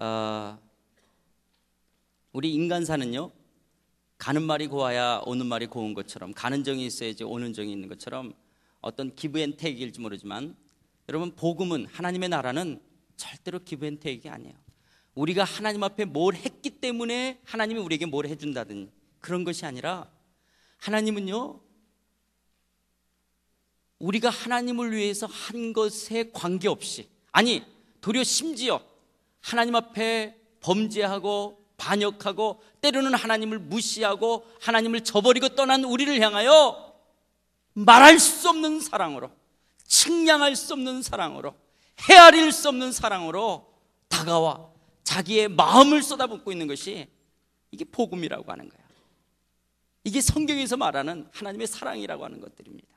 어, 우리 인간사는요 가는 말이 고와야 오는 말이 고운 것처럼 가는 정이 있어야지 오는 정이 있는 것처럼 어떤 기브앤테이크일지 모르지만 여러분 복음은 하나님의 나라는 절대로 기브앤테이크가 아니에요. 우리가 하나님 앞에 뭘 했기 때문에 하나님이 우리에게 뭘 해준다든 그런 것이 아니라 하나님은요 우리가 하나님을 위해서 한 것에 관계없이 아니 도리어 심지어 하나님 앞에 범죄하고 반역하고 때로는 하나님을 무시하고 하나님을 저버리고 떠난 우리를 향하여 말할 수 없는 사랑으로 측량할 수 없는 사랑으로 헤아릴 수 없는 사랑으로 다가와 자기의 마음을 쏟아붓고 있는 것이 이게 복음이라고 하는 거야. 이게 성경에서 말하는 하나님의 사랑이라고 하는 것들입니다.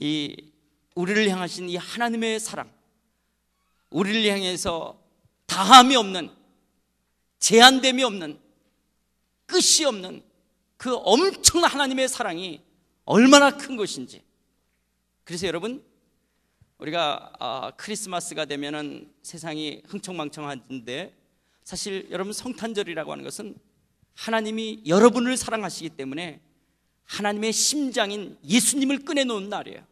이 우리를 향하신 이 하나님의 사랑 우리를 향해서 다함이 없는 제한됨이 없는 끝이 없는 그 엄청난 하나님의 사랑이 얼마나 큰 것인지. 그래서 여러분 우리가 아, 크리스마스가 되면은 세상이 흥청망청한데 사실 여러분 성탄절이라고 하는 것은 하나님이 여러분을 사랑하시기 때문에 하나님의 심장인 예수님을 꺼내놓은 날이에요.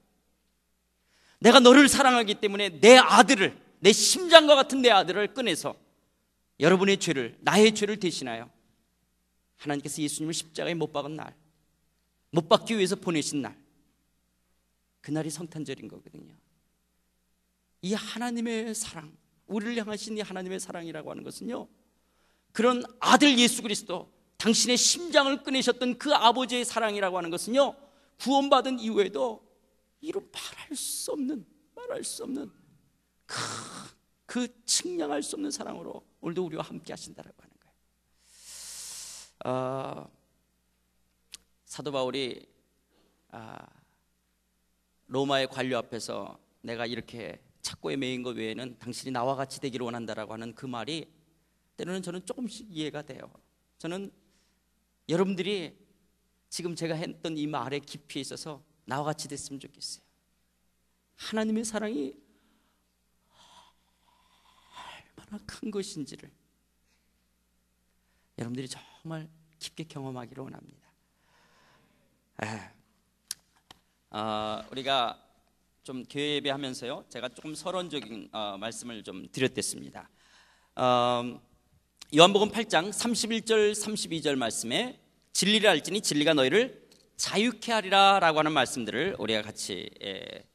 내가 너를 사랑하기 때문에 내 아들을 내 심장과 같은 내 아들을 꺼내서 여러분의 죄를 나의 죄를 대신하여 하나님께서 예수님을 십자가에 못 박은 날, 못 박기 위해서 보내신 날, 그날이 성탄절인 거거든요. 이 하나님의 사랑, 우리를 향하신 이 하나님의 사랑이라고 하는 것은요, 그런 아들 예수 그리스도, 당신의 심장을 꺼내셨던 그 아버지의 사랑이라고 하는 것은요, 구원받은 이후에도 이루 말할 수 없는, 말할 수 없는 그, 측량할 수 없는 사랑으로 오늘도 우리와 함께 하신다라고 하는 거예요. 어, 사도 바울이 아, 로마의 관료 앞에서 내가 이렇게 착고에 매인 것 외에는 당신이 나와 같이 되기를 원한다라고 하는 그 말이 때로는 저는 조금씩 이해가 돼요. 저는 여러분들이 지금 제가 했던 이 말의 깊이에 있어서 나와 같이 됐으면 좋겠어요. 하나님의 사랑이 얼마나 큰 것인지를 여러분들이 정말 깊게 경험하기를 원합니다. 어, 우리가 좀 교회 예배하면서요, 제가 조금 서론적인 어, 말씀을 좀 드렸댔습니다. 어, 요한복음 8장 31절 32절 말씀에 진리를 알지니 진리가 너희를 자유케 하리라라고 하는 말씀들을 우리가 같이 예,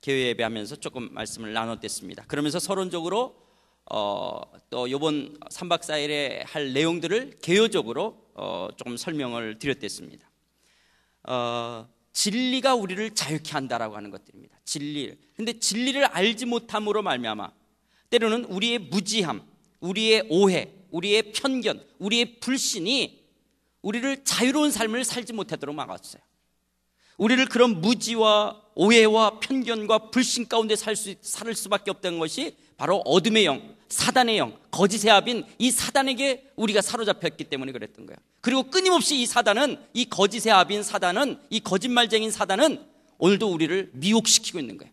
개회 예배하면서 조금 말씀을 나눴댔습니다. 그러면서 서론적으로 어, 또 이번 3박 4일에 할 내용들을 개요적으로 어, 조금 설명을 드렸댔습니다. 어, 진리가 우리를 자유케 한다라고 하는 것들입니다. 진리. 근데 진리를 알지 못함으로 말미암아 때로는 우리의 무지함, 우리의 오해, 우리의 편견, 우리의 불신이 우리를 자유로운 삶을 살지 못하도록 막았어요. 우리를 그런 무지와 오해와 편견과 불신 가운데 살 수, 살 수밖에 없던 것이 바로 어둠의 영, 사단의 영, 거짓의 합인 이 사단에게 우리가 사로잡혔기 때문에 그랬던 거야. 그리고 끊임없이 이 사단은, 이 거짓의 합인 사단은, 이 거짓말쟁인 사단은 오늘도 우리를 미혹시키고 있는 거야.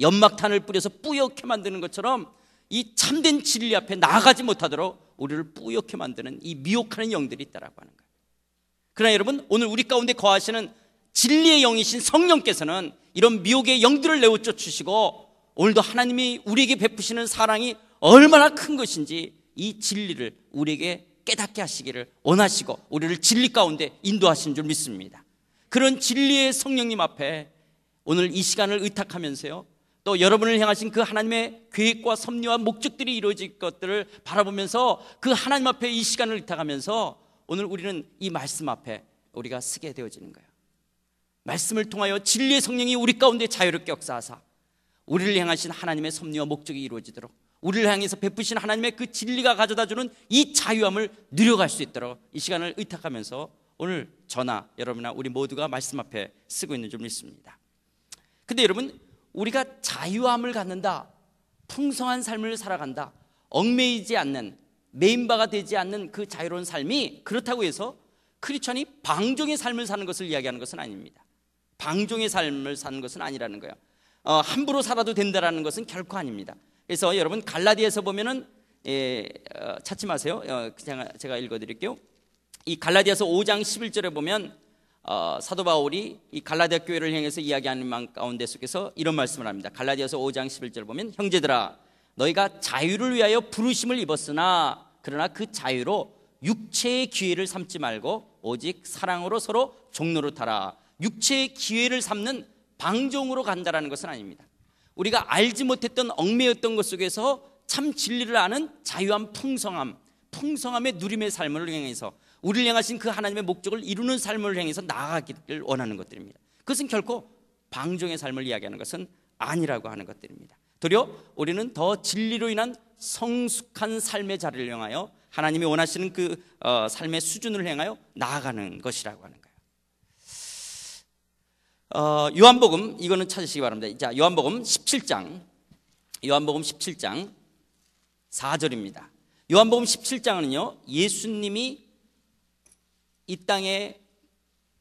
연막탄을 뿌려서 뿌옇게 만드는 것처럼 이 참된 진리 앞에 나아가지 못하도록 우리를 뿌옇게 만드는 이 미혹하는 영들이 있다라고 하는 거예요. 그러나 여러분, 오늘 우리 가운데 거하시는 진리의 영이신 성령께서는 이런 미혹의 영들을 내어 쫓으시고 오늘도 하나님이 우리에게 베푸시는 사랑이 얼마나 큰 것인지 이 진리를 우리에게 깨닫게 하시기를 원하시고 우리를 진리 가운데 인도하신 줄 믿습니다. 그런 진리의 성령님 앞에 오늘 이 시간을 의탁하면서요. 또 여러분을 향하신 그 하나님의 계획과 섭리와 목적들이 이루어질 것들을 바라보면서 그 하나님 앞에 이 시간을 의탁하면서 오늘 우리는 이 말씀 앞에 우리가 쓰게 되어지는 거예요. 말씀을 통하여 진리의 성령이 우리 가운데 자유롭게 역사하사 우리를 향하신 하나님의 섭리와 목적이 이루어지도록 우리를 향해서 베푸신 하나님의 그 진리가 가져다주는 이 자유함을 누려갈 수 있도록 이 시간을 의탁하면서 오늘 저나 여러분이나 우리 모두가 말씀 앞에 쓰고 있는 줄 믿습니다. 근데 여러분 우리가 자유함을 갖는다, 풍성한 삶을 살아간다, 얽매이지 않는 메인바가 되지 않는 그 자유로운 삶이 그렇다고 해서 크리스천이 방종의 삶을 사는 것을 이야기하는 것은 아닙니다. 방종의 삶을 사는 것은 아니라는 거예요. 어, 함부로 살아도 된다라는 것은 결코 아닙니다. 그래서 여러분 갈라디에서 보면은 예, 어, 찾지 마세요. 어, 그냥 제가 읽어드릴게요. 이갈라디에서 5장 11절에 보면 어, 사도 바울이 이 갈라디아 교회를 향해서 이야기하는 마음 가운데 속에서 이런 말씀을 합니다. 갈라디에서 5장 11절 보면 형제들아 너희가 자유를 위하여 부르심을 입었으나 그러나 그 자유로 육체의 기회를 삼지 말고 오직 사랑으로 서로 종로를 타라. 육체의 기회를 삼는 방종으로 간다라는 것은 아닙니다. 우리가 알지 못했던 얽매였던 것 속에서 참 진리를 아는 자유한 풍성함, 풍성함의 누림의 삶을 향해서 우리를 향하신 그 하나님의 목적을 이루는 삶을 향해서 나아가기를 원하는 것들입니다. 그것은 결코 방종의 삶을 이야기하는 것은 아니라고 하는 것들입니다. 도리어 우리는 더 진리로 인한 성숙한 삶의 자리를 향하여 하나님이 원하시는 그 어, 삶의 수준을 향하여 나아가는 것이라고 하는 것. 어, 요한복음 이거는 찾으시기 바랍니다. 자, 요한복음 17장. 요한복음 17장 4절입니다. 요한복음 17장은요. 예수님이 이 땅에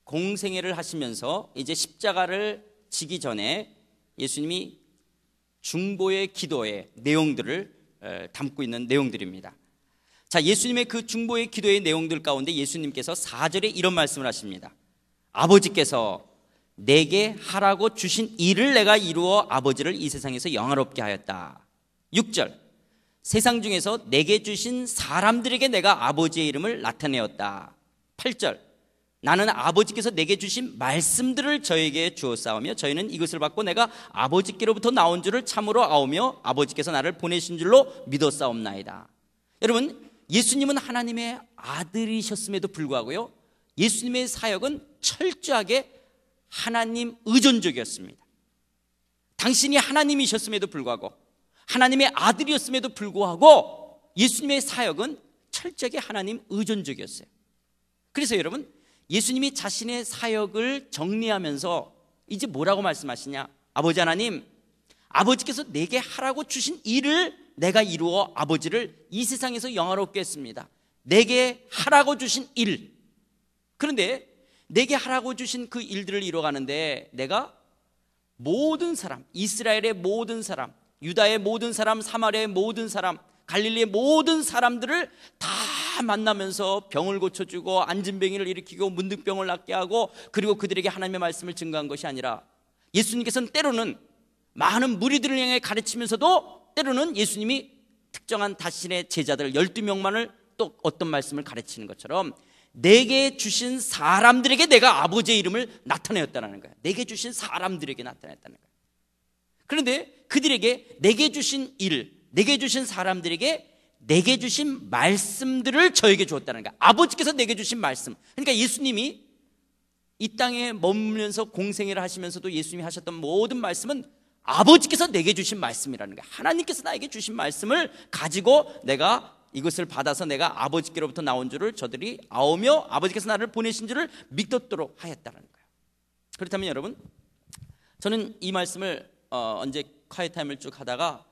공생애를 하시면서 이제 십자가를 지기 전에 예수님이 중보의 기도의 내용들을 담고 있는 내용들입니다. 자, 예수님의 그 중보의 기도의 내용들 가운데 예수님께서 4절에 이런 말씀을 하십니다. 아버지께서 내게 하라고 주신 일을 내가 이루어 아버지를 이 세상에서 영화롭게 하였다. 6절. 세상 중에서 내게 주신 사람들에게 내가 아버지의 이름을 나타내었다. 8절. 나는 아버지께서 내게 주신 말씀들을 저에게 주었사오며 저희는 이것을 받고 내가 아버지께로부터 나온 줄을 참으로 아오며 아버지께서 나를 보내신 줄로 믿었사옵나이다. 여러분, 예수님은 하나님의 아들이셨음에도 불구하고요. 예수님의 사역은 철저하게 하나님 의존적이었습니다. 당신이 하나님이셨음에도 불구하고 하나님의 아들이었음에도 불구하고 예수님의 사역은 철저하게 하나님 의존적이었어요. 그래서 여러분 예수님이 자신의 사역을 정리하면서 이제 뭐라고 말씀하시냐? 아버지 하나님, 아버지께서 내게 하라고 주신 일을 내가 이루어 아버지를 이 세상에서 영화롭게 했습니다. 내게 하라고 주신 일. 그런데 내게 하라고 주신 그 일들을 이뤄가는데 내가 모든 사람, 이스라엘의 모든 사람, 유다의 모든 사람, 사마리아의 모든 사람, 갈릴리의 모든 사람들을 다 만나면서 병을 고쳐주고 안진병이를 일으키고 문득병을 낫게 하고 그리고 그들에게 하나님의 말씀을 증거한 것이 아니라 예수님께서는 때로는 많은 무리들을 향해 가르치면서도 때로는 예수님이 특정한 자신의 제자들 12명만을 또 어떤 말씀을 가르치는 것처럼 내게 주신 사람들에게 내가 아버지의 이름을 나타내었다는 거야. 내게 주신 사람들에게 나타냈다는 거야. 그런데 그들에게 내게 주신 일, 내게 주신 사람들에게 내게 주신 말씀들을 저에게 주었다는 거야. 아버지께서 내게 주신 말씀. 그러니까 예수님이 이 땅에 머물면서 공생애를 하시면서도 예수님이 하셨던 모든 말씀은 아버지께서 내게 주신 말씀이라는 거야. 하나님께서 나에게 주신 말씀을 가지고 내가 이것을 받아서 내가 아버지께로부터 나온 줄을 저들이 아오며 아버지께서 나를 보내신 줄을 믿었도록 하였다는 라 거예요. 그렇다면 여러분, 저는 이 말씀을 어, 언제 카이 타임을 쭉 하다가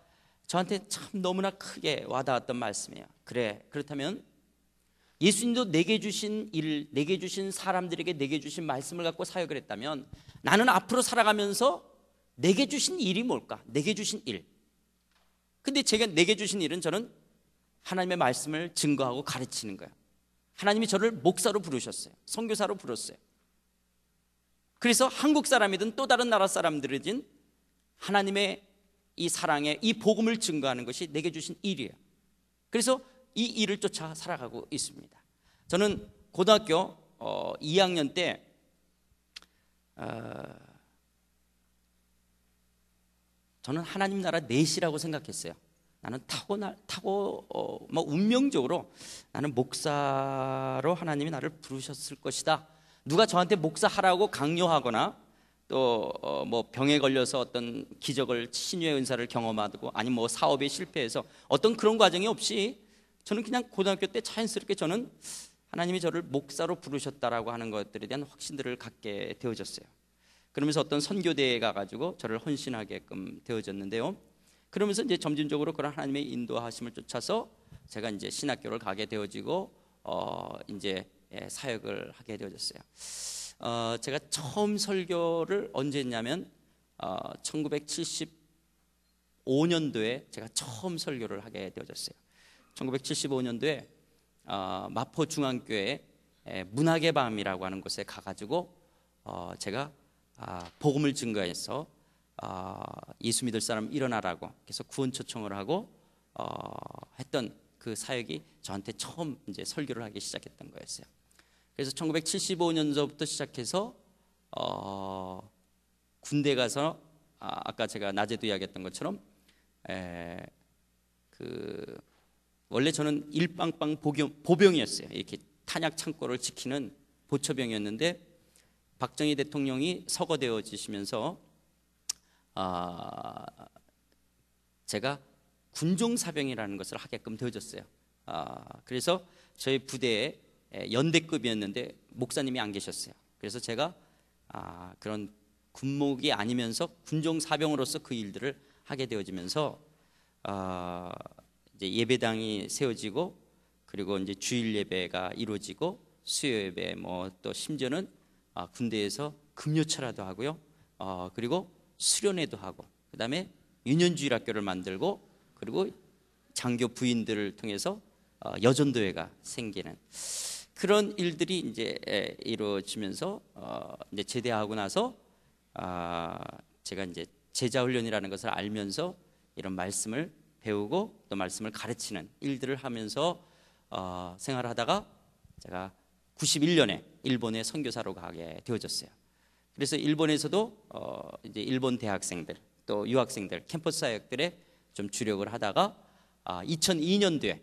저한테 참 너무나 크게 와닿았던 말씀이에요. 그래, 그렇다면 예수님도 내게 주신 일, 내게 주신 사람들에게 내게 주신 말씀을 갖고 사역을 했다면 나는 앞으로 살아가면서 내게 주신 일이 뭘까? 내게 주신 일. 근데 제가 내게 주신 일은 저는 하나님의 말씀을 증거하고 가르치는 거예요. 하나님이 저를 목사로 부르셨어요. 선교사로 부르셨어요. 그래서 한국 사람이든 또 다른 나라 사람들이든 하나님의 이 사랑에 이 복음을 증거하는 것이 내게 주신 일이에요. 그래서 이 일을 쫓아 살아가고 있습니다. 저는 고등학교 2학년 어, 때 어, 저는 하나님 나라 넷이라고 생각했어요. 나는 타고 나 타고 어, 뭐 운명적으로 나는 목사로 하나님이 나를 부르셨을 것이다. 누가 저한테 목사하라고 강요하거나 또뭐 어, 병에 걸려서 어떤 기적을 신유의 은사를 경험하고 아니 뭐 사업에 실패해서 어떤 그런 과정이 없이 저는 그냥 고등학교 때 자연스럽게 저는 하나님이 저를 목사로 부르셨다라고 하는 것들에 대한 확신들을 갖게 되어졌어요. 그러면서 어떤 선교대에 가가지고 저를 헌신하게끔 되어졌는데요. 그러면서 이제 점진적으로 그런 하나님의 인도하심을 쫓아서 제가 이제 신학교를 가게 되어지고 어 이제 예, 사역을 하게 되어졌어요. 어 제가 처음 설교를 언제 했냐면 어 1975년도에 제가 처음 설교를 하게 되어졌어요. 1975년도에 어 마포 중앙교회 예, 문학의 밤이라고 하는 곳에 가가지고 어, 제가 아 복음을 증거해서 어, 예수 믿을 사람 일어나라고 그래서 구원 초청을 하고 어, 했던 그 사역이 저한테 처음 이제 설교를 하기 시작했던 거였어요. 그래서 1975년서부터 시작해서 어, 군대 가서 아, 까 제가 낮에도 이야기했던 것처럼 에, 그 원래 저는 일빵빵 보병, 이었어요 이렇게 탄약 창고를 지키는 보초병이었는데 박정희 대통령이 서거되어지시면서 아, 제가 군종사병이라는 것을 하게끔 되어졌어요. 아, 그래서 저희 부대에 연대급이었는데 목사님이 안 계셨어요. 그래서 제가 아, 그런 군목이 아니면서 군종사병으로서 그 일들을 하게 되어지면서 아, 이제 예배당이 세워지고 그리고 이제 주일 예배가 이루어지고 수요 예배 뭐 또 심지어는 아, 군대에서 금요차라도 하고요. 어, 그리고 수련회도 하고 그다음에 유년주일학교를 만들고 그리고 장교 부인들을 통해서 어, 여전도회가 생기는 그런 일들이 이제 이루어지면서 어, 이제 제대하고 나서 아, 제가 이제 제자 훈련이라는 것을 알면서 이런 말씀을 배우고 또 말씀을 가르치는 일들을 하면서 어, 생활하다가 제가 91년에 일본의 선교사로 가게 되어졌어요. 그래서 일본에서도 어 이제 일본 대학생들 또 유학생들 캠퍼스 사역들에 좀 주력을 하다가 아 2002년도에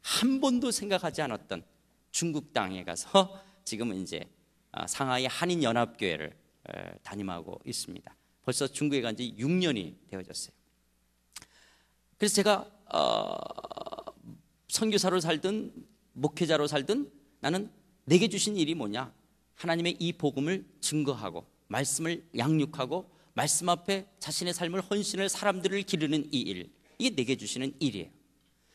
한 번도 생각하지 않았던 중국 땅에 가서 지금은 이제 아, 상하이 한인 연합교회를 담임하고 있습니다. 벌써 중국에 간 지 6년이 되어졌어요. 그래서 제가 어, 선교사로 살든 목회자로 살든 나는 내게 주신 일이 뭐냐? 하나님의 이 복음을 증거하고 말씀을 양육하고 말씀 앞에 자신의 삶을 헌신을 사람들을 기르는 이 일. 이게 내게 주시는 일이에요.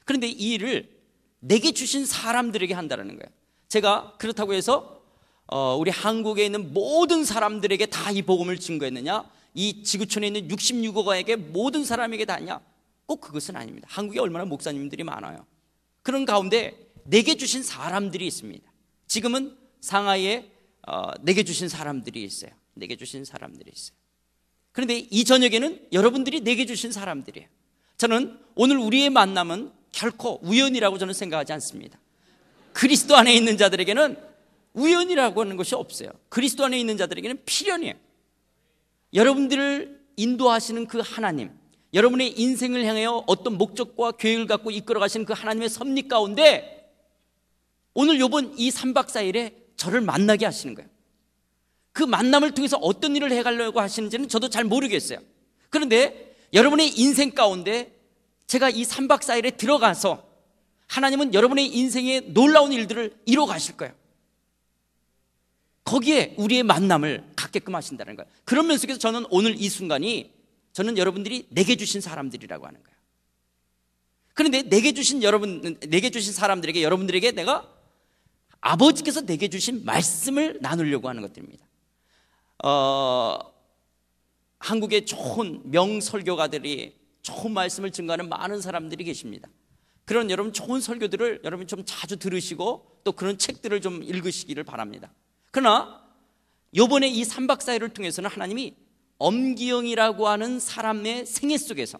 그런데 이 일을 내게 주신 사람들에게 한다라는 거예요. 제가 그렇다고 해서 어, 우리 한국에 있는 모든 사람들에게 다 이 복음을 증거했느냐? 이 지구촌에 있는 66억 가에게 모든 사람에게 다냐? 꼭 그것은 아닙니다. 한국에 얼마나 목사님들이 많아요. 그런 가운데 내게 주신 사람들이 있습니다. 지금은 상하이에 어, 내게 주신 사람들이 있어요. 내게 주신 사람들이 있어요. 그런데 이 저녁에는 여러분들이 내게 주신 사람들이에요. 저는 오늘 우리의 만남은 결코 우연이라고 저는 생각하지 않습니다. 그리스도 안에 있는 자들에게는 우연이라고 하는 것이 없어요. 그리스도 안에 있는 자들에게는 필연이에요. 여러분들을 인도하시는 그 하나님, 여러분의 인생을 향하여 어떤 목적과 계획을 갖고 이끌어 가시는 그 하나님의 섭리 가운데 오늘 요번 이 3박 4일에 저를 만나게 하시는 거예요. 그 만남을 통해서 어떤 일을 해가려고 하시는지는 저도 잘 모르겠어요. 그런데 여러분의 인생 가운데 제가 이 3박 4일에 들어가서 하나님은 여러분의 인생에 놀라운 일들을 이뤄 가실 거예요. 거기에 우리의 만남을 갖게끔 하신다는 거예요. 그런면 속에서 저는 오늘 이 순간이 저는 여러분들이 내게 주신 사람들이라고 하는 거예요. 그런데 내게 주신 여러분, 내게 주신 사람들에게 여러분들에게 내가 아버지께서 내게 주신 말씀을 나누려고 하는 것들입니다. 어, 한국의 좋은 명설교가들이 좋은 말씀을 증거하는 많은 사람들이 계십니다. 그런 여러분 좋은 설교들을 여러분 좀 자주 들으시고 또 그런 책들을 좀 읽으시기를 바랍니다. 그러나 요번에 이 3박 4일을 통해서는 하나님이 엄기영이라고 하는 사람의 생애 속에서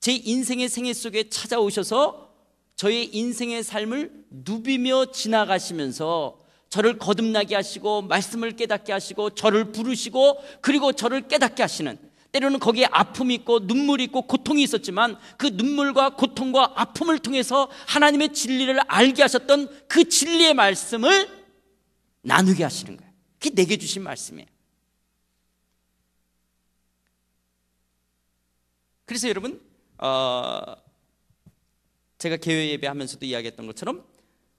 제 인생의 생애 속에 찾아오셔서 저의 인생의 삶을 누비며 지나가시면서 저를 거듭나게 하시고 말씀을 깨닫게 하시고 저를 부르시고 그리고 저를 깨닫게 하시는 때로는 거기에 아픔이 있고 눈물이 있고 고통이 있었지만 그 눈물과 고통과 아픔을 통해서 하나님의 진리를 알게 하셨던 그 진리의 말씀을 나누게 하시는 거예요. 그게 내게 주신 말씀이에요. 그래서 여러분 어, 제가 개회 예배하면서도 이야기했던 것처럼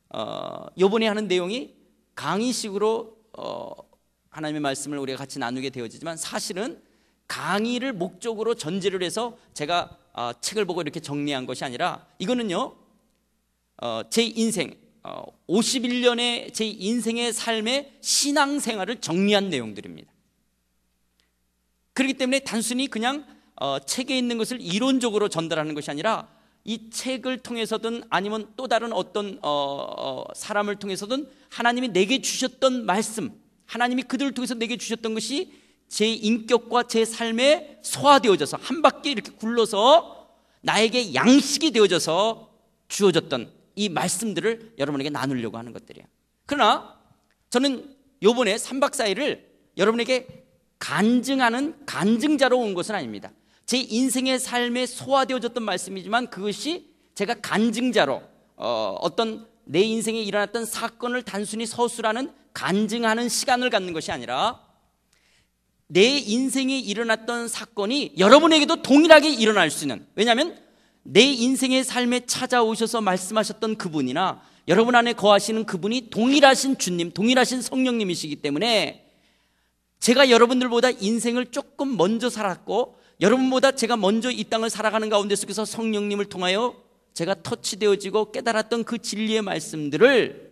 어, 요번에 하는 내용이 강의식으로 어, 하나님의 말씀을 우리가 같이 나누게 되어지지만 사실은 강의를 목적으로 전제를 해서 제가 어, 책을 보고 이렇게 정리한 것이 아니라 이거는요 어, 제 인생 어, 51년의 제 인생의 삶의 신앙생활을 정리한 내용들입니다 그렇기 때문에 단순히 그냥 어, 책에 있는 것을 이론적으로 전달하는 것이 아니라 이 책을 통해서든 아니면 또 다른 어떤 어, 어, 사람을 통해서든 하나님이 내게 주셨던 말씀, 하나님이 그들을 통해서 내게 주셨던 것이 제 인격과 제 삶에 소화되어져서 한 바퀴 이렇게 굴러서 나에게 양식이 되어져서 주어졌던 이 말씀들을 여러분에게 나누려고 하는 것들이에요. 그러나 저는 요번에 3박 4일을 여러분에게 간증하는 간증자로 온 것은 아닙니다. 제 인생의 삶에 소화되어졌던 말씀이지만 그것이 제가 간증자로 어, 어떤 내 인생에 일어났던 사건을 단순히 서술하는 간증하는 시간을 갖는 것이 아니라 내 인생에 일어났던 사건이 여러분에게도 동일하게 일어날 수 있는 왜냐하면 내 인생의 삶에 찾아오셔서 말씀하셨던 그분이나 여러분 안에 거하시는 그분이 동일하신 주님, 동일하신 성령님이시기 때문에 제가 여러분들보다 인생을 조금 먼저 살았고 여러분보다 제가 먼저 이 땅을 살아가는 가운데 속에서 성령님을 통하여 제가 터치되어지고 깨달았던 그 진리의 말씀들을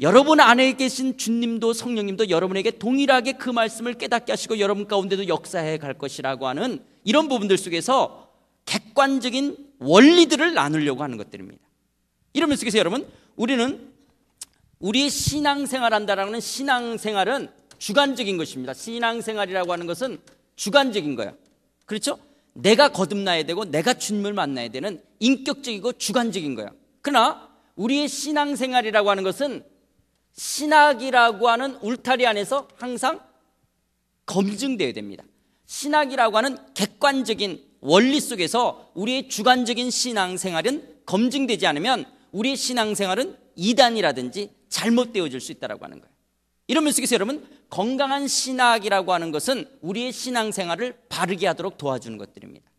여러분 안에 계신 주님도 성령님도 여러분에게 동일하게 그 말씀을 깨닫게 하시고 여러분 가운데도 역사해 갈 것이라고 하는 이런 부분들 속에서 객관적인 원리들을 나누려고 하는 것들입니다. 이러면 속에서 여러분 우리는 우리의 신앙생활한다라는 신앙생활은 주관적인 것입니다. 신앙생활이라고 하는 것은 주관적인 거예요. 그렇죠? 내가 거듭나야 되고 내가 주님을 만나야 되는 인격적이고 주관적인 거예요. 그러나 우리의 신앙생활이라고 하는 것은 신학이라고 하는 울타리 안에서 항상 검증되어야 됩니다. 신학이라고 하는 객관적인 원리 속에서 우리의 주관적인 신앙생활은 검증되지 않으면 우리의 신앙생활은 이단이라든지 잘못되어질 수 있다라고 하는 거예요. 이런 면속에서 여러분 건강한 신학이라고 하는 것은 우리의 신앙생활을 바르게 하도록 도와주는 것들입니다.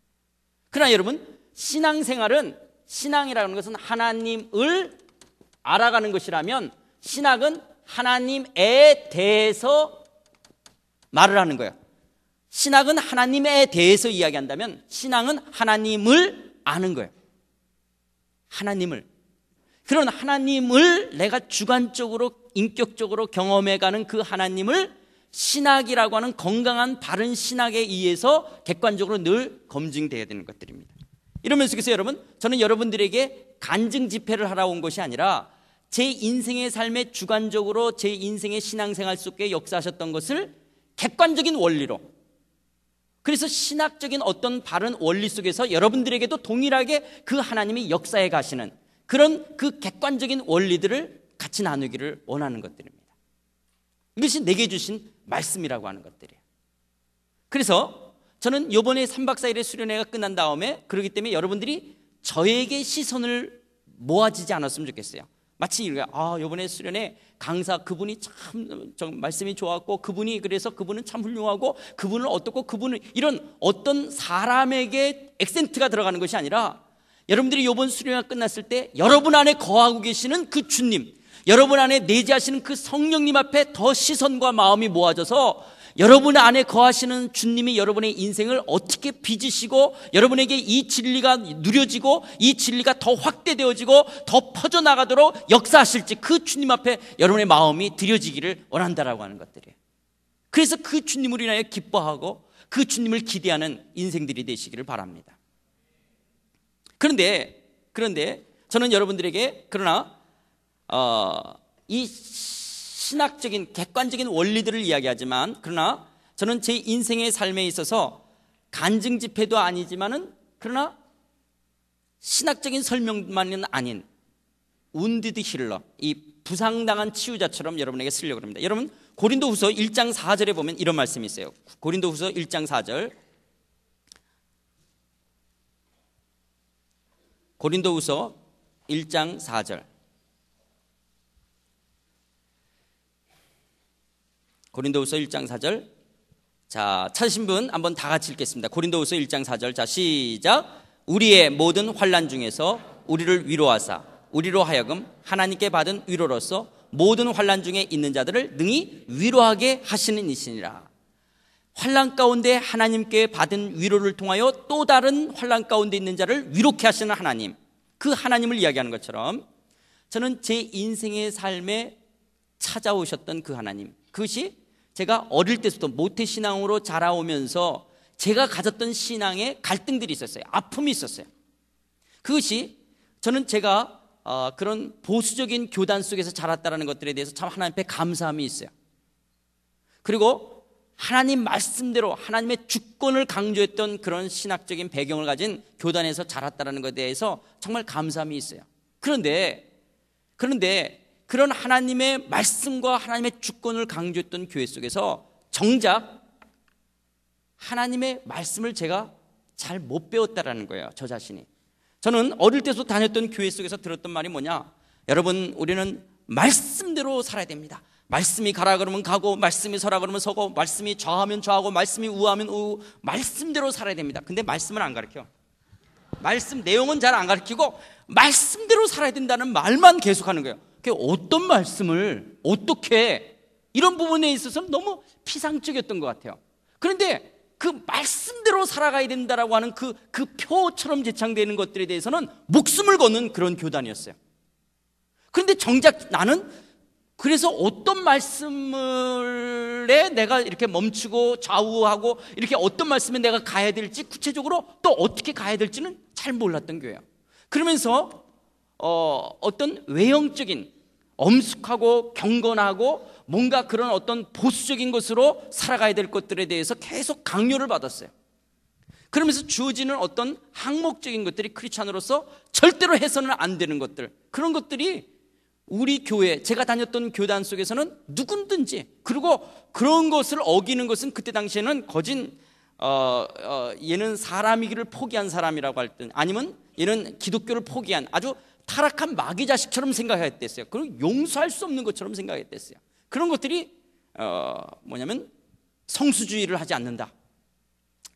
그러나 여러분 신앙생활은 신앙이라는 것은 하나님을 알아가는 것이라면 신학은 하나님에 대해서 말을 하는 거예요. 신학은 하나님에 대해서 이야기한다면 신앙은 하나님을 아는 거예요. 하나님을. 그런 하나님을 내가 주관적으로 인격적으로 경험해가는 그 하나님을 신학이라고 하는 건강한 바른 신학에 의해서 객관적으로 늘검증되어야 되는 것들입니다. 이러면서 그래서 여러분 저는 여러분들에게 간증 집회를 하러 온 것이 아니라 제 인생의 삶에 주관적으로 제 인생의 신앙생활 속에 역사하셨던 것을 객관적인 원리로 그래서 신학적인 어떤 바른 원리 속에서 여러분들에게도 동일하게 그 하나님이 역사에 가시는 그런 그 객관적인 원리들을 같이 나누기를 원하는 것들입니다. 이것이 내게 주신 말씀이라고 하는 것들이에요. 그래서 저는 이번에 3박 4일의 수련회가 끝난 다음에 그러기 때문에 여러분들이 저에게 시선을 모아지지 않았으면 좋겠어요. 마치 우리가 아 이번에 수련회 강사 그분이 참 말씀이 좋았고 그분이 그래서 그분은 참 훌륭하고 그분은 어떻고 그분은 이런 어떤 사람에게 액센트가 들어가는 것이 아니라 여러분들이 이번 수련회가 끝났을 때 여러분 안에 거하고 계시는 그 주님 여러분 안에 내재하시는 그 성령님 앞에 더 시선과 마음이 모아져서 여러분 안에 거하시는 주님이 여러분의 인생을 어떻게 빚으시고 여러분에게 이 진리가 누려지고 이 진리가 더 확대되어지고 더 퍼져나가도록 역사하실지 그 주님 앞에 여러분의 마음이 드려지기를 원한다라고 하는 것들이에요. 그래서 그 주님을 인하여 기뻐하고 그 주님을 기대하는 인생들이 되시기를 바랍니다. 그런데, 그런데 저는 여러분들에게 그러나 어, 이 신학적인 객관적인 원리들을 이야기하지만 그러나 저는 제 인생의 삶에 있어서 간증 집회도 아니지만은 그러나 신학적인 설명만은 아닌 운디드 힐러 이 부상당한 치유자처럼 여러분에게 쓰려고 합니다. 여러분 고린도후서 1장 4절에 보면 이런 말씀이 있어요. 고린도후서 1장 4절 고린도후서 1장 4절 고린도후서 1장 4절. 자, 찾으신 분 한번 다 같이 읽겠습니다. 고린도후서 1장 4절. 자, 시작. 우리의 모든 환난 중에서 우리를 위로하사 우리로 하여금 하나님께 받은 위로로서 모든 환난 중에 있는 자들을 능히 위로하게 하시는 이시니라 환란 가운데 하나님께 받은 위로를 통하여 또 다른 환란 가운데 있는 자를 위로케 하시는 하나님. 그 하나님을 이야기하는 것처럼 저는 제 인생의 삶에 찾아오셨던 그 하나님. 그것이 제가 어릴 때부터 모태신앙으로 자라오면서 제가 가졌던 신앙에 갈등들이 있었어요. 아픔이 있었어요. 그것이 저는 제가 어, 그런 보수적인 교단 속에서 자랐다는 것들에 대해서 참 하나님 앞에 감사함이 있어요. 그리고 하나님 말씀대로 하나님의 주권을 강조했던 그런 신학적인 배경을 가진 교단에서 자랐다는 것에 대해서 정말 감사함이 있어요. 그런데, 그런데 그런 하나님의 말씀과 하나님의 주권을 강조했던 교회 속에서 정작 하나님의 말씀을 제가 잘 못 배웠다라는 거예요. 저 자신이. 저는 어릴 때부터 다녔던 교회 속에서 들었던 말이 뭐냐? 여러분, 우리는 말씀대로 살아야 됩니다. 말씀이 가라 그러면 가고, 말씀이 서라 그러면 서고, 말씀이 좌하면 좌하고, 말씀이 우하면 우, 말씀대로 살아야 됩니다. 근데 말씀을 안 가르쳐. 말씀 내용은 잘 안 가르치고, 말씀대로 살아야 된다는 말만 계속하는 거예요. 그 어떤 말씀을 어떻게 이런 부분에 있어서는 너무 피상적이었던 것 같아요. 그런데 그 말씀대로 살아가야 된다라고 하는 그, 그 표처럼 제창되는 것들에 대해서는 목숨을 거는 그런 교단이었어요. 그런데 정작 나는 그래서 어떤 말씀에 내가 이렇게 멈추고 좌우하고 이렇게 어떤 말씀에 내가 가야 될지 구체적으로 또 어떻게 가야 될지는 잘 몰랐던 교예요. 그러면서 어, 어떤 외형적인 엄숙하고 경건하고 뭔가 그런 어떤 보수적인 것으로 살아가야 될 것들에 대해서 계속 강요를 받았어요. 그러면서 주어지는 어떤 항목적인 것들이 크리스천으로서 절대로 해서는 안 되는 것들 그런 것들이 우리 교회 제가 다녔던 교단 속에서는 누군든지 그리고 그런 것을 어기는 것은 그때 당시에는 거진 어, 어, 얘는 사람이기를 포기한 사람이라고 할때 아니면 얘는 기독교를 포기한 아주 타락한 마귀 자식처럼 생각했댔어요. 그리고 용서할 수 없는 것처럼 생각했댔어요. 그런 것들이 어, 뭐냐면 성수주의를 하지 않는다.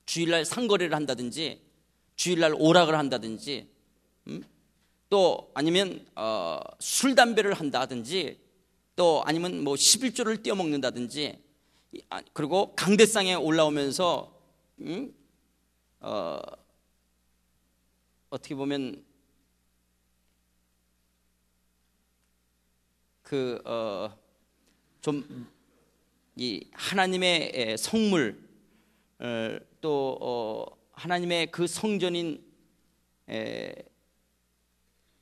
주일날 상거래를 한다든지 주일날 오락을 한다든지 음? 또 아니면 어, 술 담배를 한다든지 또 아니면 뭐십일조를 떼어 먹는다든지 아, 그리고 강대상에 올라오면서 음? 어, 어떻게 보면 그어좀이 하나님의 성물 또어 어, 하나님의 그 성전인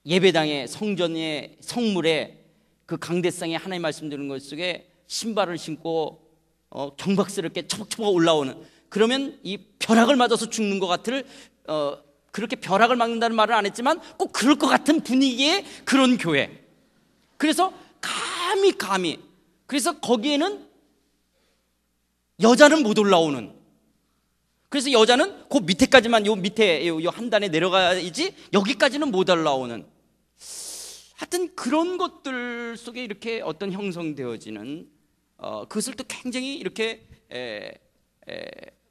예배당의 성전의 성물에 그 강대상에 하나님 말씀드리는 것 속에 신발을 신고 어, 경박스럽게 처벅처벅 올라오는 그러면 이 벼락을 맞아서 죽는 것 같을 어, 그렇게 벼락을 맞는다는 말은 안 했지만 꼭 그럴 것 같은 분위기의 그런 교회 그래서 감히 감히 그래서 거기에는 여자는 못 올라오는 그래서 여자는 그 밑에까지만 요 밑에 요 한 단에 내려가야지 여기까지는 못 올라오는 하여튼 그런 것들 속에 이렇게 어떤 형성되어지는 어, 그것을 또 굉장히 이렇게 에, 에,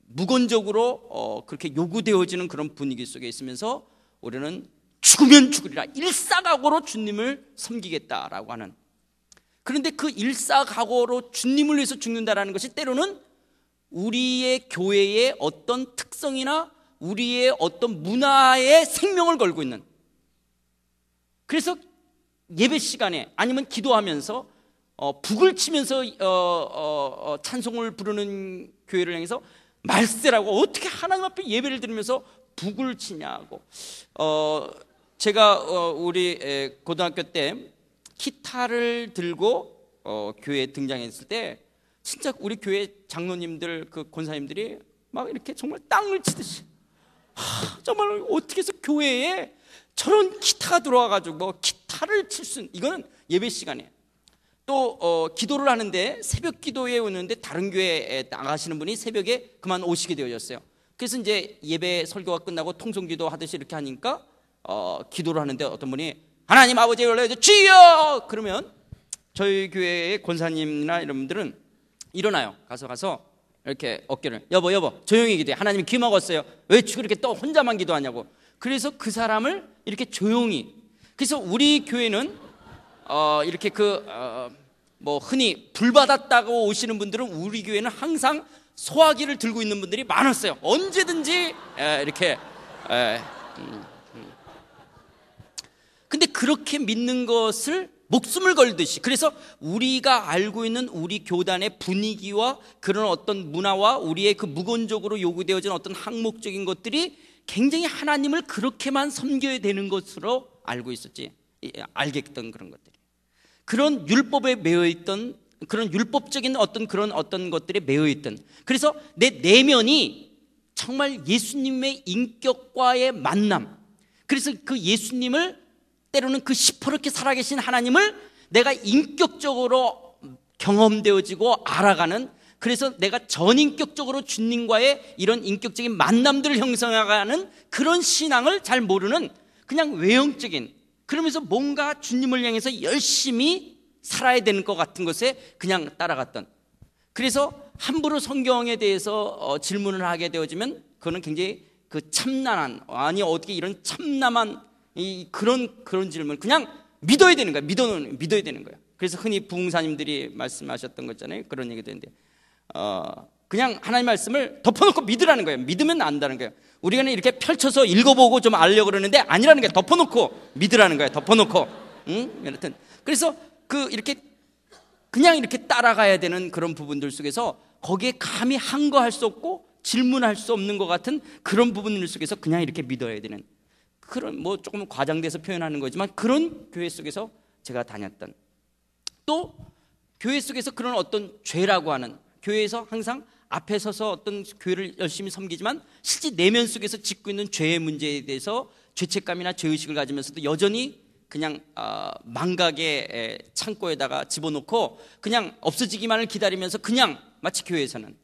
무건적으로 어, 그렇게 요구되어지는 그런 분위기 속에 있으면서 우리는 죽으면 죽으리라 일사각으로 주님을 섬기겠다라고 하는 그런데 그 일사각오로 주님을 위해서 죽는다라는 것이 때로는 우리의 교회의 어떤 특성이나 우리의 어떤 문화에 생명을 걸고 있는 그래서 예배 시간에 아니면 기도하면서 어, 북을 치면서 어, 어, 어 찬송을 부르는 교회를 향해서 말세라고 어떻게 하나님 앞에 예배를 들으면서 북을 치냐고 어, 제가 어, 우리 고등학교 때 기타를 들고 어, 교회에 등장했을 때 진짜 우리 교회 장로님들 그 권사님들이 막 이렇게 정말 땅을 치듯이 하, 정말 어떻게 해서 교회에 저런 기타가 들어와 가지고 뭐 기타를 칠수는 이거는 예배 시간에 또 어, 기도를 하는데 새벽 기도에 오는데 다른 교회에 나가시는 분이 새벽에 그만 오시게 되어졌어요. 그래서 이제 예배 설교가 끝나고 통성기도 하듯이 이렇게 하니까 어, 기도를 하는데 어떤 분이 하나님 아버지에 올라가서 주여! 그러면 저희 교회의 권사님이나 이런 분들은 일어나요. 가서 가서 이렇게 어깨를 여보 여보 조용히 기도해. 하나님 귀 먹었어요. 왜 그렇게 또 혼자만 기도하냐고. 그래서 그 사람을 이렇게 조용히. 그래서 우리 교회는 어, 이렇게 그 어, 뭐 흔히 불 받았다고 오시는 분들은 우리 교회는 항상 소화기를 들고 있는 분들이 많았어요. 언제든지 에, 이렇게 에, 음. 근데 그렇게 믿는 것을 목숨을 걸듯이 그래서 우리가 알고 있는 우리 교단의 분위기와 그런 어떤 문화와 우리의 그 무건적으로 요구되어진 어떤 항목적인 것들이 굉장히 하나님을 그렇게만 섬겨야 되는 것으로 알고 있었지 알겠던 그런 것들이 그런 율법에 매여 있던 그런 율법적인 어떤 그런 어떤 것들에 매여 있던 그래서 내 내면이 정말 예수님의 인격과의 만남 그래서 그 예수님을 때로는 그 시퍼렇게 살아계신 하나님을 내가 인격적으로 경험되어지고 알아가는 그래서 내가 전인격적으로 주님과의 이런 인격적인 만남들을 형성해가는 그런 신앙을 잘 모르는 그냥 외형적인 그러면서 뭔가 주님을 향해서 열심히 살아야 되는 것 같은 것에 그냥 따라갔던 그래서 함부로 성경에 대해서 어, 질문을 하게 되어지면 그거는 굉장히 그 참난한 아니 어떻게 이런 참남한 이 그런 그런 질문 그냥 믿어야 되는 거야. 믿어 믿어야 되는 거야. 그래서 흔히 부흥사님들이 말씀하셨던 거잖아요. 그런 얘기도 있는데 어, 그냥 하나님 말씀을 덮어놓고 믿으라는 거예요. 믿으면 안다는 거예요. 우리가는 이렇게 펼쳐서 읽어보고 좀 알려고 그러는데 아니라는 게 덮어놓고 믿으라는 거예요. 덮어놓고. 응? 여튼 그래서 그 이렇게 그냥 이렇게 따라가야 되는 그런 부분들 속에서 거기에 감히 한 거 할 수 없고 질문할 수 없는 것 같은 그런 부분들 속에서 그냥 이렇게 믿어야 되는 그런 뭐 조금 과장돼서 표현하는 거지만 그런 교회 속에서 제가 다녔던 또 교회 속에서 그런 어떤 죄라고 하는 교회에서 항상 앞에 서서 어떤 교회를 열심히 섬기지만 실제 내면 속에서 짓고 있는 죄의 문제에 대해서 죄책감이나 죄의식을 가지면서도 여전히 그냥 어, 망각의 창고에다가 집어넣고 그냥 없어지기만을 기다리면서 그냥 마치 교회에서는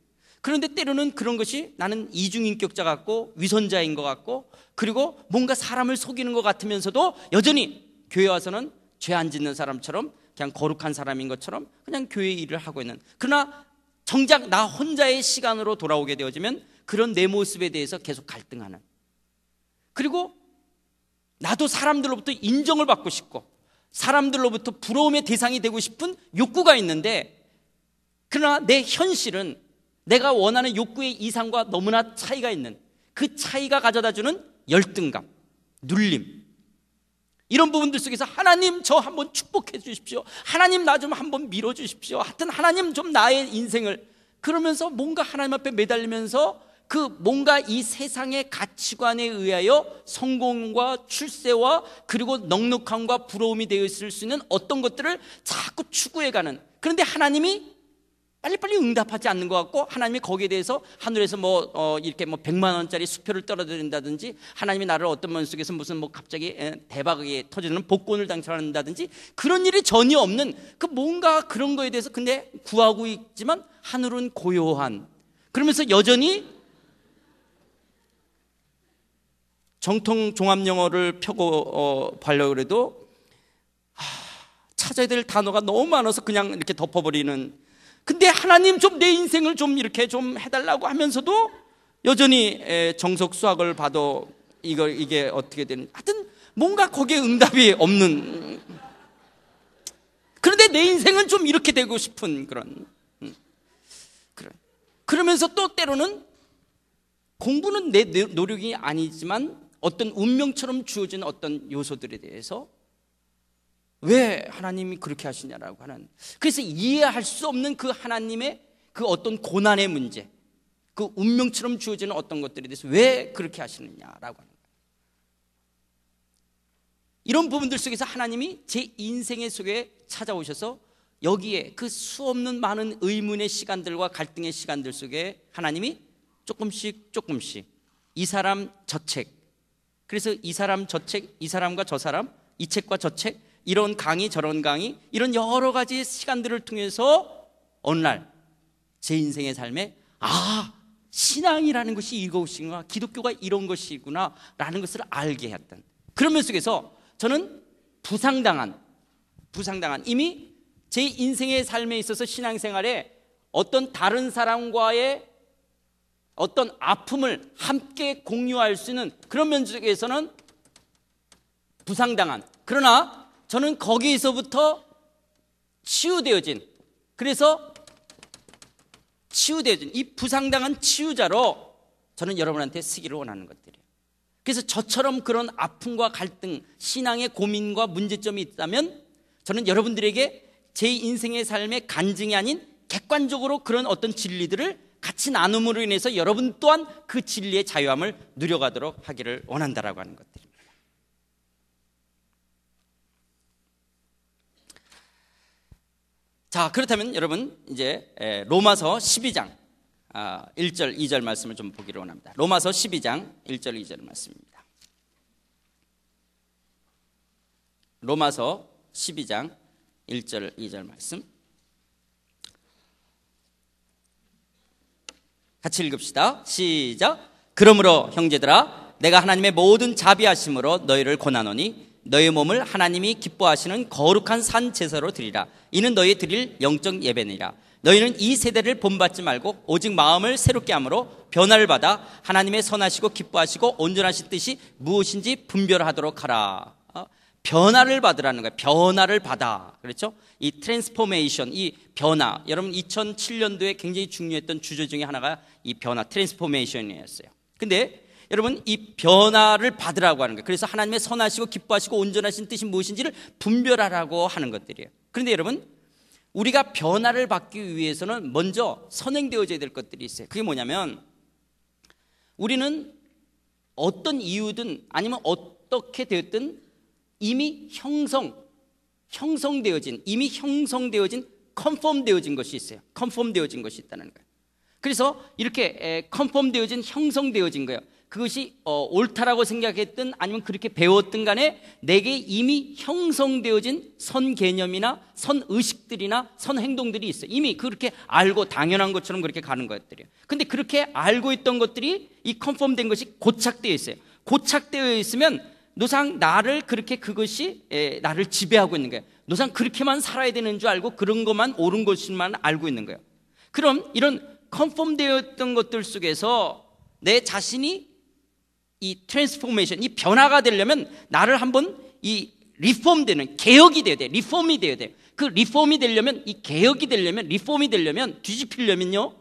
그런데 때로는 그런 것이 나는 이중인격자 같고 위선자인 것 같고 그리고 뭔가 사람을 속이는 것 같으면서도 여전히 교회 와서는 죄 안 짓는 사람처럼 그냥 거룩한 사람인 것처럼 그냥 교회 일을 하고 있는 그러나 정작 나 혼자의 시간으로 돌아오게 되어지면 그런 내 모습에 대해서 계속 갈등하는 그리고 나도 사람들로부터 인정을 받고 싶고 사람들로부터 부러움의 대상이 되고 싶은 욕구가 있는데 그러나 내 현실은 내가 원하는 욕구의 이상과 너무나 차이가 있는 그 차이가 가져다 주는 열등감, 눌림. 이런 부분들 속에서 하나님 저 한번 축복해 주십시오. 하나님 나 좀 한번 밀어 주십시오. 하여튼 하나님 좀 나의 인생을 그러면서 뭔가 하나님 앞에 매달리면서 그 뭔가 이 세상의 가치관에 의하여 성공과 출세와 그리고 넉넉함과 부러움이 되어 있을 수 있는 어떤 것들을 자꾸 추구해가는 그런데 하나님이 빨리빨리 응답하지 않는 것 같고 하나님이 거기에 대해서 하늘에서 뭐 어, 이렇게 뭐 백만 원짜리 수표를 떨어뜨린다든지 하나님이 나를 어떤 면 속에서 무슨 뭐 갑자기 대박이 터지는 복권을 당첨한다든지 그런 일이 전혀 없는 그 뭔가 그런 거에 대해서 근데 구하고 있지만 하늘은 고요한 그러면서 여전히 정통 종합 영어를 펴고 어, 발려 그래도 찾아야 될 단어가 너무 많아서 그냥 이렇게 덮어버리는 근데 하나님 좀 내 인생을 좀 이렇게 좀 해달라고 하면서도 여전히 정석 수학을 봐도 이거 이게 어떻게 되는? 하여튼 뭔가 거기에 응답이 없는. 그런데 내 인생은 좀 이렇게 되고 싶은 그런. 음, 그래. 그러면서 또 때로는 공부는 내 노력이 아니지만 어떤 운명처럼 주어진 어떤 요소들에 대해서 왜 하나님이 그렇게 하시냐라고 하는 그래서 이해할 수 없는 그 하나님의 그 어떤 고난의 문제 그 운명처럼 주어지는 어떤 것들에 대해서 왜 그렇게 하시느냐라고 하는 거예요. 이런 부분들 속에서 하나님이 제 인생의 속에 찾아오셔서 여기에 그 수없는 많은 의문의 시간들과 갈등의 시간들 속에 하나님이 조금씩 조금씩 이 사람 저 책. 그래서 이 사람 저 책, 이 사람과 저 사람, 이 책과 저 책, 이런 강의 저런 강의 이런 여러 가지 시간들을 통해서 어느 날 제 인생의 삶에 아 신앙이라는 것이 이것이구나 기독교가 이런 것이구나 라는 것을 알게 했던 그런 면 속에서 저는 부상당한 부상당한 이미 제 인생의 삶에 있어서 신앙생활에 어떤 다른 사람과의 어떤 아픔을 함께 공유할 수 있는 그런 면속에서는 부상당한 그러나 저는 거기에서부터 치유되어진 그래서 치유되어진 이 부상당한 치유자로 저는 여러분한테 쓰기를 원하는 것들이에요. 그래서 저처럼 그런 아픔과 갈등, 신앙의 고민과 문제점이 있다면 저는 여러분들에게 제 인생의 삶의 간증이 아닌 객관적으로 그런 어떤 진리들을 같이 나눔으로 인해서 여러분 또한 그 진리의 자유함을 누려가도록 하기를 원한다라고 하는 것들입니다. 자, 그렇다면 여러분 이제 로마서 12장 1절 2절 말씀을 좀 보기로 원합니다. 로마서 12장 1절 2절 말씀입니다. 로마서 12장 1절 2절 말씀. 같이 읽읍시다. 시작. 그러므로 형제들아 내가 하나님의 모든 자비하심으로 너희를 권하노니 너의 몸을 하나님이 기뻐하시는 거룩한 산 제사로 드리라. 이는 너희 드릴 영적 예배니라. 너희는 이 세대를 본받지 말고 오직 마음을 새롭게 함으로 변화를 받아 하나님의 선하시고 기뻐하시고 온전하신 뜻이 무엇인지 분별하도록 하라. 어? 변화를 받으라는 거예요. 변화를 받아. 그렇죠? 이 트랜스포메이션, 이 변화. 여러분 2007년도에 굉장히 중요했던 주제 중에 하나가 이 변화, 트랜스포메이션이었어요. 근데 여러분 이 변화를 받으라고 하는 거예요. 그래서 하나님의 선하시고 기뻐하시고 온전하신 뜻이 무엇인지를 분별하라고 하는 것들이에요. 그런데 여러분 우리가 변화를 받기 위해서는 먼저 선행되어져야 될 것들이 있어요. 그게 뭐냐면 우리는 어떤 이유든 아니면 어떻게 되었든 이미 형성 형성되어진 이미 형성되어진 컨펌되어진 것이 있어요. 컨펌되어진 것이 있다는 거예요. 그래서 이렇게 컨펌되어진 형성되어진 거예요. 그것이 어, 옳다라고 생각했든 아니면 그렇게 배웠든 간에 내게 이미 형성되어진 선 개념이나 선 의식들이나 선 행동들이 있어. 이미 그렇게 알고 당연한 것처럼 그렇게 가는 것들이에요. 근데 그렇게 알고 있던 것들이 이 컨펌된 것이 고착되어 있어요. 고착되어 있으면 노상 나를 그렇게 그것이 에, 나를 지배하고 있는 거예요. 노상 그렇게만 살아야 되는 줄 알고 그런 것만 옳은 것만 알고 있는 거예요. 그럼 이런 컨펌되어 있던 것들 속에서 내 자신이 이 트랜스포메이션, 이 변화가 되려면 나를 한번 이 리폼 되는 개혁이 돼야 돼. 리폼이 돼야 돼. 그 리폼이 되려면 이 개혁이 되려면 리폼이 되려면 뒤집히려면요.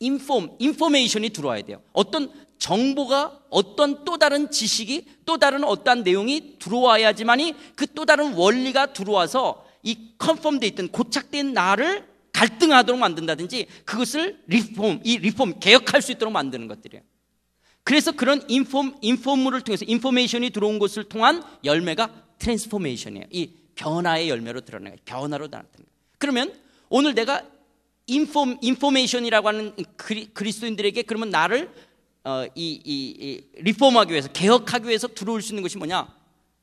인폼, 인포메이션이 들어와야 돼요. 어떤 정보가 어떤 또 다른 지식이 또 다른 어떠한 내용이 들어와야지만이 그 또 다른 원리가 들어와서 이 컨펌돼 있던 고착된 나를 갈등하도록 만든다든지 그것을 리폼, 이 리폼 개혁할 수 있도록 만드는 것들이에요. 그래서 그런 인폼, 인폼을 통해서 인포메이션이 들어온 것을 통한 열매가 트랜스포메이션이에요. 이 변화의 열매로 드러나요. 변화로 나타납니다. 그러면 오늘 내가 인폼, 인포메이션이라고 하는 그리, 그리스도인들에게 그러면 나를 어, 이, 이, 이 리폼하기 위해서 개혁하기 위해서 들어올 수 있는 것이 뭐냐?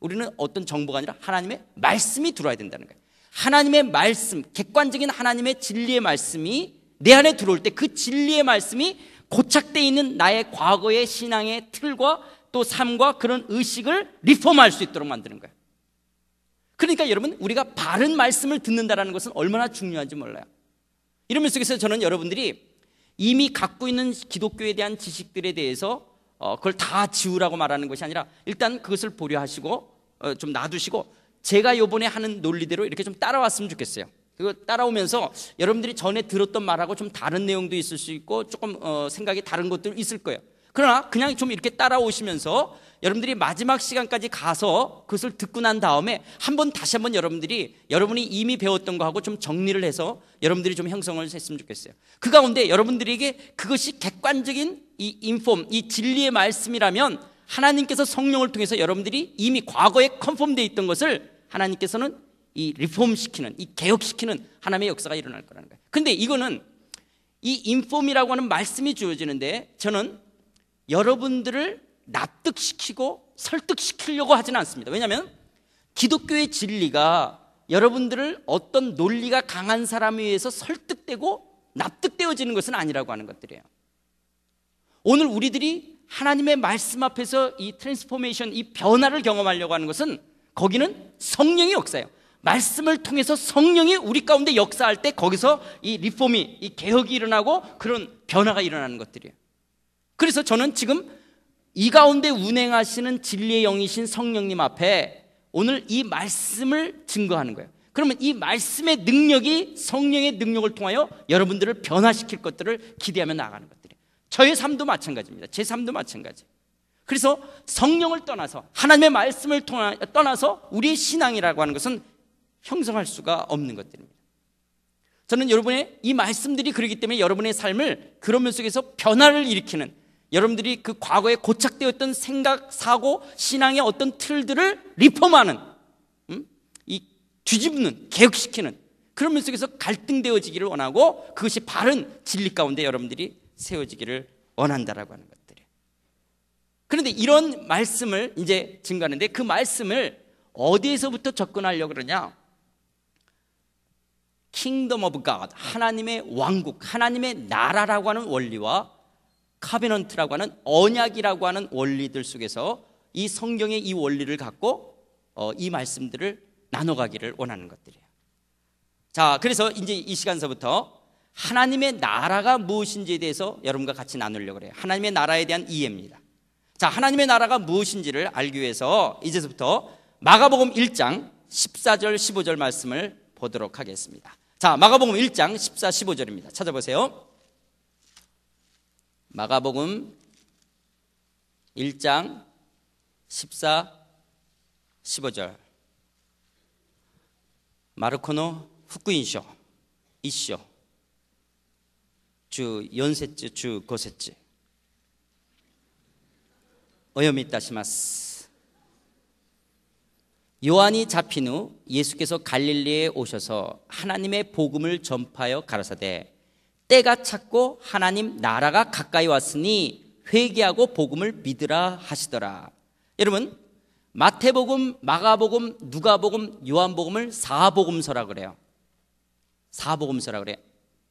우리는 어떤 정보가 아니라 하나님의 말씀이 들어와야 된다는 거예요. 하나님의 말씀, 객관적인 하나님의 진리의 말씀이 내 안에 들어올 때 그 진리의 말씀이 고착돼 있는 나의 과거의 신앙의 틀과 또 삶과 그런 의식을 리폼할 수 있도록 만드는 거예요. 그러니까 여러분 우리가 바른 말씀을 듣는다라는 것은 얼마나 중요한지 몰라요. 이러면 속에서 저는 여러분들이 이미 갖고 있는 기독교에 대한 지식들에 대해서 어, 그걸 다 지우라고 말하는 것이 아니라 일단 그것을 보려 하시고 어, 좀 놔두시고 제가 요번에 하는 논리대로 이렇게 좀 따라왔으면 좋겠어요. 그거 따라오면서 여러분들이 전에 들었던 말하고 좀 다른 내용도 있을 수 있고 조금 어, 생각이 다른 것들 있을 거예요. 그러나 그냥 좀 이렇게 따라오시면서 여러분들이 마지막 시간까지 가서 그것을 듣고 난 다음에 한 번 다시 한 번 여러분들이 여러분이 이미 배웠던 거하고 좀 정리를 해서 여러분들이 좀 형성을 했으면 좋겠어요. 그 가운데 여러분들에게 그것이 객관적인 이 인폼, 이 진리의 말씀이라면 하나님께서 성령을 통해서 여러분들이 이미 과거에 컨펌되어 있던 것을 하나님께서는 이 리폼시키는 이 개혁시키는 하나님의 역사가 일어날 거라는 거예요. 근데 이거는 이 인폼이라고 하는 말씀이 주어지는데 저는 여러분들을 납득시키고 설득시키려고 하지는 않습니다. 왜냐하면 기독교의 진리가 여러분들을 어떤 논리가 강한 사람에 의해서 설득되고 납득되어지는 것은 아니라고 하는 것들이에요. 오늘 우리들이 하나님의 말씀 앞에서 이 트랜스포메이션, 이 변화를 경험하려고 하는 것은 거기는 성령의 역사예요. 말씀을 통해서 성령이 우리 가운데 역사할 때 거기서 이 리폼이, 이 개혁이 일어나고 그런 변화가 일어나는 것들이에요. 그래서 저는 지금 이 가운데 운행하시는 진리의 영이신 성령님 앞에 오늘 이 말씀을 증거하는 거예요. 그러면 이 말씀의 능력이 성령의 능력을 통하여 여러분들을 변화시킬 것들을 기대하며 나가는 것들이에요. 저의 삶도 마찬가지입니다. 제 삶도 마찬가지. 그래서 성령을 떠나서 하나님의 말씀을 떠나서 우리의 신앙이라고 하는 것은 형성할 수가 없는 것들입니다. 저는 여러분의 이 말씀들이 그러기 때문에 여러분의 삶을 그런 면 속에서 변화를 일으키는 여러분들이 그 과거에 고착되었던 생각, 사고, 신앙의 어떤 틀들을 리폼하는 음? 이 뒤집는, 개혁시키는 그런 면 속에서 갈등되어지기를 원하고 그것이 바른 진리 가운데 여러분들이 세워지기를 원한다라고 하는 것들이. 그런데 이런 말씀을 이제 증거하는데 그 말씀을 어디에서부터 접근하려고 그러냐? 킹덤 오브 갓 하나님의 왕국 하나님의 나라라고 하는 원리와 카베넌트라고 하는 언약이라고 하는 원리들 속에서 이 성경의 이 원리를 갖고 어, 이 말씀들을 나눠가기를 원하는 것들이에요. 자, 그래서 이제 이 시간서부터 하나님의 나라가 무엇인지에 대해서 여러분과 같이 나누려고 그래요. 하나님의 나라에 대한 이해입니다. 자, 하나님의 나라가 무엇인지를 알기 위해서 이제부터 마가복음 1장 14절 15절 말씀을 보도록 하겠습니다. 자, 마가복음 1장 14, 15절입니다. 찾아보세요. 마가복음 1장 14, 15절. 마르코노 후쿠인쇼, 이쇼. 주 연세츠, 주 고세츠. 어여미 따시마스. 요한이 잡힌 후 예수께서 갈릴리에 오셔서 하나님의 복음을 전파하여 가라사대 때가 찼고 하나님 나라가 가까이 왔으니 회개하고 복음을 믿으라 하시더라. 여러분 마태복음, 마가복음, 누가복음, 요한복음을 사복음서라 그래요. 사복음서라 그래요.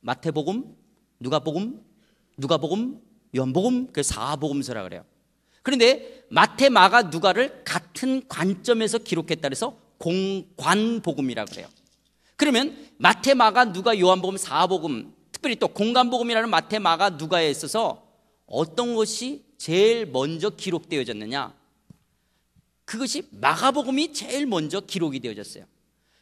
마태복음, 누가복음, 누가복음, 요한복음 그 사복음서라 그래요. 그런데 마태, 마가, 누가를 같은 관점에서 기록했다 그래서 공관복음이라고 그래요. 그러면 마태, 마가, 누가, 요한복음, 사복음 특별히 또공관복음이라는 마태, 마가, 누가에 있어서 어떤 것이 제일 먼저 기록되어졌느냐? 그것이 마가복음이 제일 먼저 기록이 되어졌어요.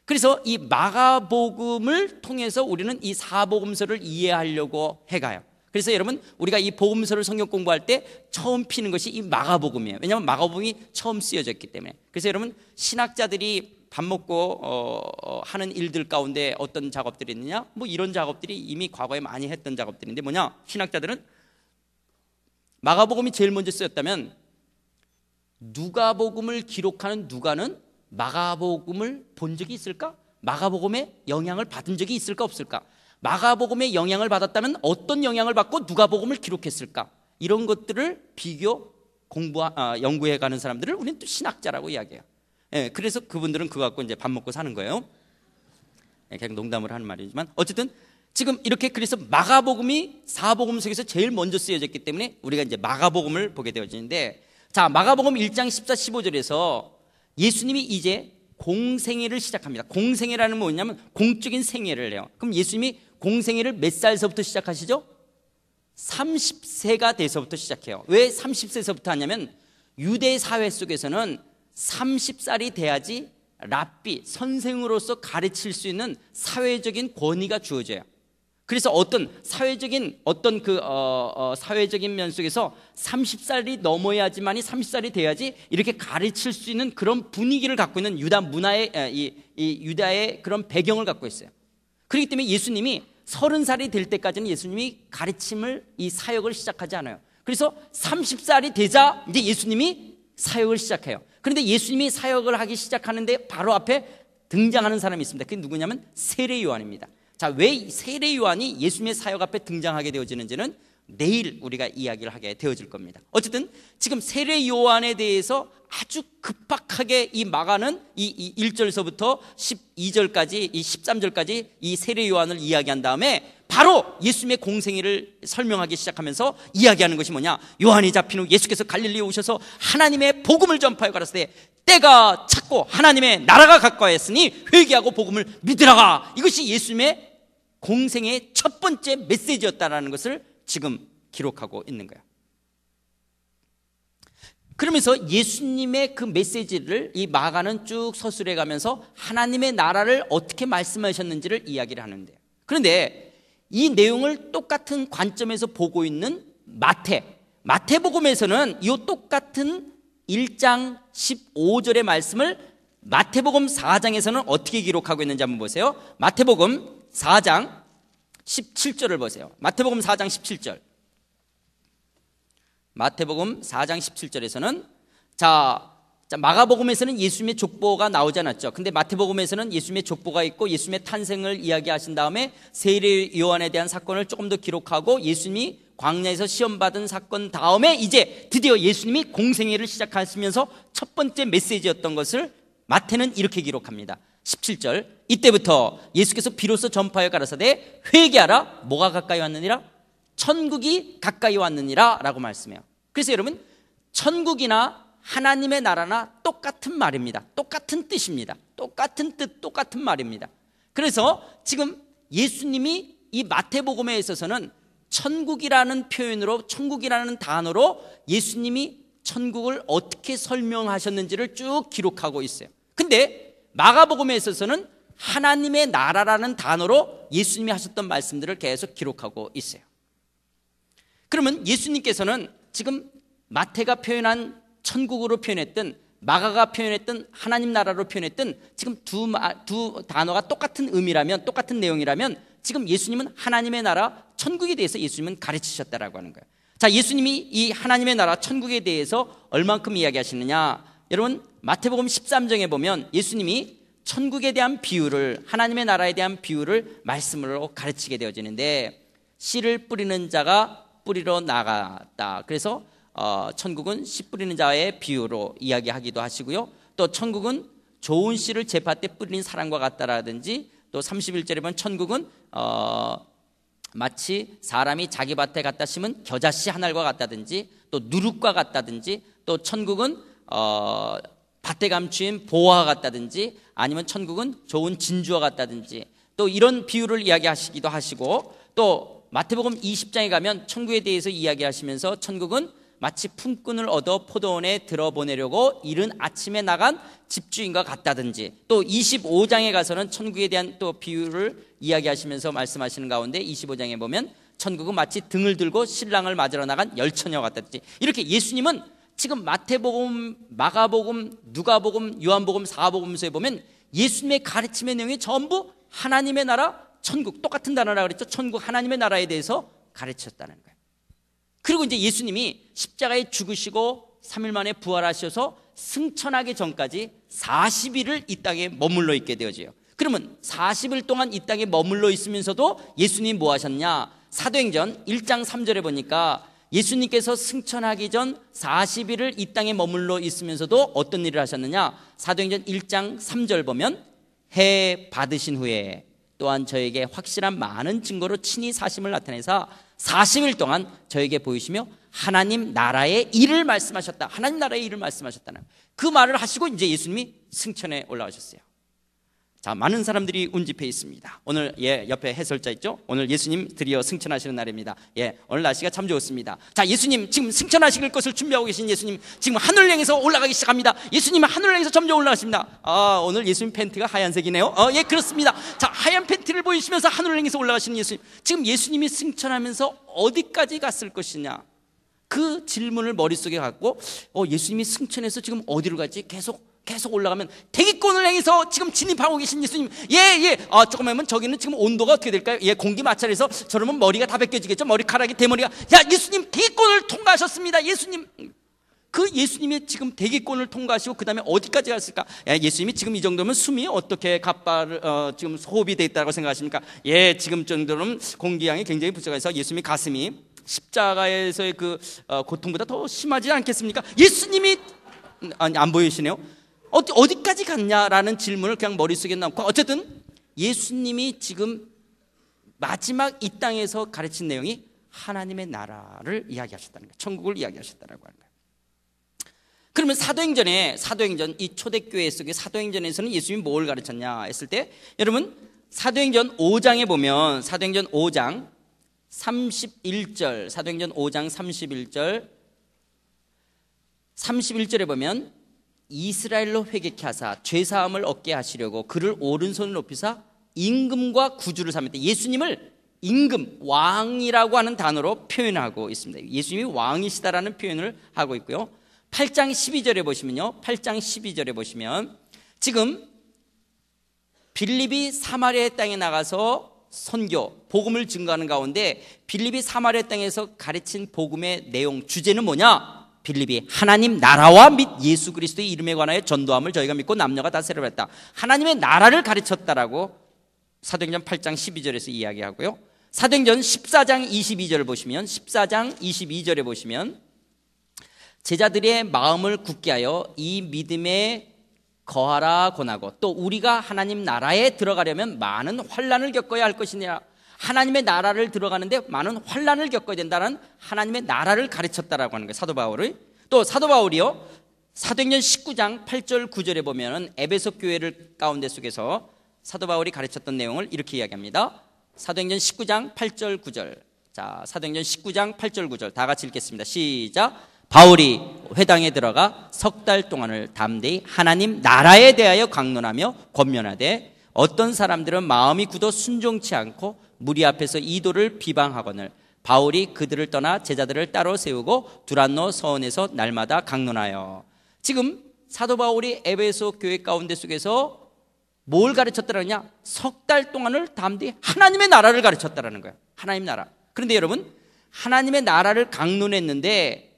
그래서 이 마가복음을 통해서 우리는 이 사복음서를 이해하려고 해가요. 그래서 여러분 우리가 이 복음서를 성경 공부할 때 처음 피는 것이 이 마가복음이에요. 왜냐하면 마가복음이 처음 쓰여졌기 때문에. 그래서 여러분 신학자들이 밥 먹고 어, 어, 하는 일들 가운데 어떤 작업들이 있느냐? 뭐 이런 작업들이 이미 과거에 많이 했던 작업들인데 뭐냐? 신학자들은 마가복음이 제일 먼저 쓰였다면 누가복음을 기록하는 누가는 마가복음을 본 적이 있을까? 마가복음의 영향을 받은 적이 있을까 없을까? 마가복음의 영향을 받았다면 어떤 영향을 받고 누가복음을 기록했을까? 이런 것들을 비교 공부 아, 연구해 가는 사람들을 우리는 또 신학자라고 이야기해요. 예, 그래서 그분들은 그거 갖고 이제 밥 먹고 사는 거예요. 예, 그냥 농담을 하는 말이지만 어쨌든 지금 이렇게 그래서 마가복음이 사복음 속에서 제일 먼저 쓰여졌기 때문에 우리가 이제 마가복음을 보게 되어지는데 자, 마가복음 1장 14, 15절에서 예수님이 이제 공생애를 시작합니다. 공생애라는 건 뭐냐면 공적인 생애를 해요. 그럼 예수님이 공생애를 몇 살서부터 시작하시죠? 30세가 돼서부터 시작해요. 왜 30세서부터 하냐면 유대 사회 속에서는 30살이 돼야지 랍비 선생으로서 가르칠 수 있는 사회적인 권위가 주어져요. 그래서 어떤 사회적인 어떤 그 어, 어, 사회적인 면 속에서 30살이 넘어야지만이 30살이 돼야지 이렇게 가르칠 수 있는 그런 분위기를 갖고 있는 유다 문화의 이, 이 유다의 그런 배경을 갖고 있어요. 그렇기 때문에 예수님이 서른 살이 될 때까지는 예수님이 가르침을 이 사역을 시작하지 않아요. 그래서 삼십 살이 되자 이제 예수님이 사역을 시작해요. 그런데 예수님이 사역을 하기 시작하는데 바로 앞에 등장하는 사람이 있습니다. 그게 누구냐면 세례 요한입니다. 자, 왜 세례 요한이 예수님의 사역 앞에 등장하게 되어지는지는 내일 우리가 이야기를 하게 되어질 겁니다. 어쨌든 지금 세례 요한에 대해서 아주 급박하게 이 마가는 이 1절서부터 12절까지 이 13절까지 이 세례 요한을 이야기한 다음에 바로 예수님의 공생애를 설명하기 시작하면서 이야기하는 것이 뭐냐? 요한이 잡힌 후 예수께서 갈릴리에 오셔서 하나님의 복음을 전파하여 가라사대 때가 찼고 하나님의 나라가 가까웠으니 회개하고 복음을 믿으라가. 이것이 예수님의 공생의 첫 번째 메시지였다라는 것을 지금 기록하고 있는 거야. 그러면서 예수님의 그 메시지를 이 마가는 쭉 서술해 가면서 하나님의 나라를 어떻게 말씀하셨는지를 이야기를 하는데 그런데 이 내용을 똑같은 관점에서 보고 있는 마태 마태복음에서는 이 똑같은 1장 15절의 말씀을 마태복음 4장에서는 어떻게 기록하고 있는지 한번 보세요 마태복음 4장 17절을 보세요. 마태복음 4장 17절. 마태복음 4장 17절에서는 자, 자 마가복음에서는 예수님의 족보가 나오지 않았죠. 근데 마태복음에서는 예수님의 족보가 있고 예수님의 탄생을 이야기하신 다음에 세례 요한에 대한 사건을 조금 더 기록하고 예수님이 광야에서 시험받은 사건 다음에 이제 드디어 예수님이 공생애를 시작하시면서 첫 번째 메시지였던 것을 마태는 이렇게 기록합니다. 17절 이때부터 예수께서 비로소 전파하여 가라사대 회개하라 뭐가 가까이 왔느니라 천국이 가까이 왔느니라라고 말씀해요. 그래서 여러분 천국이나 하나님의 나라나 똑같은 말입니다. 똑같은 뜻입니다. 똑같은 뜻, 똑같은 말입니다. 그래서 지금 예수님이 이 마태복음에 있어서는 천국이라는 표현으로 천국이라는 단어로 예수님이 천국을 어떻게 설명하셨는지를 쭉 기록하고 있어요. 근데 마가복음에 있어서는 하나님의 나라라는 단어로 예수님이 하셨던 말씀들을 계속 기록하고 있어요. 그러면 예수님께서는 지금 마태가 표현한 천국으로 표현했던 마가가 표현했던 하나님 나라로 표현했던 지금 두, 두 단어가 똑같은 의미라면 똑같은 내용이라면 지금 예수님은 하나님의 나라 천국에 대해서 예수님은 가르치셨다라고 하는 거예요. 자, 예수님이 이 하나님의 나라 천국에 대해서 얼만큼 이야기하시느냐? 여러분 마태복음 13장에 보면 예수님이 천국에 대한 비유를 하나님의 나라에 대한 비유를 말씀으로 가르치게 되어지는데 씨를 뿌리는 자가 뿌리러 나갔다. 그래서 어, 천국은 씨 뿌리는 자의 비유로 이야기하기도 하시고요. 또 천국은 좋은 씨를 제파때 뿌리는 사람과 같다라든지 또 31절에 보면 천국은 어, 마치 사람이 자기 밭에 갖다 심은 겨자씨 하 알과 같다든지 또 누룩과 같다든지 또 천국은 어, 밭에 감추인보화 같다든지 아니면 천국은 좋은 진주와 같다든지 또 이런 비유를 이야기하시기도 하시고 또 마태복음 20장에 가면 천국에 대해서 이야기하시면서 천국은 마치 품꾼을 얻어 포도원에 들어보내려고 이른 아침에 나간 집주인과 같다든지 또 25장에 가서는 천국에 대한 또 비유를 이야기하시면서 말씀하시는 가운데 25장에 보면 천국은 마치 등을 들고 신랑을 맞으러 나간 열처녀 같다든지 이렇게 예수님은 지금 마태복음, 마가복음, 누가복음, 요한복음, 사복음서에 보면 예수님의 가르침의 내용이 전부 하나님의 나라, 천국 똑같은 단어라 그랬죠. 천국 하나님의 나라에 대해서 가르쳤다는 거예요. 그리고 이제 예수님이 십자가에 죽으시고 3일 만에 부활하셔서 승천하기 전까지 40일을 이 땅에 머물러 있게 되어져요. 그러면 40일 동안 이 땅에 머물러 있으면서도 예수님 뭐 하셨냐? 사도행전 1장 3절에 보니까 예수님께서 승천하기 전 40일을 이 땅에 머물러 있으면서도 어떤 일을 하셨느냐? 사도행전 1장 3절 보면 해 받으신 후에 또한 저에게 확실한 많은 증거로 친히 사심을 나타내사 40일 동안 저에게 보이시며 하나님 나라의 일을 말씀하셨다. 하나님 나라의 일을 말씀하셨다는 그 말을 하시고 이제 예수님이 승천에 올라오셨어요 자, 많은 사람들이 운집해 있습니다. 오늘 예, 옆에 해설자 있죠? 오늘 예수님 드디어 승천하시는 날입니다. 예, 오늘 날씨가 참 좋습니다. 자, 예수님 지금 승천하실 것을 준비하고 계신 예수님 지금 하늘 향해서 올라가기 시작합니다. 예수님 하늘 향해서 점점 올라가십니다. 아, 오늘 예수님 팬티가 하얀색이네요. 어, 예, 그렇습니다. 자, 하얀 팬티를 보이시면서 하늘 향해서 올라가시는 예수님. 지금 예수님이 승천하면서 어디까지 갔을 것이냐? 그 질문을 머릿속에 갖고 어, 예수님이 승천해서 지금 어디로 갈지 계속 계속 올라가면 대기권을 향해서 지금 진입하고 계신 예수님. 예, 예. 아, 조금만 하면 저기는 지금 온도가 어떻게 될까요? 예, 공기 마찰에서 저러면 머리가 다 벗겨지겠죠? 머리카락이 대머리가. 야, 예수님 대기권을 통과하셨습니다. 예수님. 그 예수님이 지금 대기권을 통과하시고 그 다음에 어디까지 갔을까? 예, 예수님이 지금 이 정도면 숨이 어떻게 가빠 어, 지금 소비 이돼 있다고 생각하십니까? 예, 지금 정도는 공기양이 굉장히 부족해서 예수님이 가슴이 십자가에서의 그 어, 고통보다 더 심하지 않겠습니까? 예수님이 음, 아니, 안 보이시네요. 어디, 어디까지 갔냐라는 질문을 그냥 머릿속에 남고 어쨌든 예수님이 지금 마지막 이 땅에서 가르친 내용이 하나님의 나라를 이야기하셨다는 거예요. 천국을 이야기하셨다라고 하는 거예요. 그러면 사도행전에 사도행전 이 초대교회 속의 사도행전에서는 예수님이 뭘 가르쳤냐 했을 때 여러분 사도행전 5장에 보면 사도행전 5장 31절 사도행전 5장 31절 31절에 보면 이스라엘로 회개케 하사 죄 사함을 얻게 하시려고 그를 오른손을 높이사 임금과 구주를 삼았다 예수님을 임금 왕이라고 하는 단어로 표현하고 있습니다. 예수님이 왕이시다라는 표현을 하고 있고요. 8장 12절에 보시면요. 8장 12절에 보시면 지금 빌립이 사마리아 땅에 나가서 선교, 복음을 증거하는 가운데 빌립이 사마리아 땅에서 가르친 복음의 내용, 주제는 뭐냐? 빌립이 하나님 나라와 및 예수 그리스도의 이름에 관하여 전도함을 저희가 믿고 남녀가 다 세례를 했다. 하나님의 나라를 가르쳤다라고 사도행전 8장 12절에서 이야기하고요. 사도행전 14장 22절을 보시면 14장 22절에 보시면 제자들의 마음을 굳게 하여 이 믿음에 거하라 권하고 또 우리가 하나님 나라에 들어가려면 많은 환란을 겪어야 할 것이냐 하나님의 나라를 들어가는데 많은 환란을 겪어야 된다는 하나님의 나라를 가르쳤다라고 하는 거예요. 사도 바울이. 또 사도 바울이요. 사도행전 19장 8절 9절에 보면 에베소 교회를 가운데 속에서 사도 바울이 가르쳤던 내용을 이렇게 이야기합니다. 사도행전 19장 8절 9절. 자, 사도행전 19장 8절 9절 다 같이 읽겠습니다. 시작. 바울이 회당에 들어가 석 달 동안을 담대히 하나님 나라에 대하여 강론하며 권면하되 어떤 사람들은 마음이 굳어 순종치 않고 무리 앞에서 이도를 비방하거늘 바울이 그들을 떠나 제자들을 따로 세우고 두란노 서원에서 날마다 강론하여 지금 사도 바울이 에베소 교회 가운데 속에서 뭘 가르쳤다느냐? 석 달 동안을 담대 하나님의 나라를 가르쳤다라는 거야. 하나님 나라. 그런데 여러분, 하나님의 나라를 강론했는데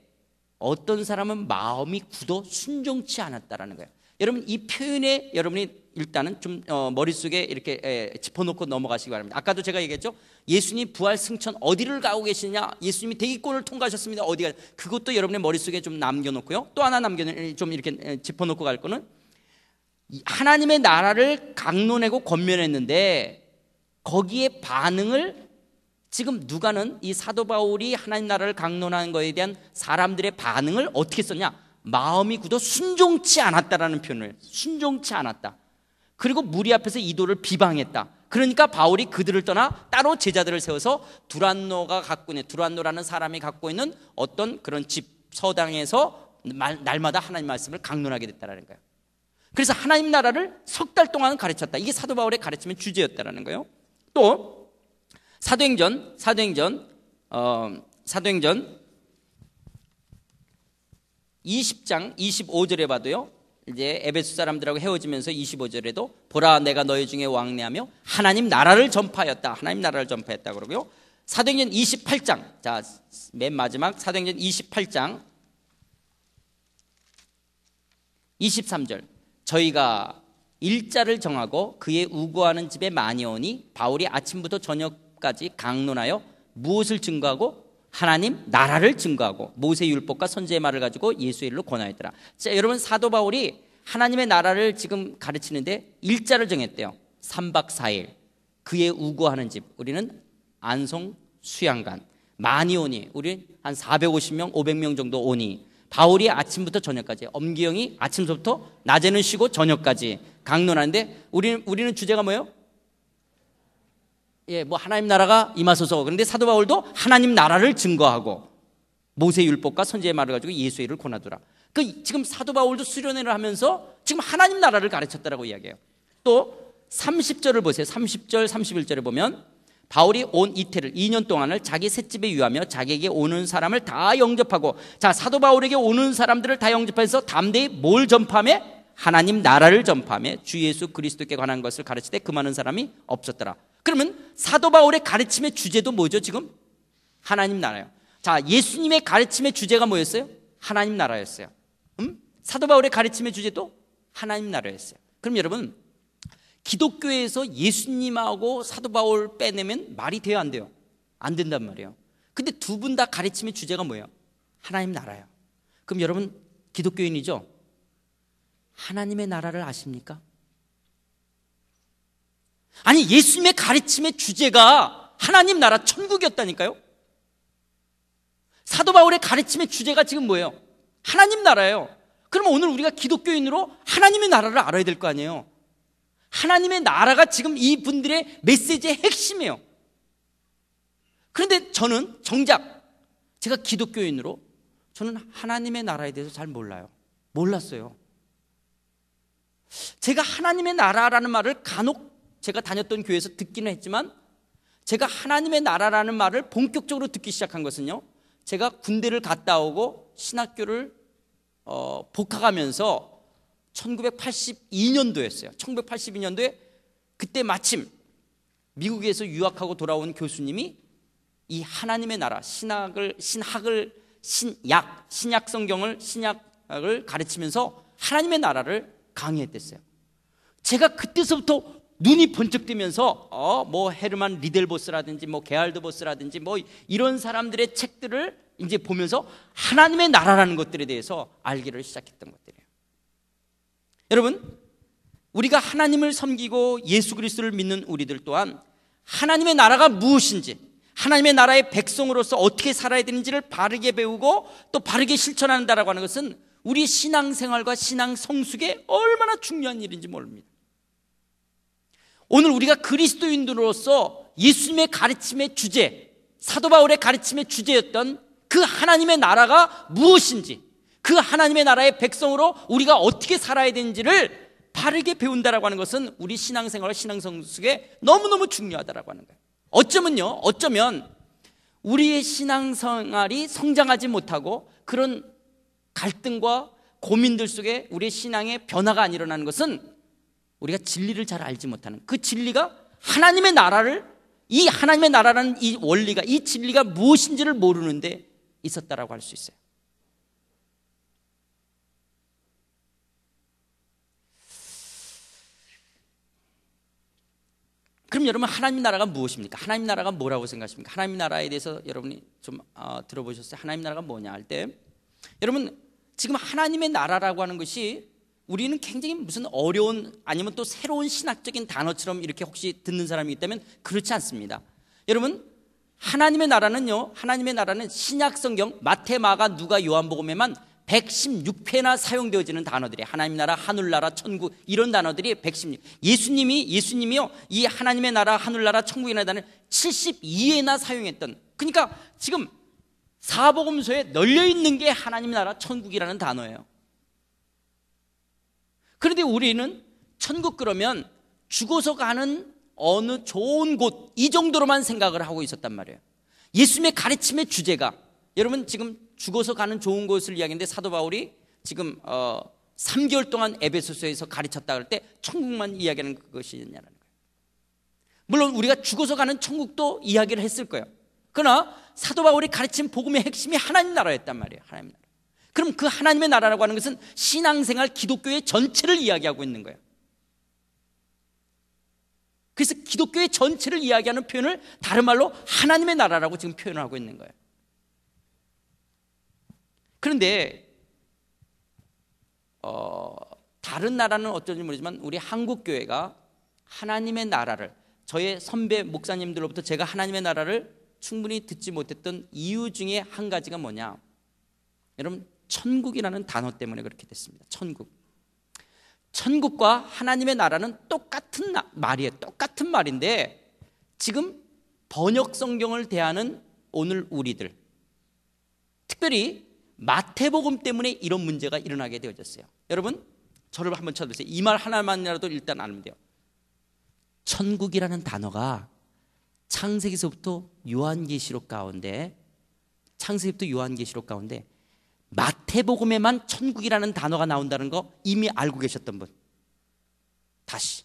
어떤 사람은 마음이 굳어 순종치 않았다라는 거예요 여러분, 이 표현에 여러분이 일단은 좀 어, 머릿속에 이렇게 에, 짚어놓고 넘어가시기 바랍니다. 아까도 제가 얘기했죠. 예수님 부활 승천 어디를 가고 계시냐? 예수님이 대기권을 통과하셨습니다. 어디가? 그것도 여러분의 머릿속에 좀 남겨놓고요. 또 하나 남겨좀 이렇게 에, 짚어놓고 갈 거는 하나님의 나라를 강론하고 권면했는데 거기에 반응을 지금 누가는 이 사도 바울이 하나님 나라를 강론하는 것에 대한 사람들의 반응을 어떻게 썼냐? 마음이 굳어 순종치 않았다라는 표현을 순종치 않았다. 그리고 무리 앞에서 이도를 비방했다. 그러니까 바울이 그들을 떠나 따로 제자들을 세워서 두란노가 갖고 있는 두란노라는 사람이 갖고 있는 어떤 그런 집 서당에서 날마다 하나님 말씀을 강론하게 됐다라는 거예요. 그래서 하나님 나라를 석 달 동안 가르쳤다. 이게 사도 바울의 가르침의 주제였다라는 거예요. 또 사도행전 사도행전 어, 사도행전 20장 25절에 봐도요. 이제 에베소 사람들하고 헤어지면서 25절에도 보라 내가 너희 중에 왕래하며 하나님 나라를 전파하였다. 하나님 나라를 전파했다 그러고요. 사도행전 28장. 자, 맨 마지막 사도행전 28장 23절. 저희가 일자를 정하고 그의 우구하는 집에 많이 오니 바울이 아침부터 저녁까지 강론하여 무엇을 증거하고 하나님 나라를 증거하고 모세 율법과 선지의 말을 가지고 예수의 일로 권하였더라. 자, 여러분 사도 바울이 하나님의 나라를 지금 가르치는데 일자를 정했대요. 3박 4일. 그의 우거하는 집. 우리는 안성 수양간. 많이 오니. 우리 한 450명, 500명 정도 오니. 바울이 아침부터 저녁까지. 엄기영이 아침부터 낮에는 쉬고 저녁까지 강론하는데 우리는 우리는 주제가 뭐예요? 예, 뭐 하나님 나라가 임하소서. 그런데 사도 바울도 하나님 나라를 증거하고 모세 율법과 선지의 말을 가지고 예수의 일을 권하더라. 그 지금 사도 바울도 수련회를 하면서 지금 하나님 나라를 가르쳤다라고 이야기해요. 또 30절을 보세요. 30절, 31절에 보면 바울이 온 이태를 2년 동안을 자기 셋집에 유하며 자기에게 오는 사람을 다 영접하고 자 사도 바울에게 오는 사람들을 다 영접해서 담대히 뭘 전파하며 하나님 나라를 전파하며 주 예수 그리스도께 관한 것을 가르치되 그 많은 사람이 없었더라. 그러면 사도 바울의 가르침의 주제도 뭐죠, 지금? 하나님 나라요. 자, 예수님의 가르침의 주제가 뭐였어요? 하나님 나라였어요. 음? 사도 바울의 가르침의 주제도 하나님 나라였어요. 그럼 여러분, 기독교에서 예수님하고 사도 바울 빼내면 말이 돼요, 안 돼요? 안 된단 말이에요. 근데 두 분 다 가르침의 주제가 뭐예요? 하나님 나라요. 그럼 여러분, 기독교인이죠? 하나님의 나라를 아십니까? 아니, 예수님의 가르침의 주제가 하나님 나라 천국이었다니까요? 사도 바울의 가르침의 주제가 지금 뭐예요? 하나님 나라예요. 그러면 오늘 우리가 기독교인으로 하나님의 나라를 알아야 될 거 아니에요? 하나님의 나라가 지금 이분들의 메시지의 핵심이에요. 그런데 저는 정작 제가 기독교인으로 저는 하나님의 나라에 대해서 잘 몰라요. 몰랐어요. 제가 하나님의 나라라는 말을 간혹 제가 다녔던 교회에서 듣기는 했지만 제가 하나님의 나라라는 말을 본격적으로 듣기 시작한 것은요. 제가 군대를 갔다 오고 신학교를 어, 복학하면서 1982년도였어요. 1982년도에 그때 마침 미국에서 유학하고 돌아온 교수님이 이 하나님의 나라 신학을 신학을 신약 신약 성경을 신약을 가르치면서 하나님의 나라를 강의했댔어요. 제가 그때서부터 눈이 번쩍뜨면서 어, 뭐 헤르만 리델보스라든지 뭐 게알드보스라든지 뭐 이런 사람들의 책들을 이제 보면서 하나님의 나라라는 것들에 대해서 알기를 시작했던 것들이에요. 여러분, 우리가 하나님을 섬기고 예수 그리스도를 믿는 우리들 또한 하나님의 나라가 무엇인지 하나님의 나라의 백성으로서 어떻게 살아야 되는지를 바르게 배우고 또 바르게 실천한다라고 하는 것은 우리 신앙생활과 신앙 성숙에 얼마나 중요한 일인지 모릅니다. 오늘 우리가 그리스도인들로서 예수님의 가르침의 주제, 사도 바울의 가르침의 주제였던 그 하나님의 나라가 무엇인지, 그 하나님의 나라의 백성으로 우리가 어떻게 살아야 되는지를 바르게 배운다라고 하는 것은 우리 신앙생활, 신앙성숙에 너무너무 중요하다라고 하는 거예요. 어쩌면요, 어쩌면 우리의 신앙생활이 성장하지 못하고 그런 갈등과 고민들 속에 우리의 신앙의 변화가 안 일어나는 것은 우리가 진리를 잘 알지 못하는 그 진리가 하나님의 나라를 이 하나님의 나라라는 이 원리가 이 진리가 무엇인지를 모르는데 있었다라고 할 수 있어요. 그럼 여러분 하나님 나라가 무엇입니까? 하나님 나라가 뭐라고 생각하십니까? 하나님 나라에 대해서 여러분이 좀 어, 들어보셨어요? 하나님 나라가 뭐냐 할 때 여러분 지금 하나님의 나라라고 하는 것이 우리는 굉장히 무슨 어려운 아니면 또 새로운 신학적인 단어처럼 이렇게 혹시 듣는 사람이 있다면 그렇지 않습니다. 여러분 하나님의 나라는요. 하나님의 나라는 신약 성경 마태, 마가, 누가, 요한복음에만 116회나 사용되어지는 단어들이 하나님 나라, 하늘나라, 천국 이런 단어들이 116. 예수님이 예수님이요. 이 하나님의 나라, 하늘나라, 천국이라는 단어를 72회나 사용했던. 그러니까 지금 사복음서에 널려 있는 게 하나님 나라, 천국이라는 단어예요. 그런데 우리는 천국 그러면 죽어서 가는 어느 좋은 곳 이 정도로만 생각을 하고 있었단 말이에요. 예수님의 가르침의 주제가 여러분 지금 죽어서 가는 좋은 곳을 이야기인데 사도 바울이 지금 어 3개월 동안 에베소서에서 가르쳤다 그럴 때 천국만 이야기하는 것이냐라는 거예요. 물론 우리가 죽어서 가는 천국도 이야기를 했을 거예요. 그러나 사도 바울이 가르친 복음의 핵심이 하나님 나라였단 말이에요. 하나님 나라. 그럼 그 하나님의 나라라고 하는 것은 신앙생활 기독교의 전체를 이야기하고 있는 거예요 그래서 기독교의 전체를 이야기하는 표현을 다른 말로 하나님의 나라라고 지금 표현하고 있는 거예요. 그런데 어, 다른 나라는 어쩐지 모르지만 우리 한국 교회가 하나님의 나라를 저의 선배 목사님들로부터 제가 하나님의 나라를 충분히 듣지 못했던 이유 중에 한 가지가 뭐냐? 여러분 천국이라는 단어 때문에 그렇게 됐습니다. 천국. 천국과 하나님의 나라는 똑같은 나, 말이에요. 똑같은 말인데 지금 번역 성경을 대하는 오늘 우리들 특별히 마태복음 때문에 이런 문제가 일어나게 되어졌어요. 여러분 저를 한번 쳐다보세요. 이 말 하나만이라도 일단 알면 돼요. 천국이라는 단어가 창세기서부터 요한계시록 가운데 창세기부터 요한계시록 가운데 마태복음에만 천국이라는 단어가 나온다는 거 이미 알고 계셨던 분. 다시.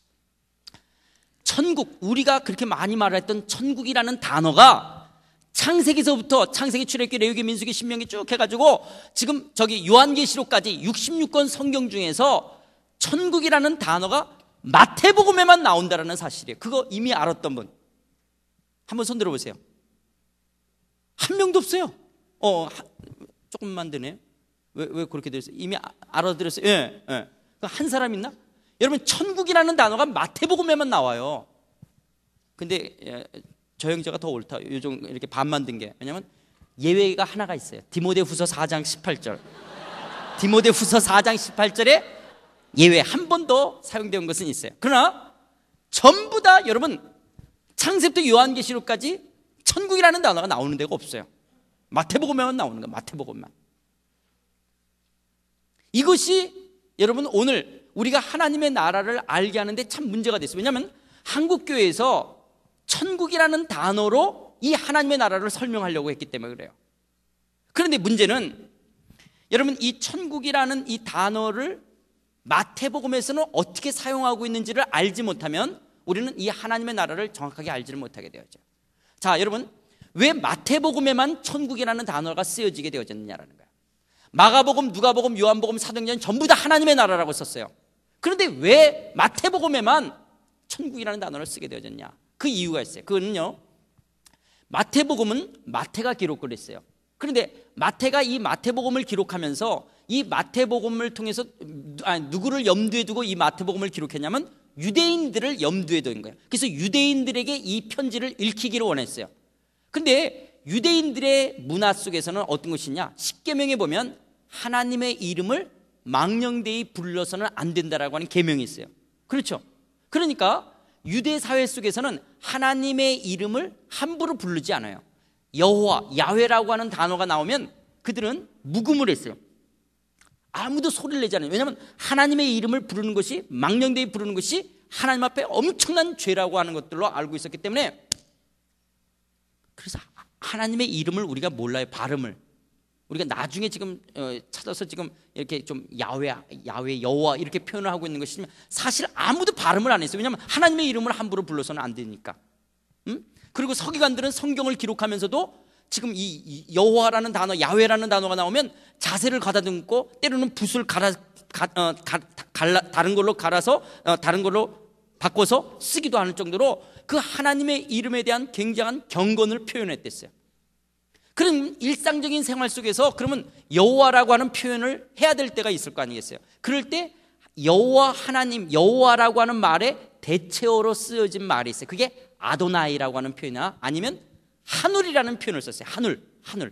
천국, 우리가 그렇게 많이 말했던 천국이라는 단어가 창세기서부터 창세기 출애굽기 레위기 민수기 신명기 쭉 해가지고 지금 저기 요한계시록까지 66권 성경 중에서 천국이라는 단어가 마태복음에만 나온다라는 사실이에요. 그거 이미 알았던 분. 한번 손 들어보세요. 한 명도 없어요. 어, 조금만 되네요. 왜, 왜 그렇게 되었어요? 이미 아, 알아들었어요. 예, 예. 그 한 사람 있나? 여러분, 천국이라는 단어가 마태복음에만 나와요. 근데 예, 저 형제가 더 옳다. 요즘 이렇게 반 만든 게. 왜냐면 예외가 하나가 있어요. 디모데 후서 4장 18절. 디모데 후서 4장 18절에 예외 한 번도 사용된 것은 있어요. 그러나 전부 다 여러분 창세부터 요한계시록까지 천국이라는 단어가 나오는 데가 없어요. 마태복음에만 나오는 거야. 마태복음만. 이것이 여러분 오늘 우리가 하나님의 나라를 알게 하는데 참 문제가 됐어요. 왜냐하면 한국 교회에서 천국이라는 단어로 이 하나님의 나라를 설명하려고 했기 때문에 그래요. 그런데 문제는 여러분 이 천국이라는 이 단어를 마태복음에서는 어떻게 사용하고 있는지를 알지 못하면 우리는 이 하나님의 나라를 정확하게 알지를 못하게 되었죠. 자, 여러분 왜 마태복음에만 천국이라는 단어가 쓰여지게 되어졌느냐라는 거야. 마가복음, 누가복음, 요한복음, 사도행전 전부 다 하나님의 나라라고 썼어요. 그런데 왜 마태복음에만 천국이라는 단어를 쓰게 되어졌냐? 그 이유가 있어요. 그거는요. 마태복음은 마태가 기록을 했어요. 그런데 마태가 이 마태복음을 기록하면서 이 마태복음을 통해서 아니, 누구를 염두에 두고 이 마태복음을 기록했냐면 유대인들을 염두에 둔 거예요. 그래서 유대인들에게 이 편지를 읽히기를 원했어요. 근데 유대인들의 문화 속에서는 어떤 것이냐? 십계명에 보면 하나님의 이름을 망령되이 불러서는 안 된다라고 하는 계명이 있어요. 그렇죠? 그러니까 유대 사회 속에서는 하나님의 이름을 함부로 부르지 않아요. 여호와, 야훼라고 하는 단어가 나오면 그들은 묵음을 했어요. 아무도 소리를 내지 않아요. 왜냐하면 하나님의 이름을 부르는 것이 망령되이 부르는 것이 하나님 앞에 엄청난 죄라고 하는 것들로 알고 있었기 때문에 그래서 하나님의 이름을 우리가 몰라요. 발음을. 우리가 나중에 지금 어, 찾아서 지금 이렇게 좀 야외 야외 여호와 이렇게 표현을 하고 있는 것이지만 사실 아무도 발음을 안 했어요. 왜냐하면 하나님의 이름을 함부로 불러서는 안 되니까. 음? 그리고 서기관들은 성경을 기록하면서도 지금 이 여호와라는 단어, 야외라는 단어가 나오면 자세를 가다듬고 때로는 붓을 갈아, 가, 어, 가, 갈라, 다른 걸로 갈아서 어, 다른 걸로 바꿔서 쓰기도 하는 정도로 그 하나님의 이름에 대한 굉장한 경건을 표현했댔어요. 그런 일상적인 생활 속에서 그러면 여호와라고 하는 표현을 해야 될 때가 있을 거 아니겠어요? 그럴 때 여호와 하나님 여호와라고 하는 말에 대체어로 쓰여진 말이 있어요. 그게 아도나이라고 하는 표현이나 아니면 하늘이라는 표현을 썼어요. 하늘, 하늘.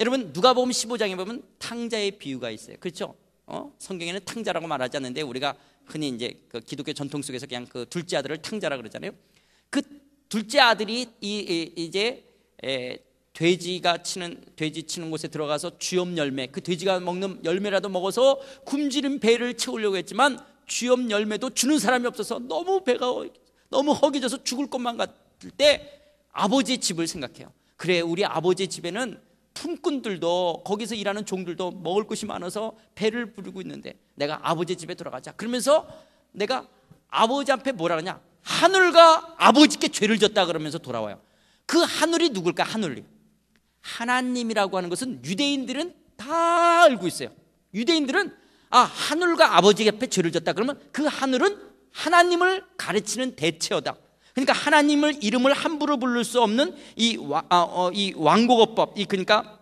여러분 누가복음 15장에 보면 탕자의 비유가 있어요. 그렇죠? 어? 성경에는 탕자라고 말하지 않는데 우리가 흔히 이제 그 기독교 전통 속에서 그냥 그 둘째 아들을 탕자라 그러잖아요. 그 둘째 아들이 이, 이 이제 에, 돼지가 치는 돼지 치는 곳에 들어가서 쥐염 열매 그 돼지가 먹는 열매라도 먹어서 굶주린 배를 채우려고 했지만 쥐염 열매도 주는 사람이 없어서 너무 배가 너무 허기져서 죽을 것만 같을 때 아버지 집을 생각해요. 그래 우리 아버지 집에는 품꾼들도 거기서 일하는 종들도 먹을 것이 많아서 배를 부르고 있는데 내가 아버지 집에 돌아가자. 그러면서 내가 아버지 앞에 뭐라 그러냐? 하늘과 아버지께 죄를 졌다 그러면서 돌아와요. 그 하늘이 누굴까? 하늘이. 하나님이라고 하는 것은 유대인들은 다 알고 있어요. 유대인들은 아, 하늘과 아버지 옆에 죄를 졌다 그러면 그 하늘은 하나님을 가르치는 대체어다. 그러니까 하나님을 이름을 함부로 부를 수 없는 이, 아, 어, 이 왕고거법, 이 그러니까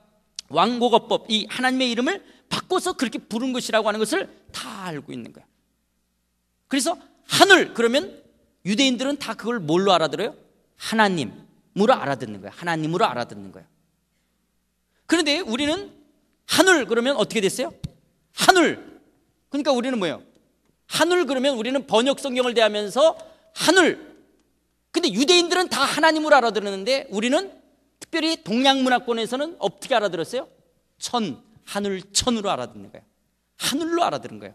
왕고거법, 이 하나님의 이름을 바꿔서 그렇게 부른 것이라고 하는 것을 다 알고 있는 거예요 그래서 하늘 그러면 유대인들은 다 그걸 뭘로 알아들어요? 하나님으로 알아듣는 거예요. 하나님으로 알아듣는 거예요. 그런데 우리는 하늘 그러면 어떻게 됐어요? 하늘. 그러니까 우리는 뭐예요? 하늘 그러면 우리는 번역 성경을 대하면서 하늘. 근데 유대인들은 다 하나님으로 알아들었는데 우리는 특별히 동양 문화권에서는 어떻게 알아들었어요? 천, 하늘 천으로 알아듣는 거예요. 하늘로 알아들은 거예요.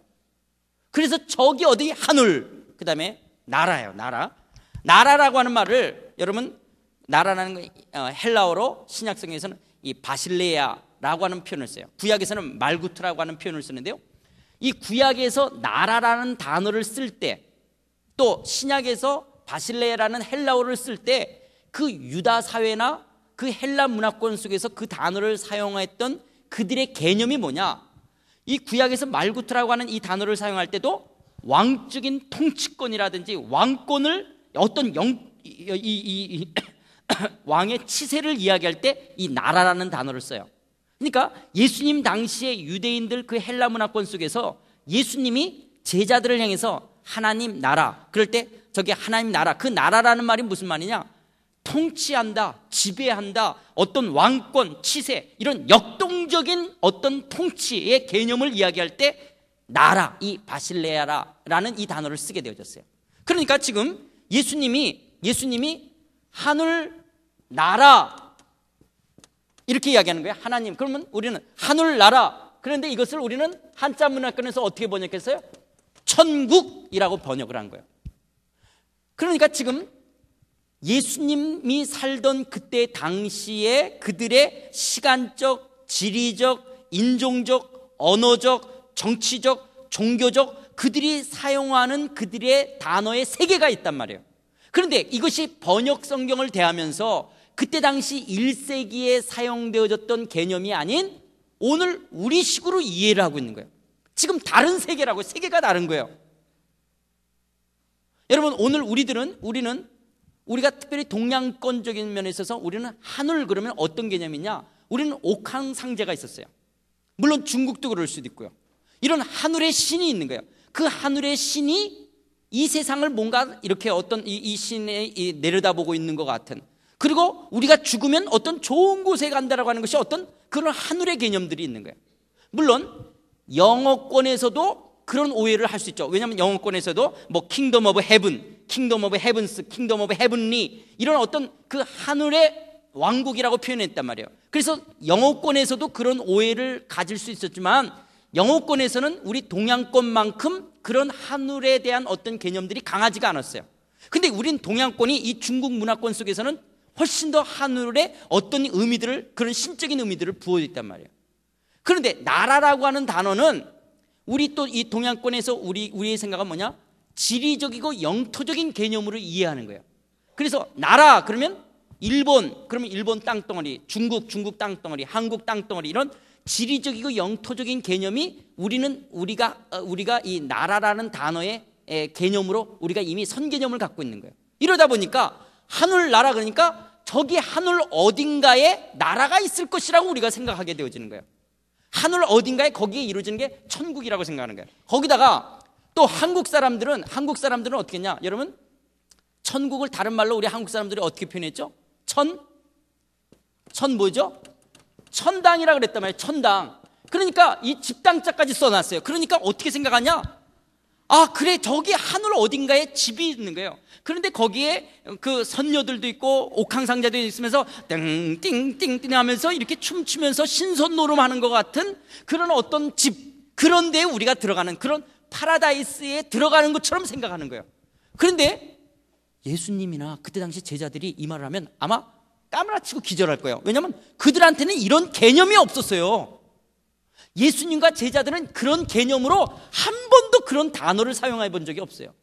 그래서 저기 어디 하늘, 그 다음에 나라예요, 나라. 나라라고 하는 말을 여러분 나라라는 건 어, 헬라어로 신약성에서는 이 바실레야라고 하는 표현을 써요. 구약에서는 말구트라고 하는 표현을 쓰는데요. 이 구약에서 나라라는 단어를 쓸 때 또 신약에서 바실레야라는 헬라어를 쓸 때 그 유다 사회나 그 헬라 문화권 속에서 그 단어를 사용했던 그들의 개념이 뭐냐? 이 구약에서 말구트라고 하는 이 단어를 사용할 때도 왕적인 통치권이라든지 왕권을 어떤 영, 이, 이, 이 왕의 치세를 이야기할 때 이 나라라는 단어를 써요. 그러니까 예수님 당시의 유대인들 그 헬라 문화권 속에서 예수님이 제자들을 향해서 하나님 나라 그럴 때 저게 하나님 나라 그 나라라는 말이 무슨 말이냐 통치한다 지배한다 어떤 왕권 치세 이런 역동적인 어떤 통치의 개념을 이야기할 때 나라, 이 바실레아라라는 이 단어를 쓰게 되어졌어요. 그러니까 지금 예수님이 예수님이 하늘 나라 이렇게 이야기하는 거예요. 하나님. 그러면 우리는 하늘 나라. 그런데 이것을 우리는 한자 문화권에서 어떻게 번역했어요? 천국이라고 번역을 한 거예요. 그러니까 지금 예수님이 살던 그때 당시에 그들의 시간적, 지리적, 인종적, 언어적 정치적, 종교적 그들이 사용하는 그들의 단어의 세계가 있단 말이에요. 그런데 이것이 번역 성경을 대하면서 그때 당시 1세기에 사용되어졌던 개념이 아닌 오늘 우리 식으로 이해를 하고 있는 거예요. 지금 다른 세계라고 세계가 다른 거예요. 여러분 오늘 우리들은 우리는 우리가 특별히 동양권적인 면에 있어서 우리는 한울 그러면 어떤 개념이냐? 우리는 옥황 상제가 있었어요. 물론 중국도 그럴 수도 있고요. 이런 하늘의 신이 있는 거예요. 그 하늘의 신이 이 세상을 뭔가 이렇게 어떤 이, 이 신에 이 내려다보고 있는 것 같은 그리고 우리가 죽으면 어떤 좋은 곳에 간다라고 하는 것이 어떤 그런 하늘의 개념들이 있는 거예요. 물론 영어권에서도 그런 오해를 할 수 있죠. 왜냐하면 영어권에서도 뭐 킹덤 오브 헤븐, 킹덤 오브 헤븐스, 킹덤 오브 헤븐리 이런 어떤 그 하늘의 왕국이라고 표현했단 말이에요. 그래서 영어권에서도 그런 오해를 가질 수 있었지만 영어권에서는 우리 동양권만큼 그런 하늘에 대한 어떤 개념들이 강하지가 않았어요. 근데 우린 동양권이 이 중국 문화권 속에서는 훨씬 더 하늘에 어떤 의미들을 그런 신적인 의미들을 부어 있단 말이에요. 그런데 나라라고 하는 단어는 우리 또 이 동양권에서 우리 우리의 생각은 뭐냐? 지리적이고 영토적인 개념으로 이해하는 거예요. 그래서 나라 그러면 일본 그러면 일본 땅덩어리, 중국 중국 땅덩어리, 한국 땅덩어리 이런 지리적이고 영토적인 개념이 우리는 우리가 어, 우리가 이 나라라는 단어의 개념으로 우리가 이미 선개념을 갖고 있는 거예요. 이러다 보니까 하늘 나라 그러니까 저기 하늘 어딘가에 나라가 있을 것이라고 우리가 생각하게 되어지는 거예요. 하늘 어딘가에 거기에 이루어지는 게 천국이라고 생각하는 거예요. 거기다가 또 한국 사람들은 한국 사람들은 어떻게 했냐? 여러분 천국을 다른 말로 우리 한국 사람들이 어떻게 표현했죠? 천? 천 뭐죠? 천당이라 그랬단 말이에요. 천당. 그러니까 이 집당자까지 써놨어요. 그러니까 어떻게 생각하냐? 아, 그래, 저기 하늘 어딘가에 집이 있는 거예요. 그런데 거기에 그 선녀들도 있고 옥황상자도 있으면서 띵띵띵띵 하면서 이렇게 춤추면서 신선노름 하는 것 같은 그런 어떤 집, 그런 데 우리가 들어가는 그런 파라다이스에 들어가는 것처럼 생각하는 거예요. 그런데 예수님이나 그때 당시 제자들이 이 말을 하면 아마 까무라치고 기절할 거예요. 왜냐하면 그들한테는 이런 개념이 없었어요. 예수님과 제자들은 그런 개념으로 한 번도 그런 단어를 사용해 본 적이 없어요.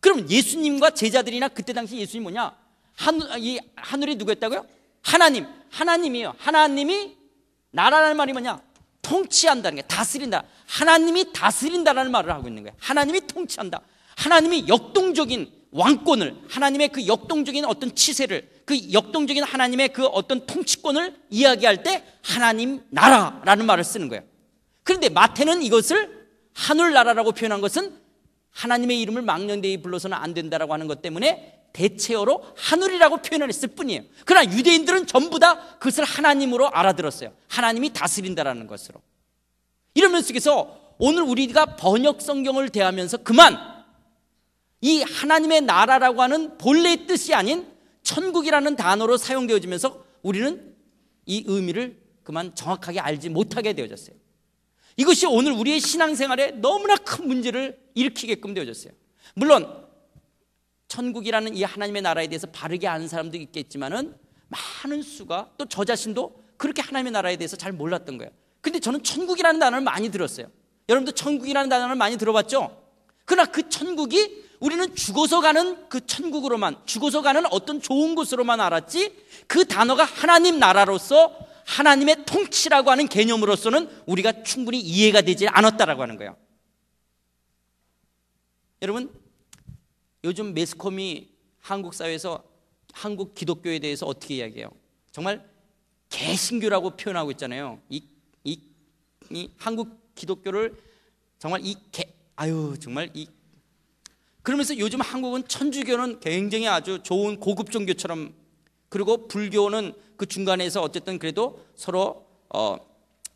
그럼 예수님과 제자들이나 그때 당시 예수님 뭐냐? 하늘, 이 하늘이 누구였다고요? 하나님. 하나님이요 하나님이 나라라는 말이 뭐냐? 통치한다는 게 다스린다. 하나님이 다스린다라는 말을 하고 있는 거예요. 하나님이 통치한다. 하나님이 역동적인 왕권을 하나님의 그 역동적인 어떤 치세를 그 역동적인 하나님의 그 어떤 통치권을 이야기할 때 하나님 나라라는 말을 쓰는 거예요. 그런데 마태는 이것을 하늘나라라고 표현한 것은 하나님의 이름을 망년대이 불러서는 안 된다라고 하는 것 때문에 대체어로 하늘이라고 표현을 했을 뿐이에요. 그러나 유대인들은 전부 다 그것을 하나님으로 알아들었어요. 하나님이 다스린다라는 것으로. 이러면 속에서 오늘 우리가 번역 성경을 대하면서 그만 이 하나님의 나라라고 하는 본래의 뜻이 아닌 천국이라는 단어로 사용되어지면서 우리는 이 의미를 그만 정확하게 알지 못하게 되어졌어요. 이것이 오늘 우리의 신앙생활에 너무나 큰 문제를 일으키게끔 되어졌어요. 물론 천국이라는 이 하나님의 나라에 대해서 바르게 아는 사람도 있겠지만은 많은 수가 또 저 자신도 그렇게 하나님의 나라에 대해서 잘 몰랐던 거예요. 근데 저는 천국이라는 단어를 많이 들었어요. 여러분도 천국이라는 단어를 많이 들어봤죠? 그러나 그 천국이 우리는 죽어서 가는 그 천국으로만, 죽어서 가는 어떤 좋은 곳으로만 알았지, 그 단어가 하나님 나라로서 하나님의 통치라고 하는 개념으로서는 우리가 충분히 이해가 되지 않았다라고 하는 거예요. 여러분, 요즘 매스컴이 한국 사회에서 한국 기독교에 대해서 어떻게 이야기해요? 정말 개신교라고 표현하고 있잖아요. 이, 이, 이 한국 기독교를 정말 이 개, 아유, 정말 이 그러면서 요즘 한국은 천주교는 굉장히 아주 좋은 고급 종교처럼 그리고 불교는 그 중간에서 어쨌든 그래도 서로 어,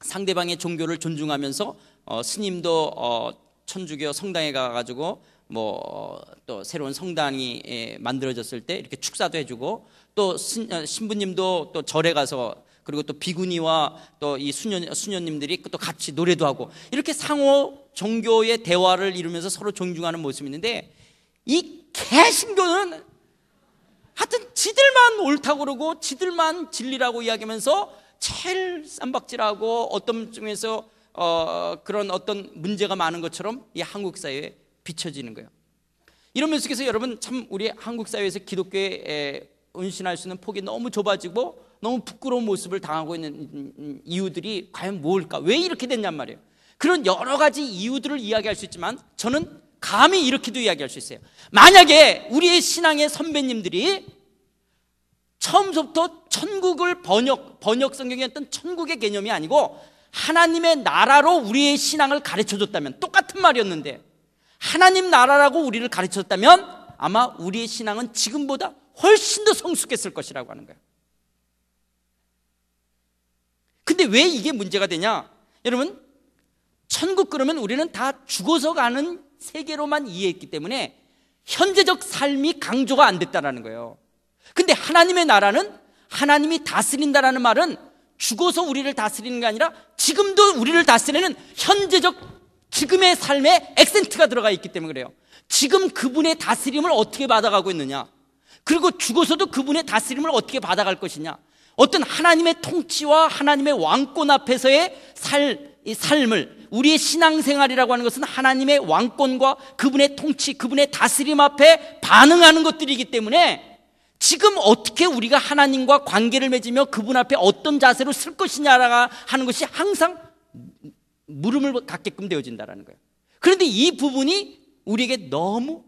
상대방의 종교를 존중하면서 어, 스님도 어, 천주교 성당에 가가지고 뭐또 어, 새로운 성당이 예, 만들어졌을 때 이렇게 축사도 해주고 또 신, 어, 신부님도 또 절에 가서 그리고 또 비구니와 또 이 수녀 수녀님들이 또 같이 노래도 하고 이렇게 상호 종교의 대화를 이루면서 서로 존중하는 모습이 있는데 이 개신교는 하여튼 지들만 옳다고 그러고 지들만 진리라고 이야기하면서 제일 쌈박질하고 어떤 중에서 어, 그런 어떤 문제가 많은 것처럼 이 한국 사회에 비춰지는 거예요. 이런 면속에서 여러분 참 우리 한국 사회에서 기독교에 은신할 수 있는 폭이 너무 좁아지고 너무 부끄러운 모습을 당하고 있는 이유들이 과연 뭘까? 왜 이렇게 됐냔 말이에요. 그런 여러 가지 이유들을 이야기할 수 있지만 저는 감히 이렇게도 이야기할 수 있어요. 만약에 우리의 신앙의 선배님들이 처음부터 천국을 번역, 번역 성경이었던 천국의 개념이 아니고 하나님의 나라로 우리의 신앙을 가르쳐 줬다면 똑같은 말이었는데 하나님 나라라고 우리를 가르쳐 줬다면 아마 우리의 신앙은 지금보다 훨씬 더 성숙했을 것이라고 하는 거예요. 근데 왜 이게 문제가 되냐? 여러분, 천국 그러면 우리는 다 죽어서 가는 세계로만 이해했기 때문에 현재적 삶이 강조가 안 됐다라는 거예요. 근데 하나님의 나라는 하나님이 다스린다라는 말은 죽어서 우리를 다스리는 게 아니라 지금도 우리를 다스리는 현재적 지금의 삶에 액센트가 들어가 있기 때문에 그래요. 지금 그분의 다스림을 어떻게 받아가고 있느냐? 그리고 죽어서도 그분의 다스림을 어떻게 받아갈 것이냐? 어떤 하나님의 통치와 하나님의 왕권 앞에서의 살이 삶을 우리의 신앙생활이라고 하는 것은 하나님의 왕권과 그분의 통치, 그분의 다스림 앞에 반응하는 것들이기 때문에 지금 어떻게 우리가 하나님과 관계를 맺으며 그분 앞에 어떤 자세로 쓸 것이냐라고 하는 것이 항상 물음을 갖게끔 되어진다라는 거예요. 그런데 이 부분이 우리에게 너무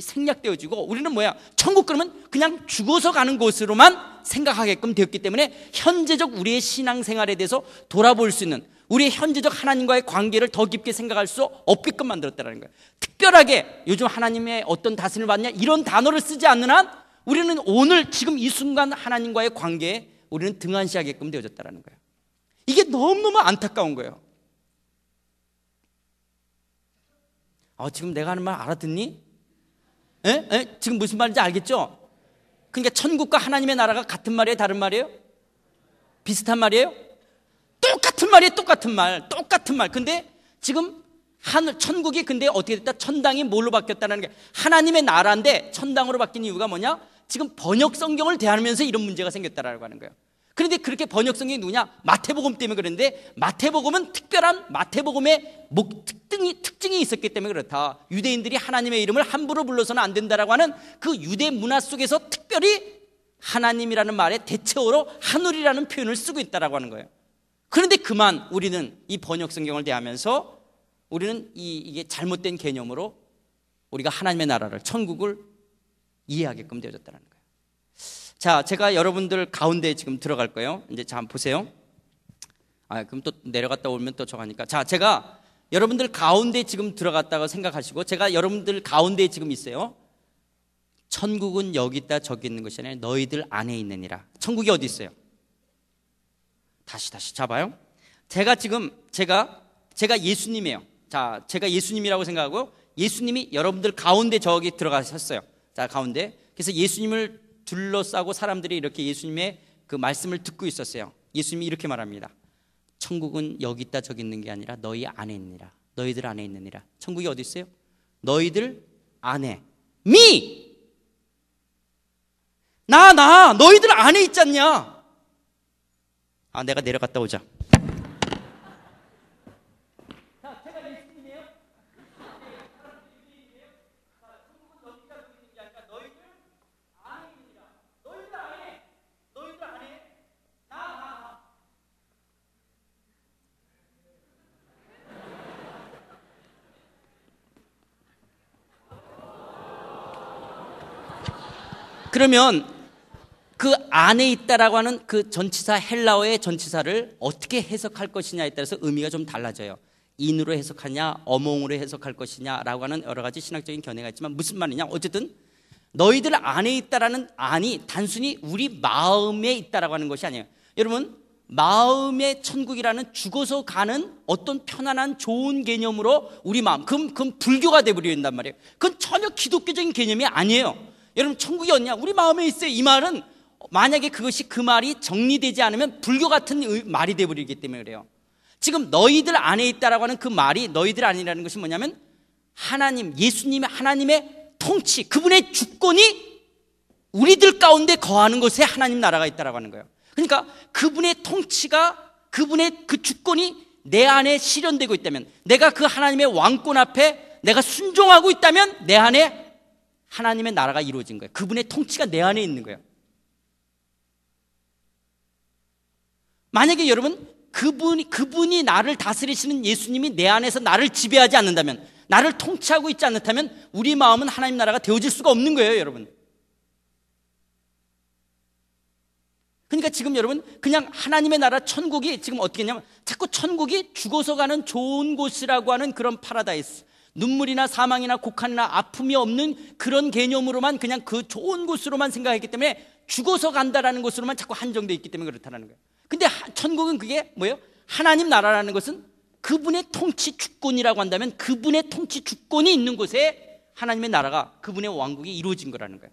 생략되어지고 우리는 뭐야? 천국 그러면 그냥 죽어서 가는 곳으로만 생각하게끔 되었기 때문에 현재적 우리의 신앙생활에 대해서 돌아볼 수 있는 우리의 현재적 하나님과의 관계를 더 깊게 생각할 수 없게끔 만들었다는 거예요. 특별하게 요즘 하나님의 어떤 다스림을 받냐 이런 단어를 쓰지 않는 한 우리는 오늘 지금 이 순간 하나님과의 관계에 우리는 등한시하게끔 되어졌다는 거예요. 이게 너무너무 안타까운 거예요. 어, 지금 내가 하는 말 알아듣니? 에? 에? 지금 무슨 말인지 알겠죠? 그러니까 천국과 하나님의 나라가 같은 말이에요? 다른 말이에요? 비슷한 말이에요? 똑같은 말이에요. 똑같은 말. 똑같은 말. 근데 지금 하늘 천국이 근데 어떻게 됐다? 천당이 뭘로 바뀌었다는 게 하나님의 나라인데 천당으로 바뀐 이유가 뭐냐? 지금 번역 성경을 대하면서 이런 문제가 생겼다라고 하는 거예요. 그런데 그렇게 번역 성경이 누구냐? 마태복음 때문에 그런데 마태복음은 특별한 마태복음의 목 특징이 특징이 있었기 때문에 그렇다. 유대인들이 하나님의 이름을 함부로 불러서는 안 된다라고 하는 그 유대 문화 속에서 특별히 하나님이라는 말에 대체어로 하늘이라는 표현을 쓰고 있다라고 하는 거예요. 그런데 그만 우리는 이 번역 성경을 대하면서 우리는 이, 이게 잘못된 개념으로 우리가 하나님의 나라를 천국을 이해하게끔 되어졌다는 거예요. 자, 제가 여러분들 가운데 지금 들어갈 거예요. 이제 잠 보세요. 아, 그럼 또 내려갔다 오면 또 저가니까. 자, 제가 여러분들 가운데 지금 들어갔다고 생각하시고 제가 여러분들 가운데 지금 있어요. 천국은 여기 있다 저기 있는 것이 아니라 너희들 안에 있느니라. 천국이 어디 있어요? 다시 다시 잡아요. 제가 지금 제가 제가 예수님이에요. 자, 제가 예수님이라고 생각하고 예수님이 여러분들 가운데 저기 들어가셨어요. 자, 가운데. 그래서 예수님을 둘러싸고 사람들이 이렇게 예수님의 그 말씀을 듣고 있었어요. 예수님이 이렇게 말합니다. 천국은 여기 있다 저기 있는 게 아니라 너희 안에 있느라. 니 너희들 안에 있느니라. 천국이 어디 있어요? 너희들 안에. 미! 나, 나! 너희들 안에 있잖냐? 아 내가 내려갔다 오자. 그러면 그 안에 있다라고 하는 그 전치사 헬라어의 전치사를 어떻게 해석할 것이냐에 따라서 의미가 좀 달라져요. 인으로 해석하냐, 어몽으로 해석할 것이냐라고 하는 여러 가지 신학적인 견해가 있지만 무슨 말이냐? 어쨌든 너희들 안에 있다라는 안이 단순히 우리 마음에 있다라고 하는 것이 아니에요. 여러분, 마음의 천국이라는 죽어서 가는 어떤 편안한 좋은 개념으로 우리 마음, 그럼, 그럼 불교가 돼버린단 말이에요. 그건 전혀 기독교적인 개념이 아니에요. 여러분, 천국이 어디냐? 우리 마음에 있어요. 이 말은 만약에 그것이 그 말이 정리되지 않으면 불교 같은 말이 되어버리기 때문에 그래요. 지금 너희들 안에 있다라고 하는 그 말이 너희들 아니라는 것이 뭐냐면 하나님, 예수님의 하나님의 통치, 그분의 주권이 우리들 가운데 거하는 곳에 하나님 나라가 있다라고 하는 거예요. 그러니까 그분의 통치가 그분의 그 주권이 내 안에 실현되고 있다면 내가 그 하나님의 왕권 앞에 내가 순종하고 있다면 내 안에 하나님의 나라가 이루어진 거예요. 그분의 통치가 내 안에 있는 거예요. 만약에 여러분 그분이 그분이 나를 다스리시는 예수님이 내 안에서 나를 지배하지 않는다면 나를 통치하고 있지 않다면 우리 마음은 하나님 나라가 되어질 수가 없는 거예요, 여러분. 그러니까 지금 여러분 그냥 하나님의 나라 천국이 지금 어떻게 했냐면 자꾸 천국이 죽어서 가는 좋은 곳이라고 하는 그런 파라다이스 눈물이나 사망이나 곡한이나 아픔이 없는 그런 개념으로만 그냥 그 좋은 곳으로만 생각했기 때문에 죽어서 간다라는 곳으로만 자꾸 한정돼 있기 때문에 그렇다는 거예요 근데 천국은 그게 뭐예요? 하나님 나라라는 것은 그분의 통치 주권이라고 한다면 그분의 통치 주권이 있는 곳에 하나님의 나라가 그분의 왕국이 이루어진 거라는 거예요.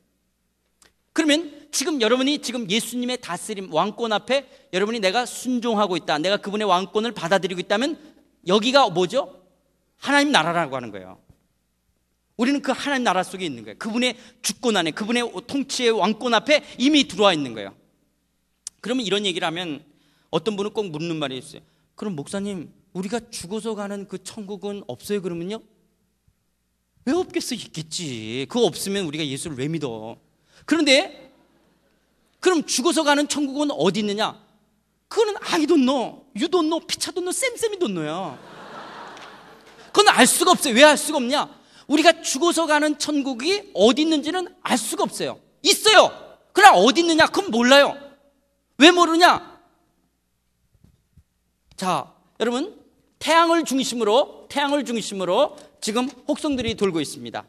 그러면 지금 여러분이 지금 예수님의 다스림 왕권 앞에 여러분이 내가 순종하고 있다. 내가 그분의 왕권을 받아들이고 있다면 여기가 뭐죠? 하나님 나라라고 하는 거예요. 우리는 그 하나님 나라 속에 있는 거예요. 그분의 주권 안에, 그분의 통치의 왕권 앞에 이미 들어와 있는 거예요. 그러면 이런 얘기를 하면 어떤 분은 꼭 묻는 말이 있어요. 그럼 목사님, 우리가 죽어서 가는 그 천국은 없어요, 그러면요? 왜 없겠어? 있겠지. 그거 없으면 우리가 예수를 왜 믿어? 그런데, 그럼 죽어서 가는 천국은 어디 있느냐? 그거는 I don't know. You don't know. 피차 don't know. 쌤쌤이 don't know야. 그건 알 수가 없어요. 왜 알 수가 없냐? 우리가 죽어서 가는 천국이 어디 있는지는 알 수가 없어요. 있어요. 그러나 어디 있느냐? 그건 몰라요. 왜 모르냐? 자, 여러분, 태양을 중심으로, 태양을 중심으로 지금 혹성들이 돌고 있습니다.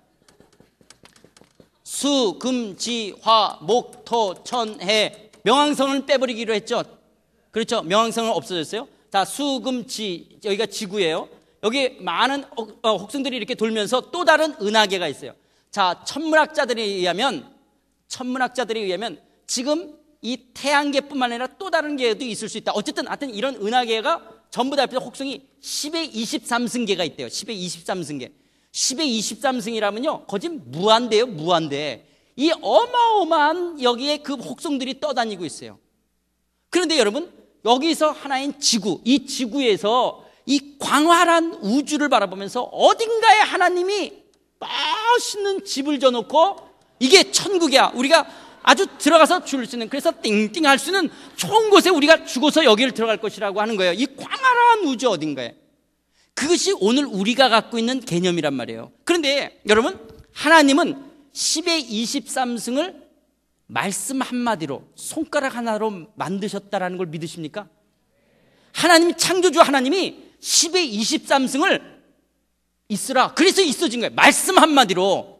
수, 금, 지, 화, 목, 토, 천, 해. 명왕성을 빼버리기로 했죠? 그렇죠? 명왕성은 없어졌어요? 자, 수, 금, 지. 여기가 지구예요. 여기 많은 어, 혹성들이 이렇게 돌면서 또 다른 은하계가 있어요. 자, 천문학자들에 의하면, 천문학자들에 의하면 지금 이 태양계뿐만 아니라 또 다른 계도 있을 수 있다. 어쨌든 하여튼 이런 은하계가 전부 다합해 혹성이 10의 23승계가 있대요. 10의 23승계. 10의 23승이라면요. 거진 무한대요, 무한대. 이 어마어마한 여기에 그 혹성들이 떠다니고 있어요. 그런데 여러분, 여기서 하나인 지구, 이 지구에서 이 광활한 우주를 바라보면서 어딘가에 하나님이 멋있는 집을 져놓고 이게 천국이야. 우리가 아주 들어가서 줄 수는 있 그래서 띵띵 할 수는 있 좋은 곳에 우리가 죽어서 여기를 들어갈 것이라고 하는 거예요. 이 광활한 우주 어딘가에. 그것이 오늘 우리가 갖고 있는 개념이란 말이에요. 그런데 여러분 하나님은 10의 23승을 말씀 한마디로 손가락 하나로 만드셨다라는 걸 믿으십니까? 하나님 창조주 하나님이 10의 23승을 있으라. 그래서 있어진 거예요. 말씀 한마디로.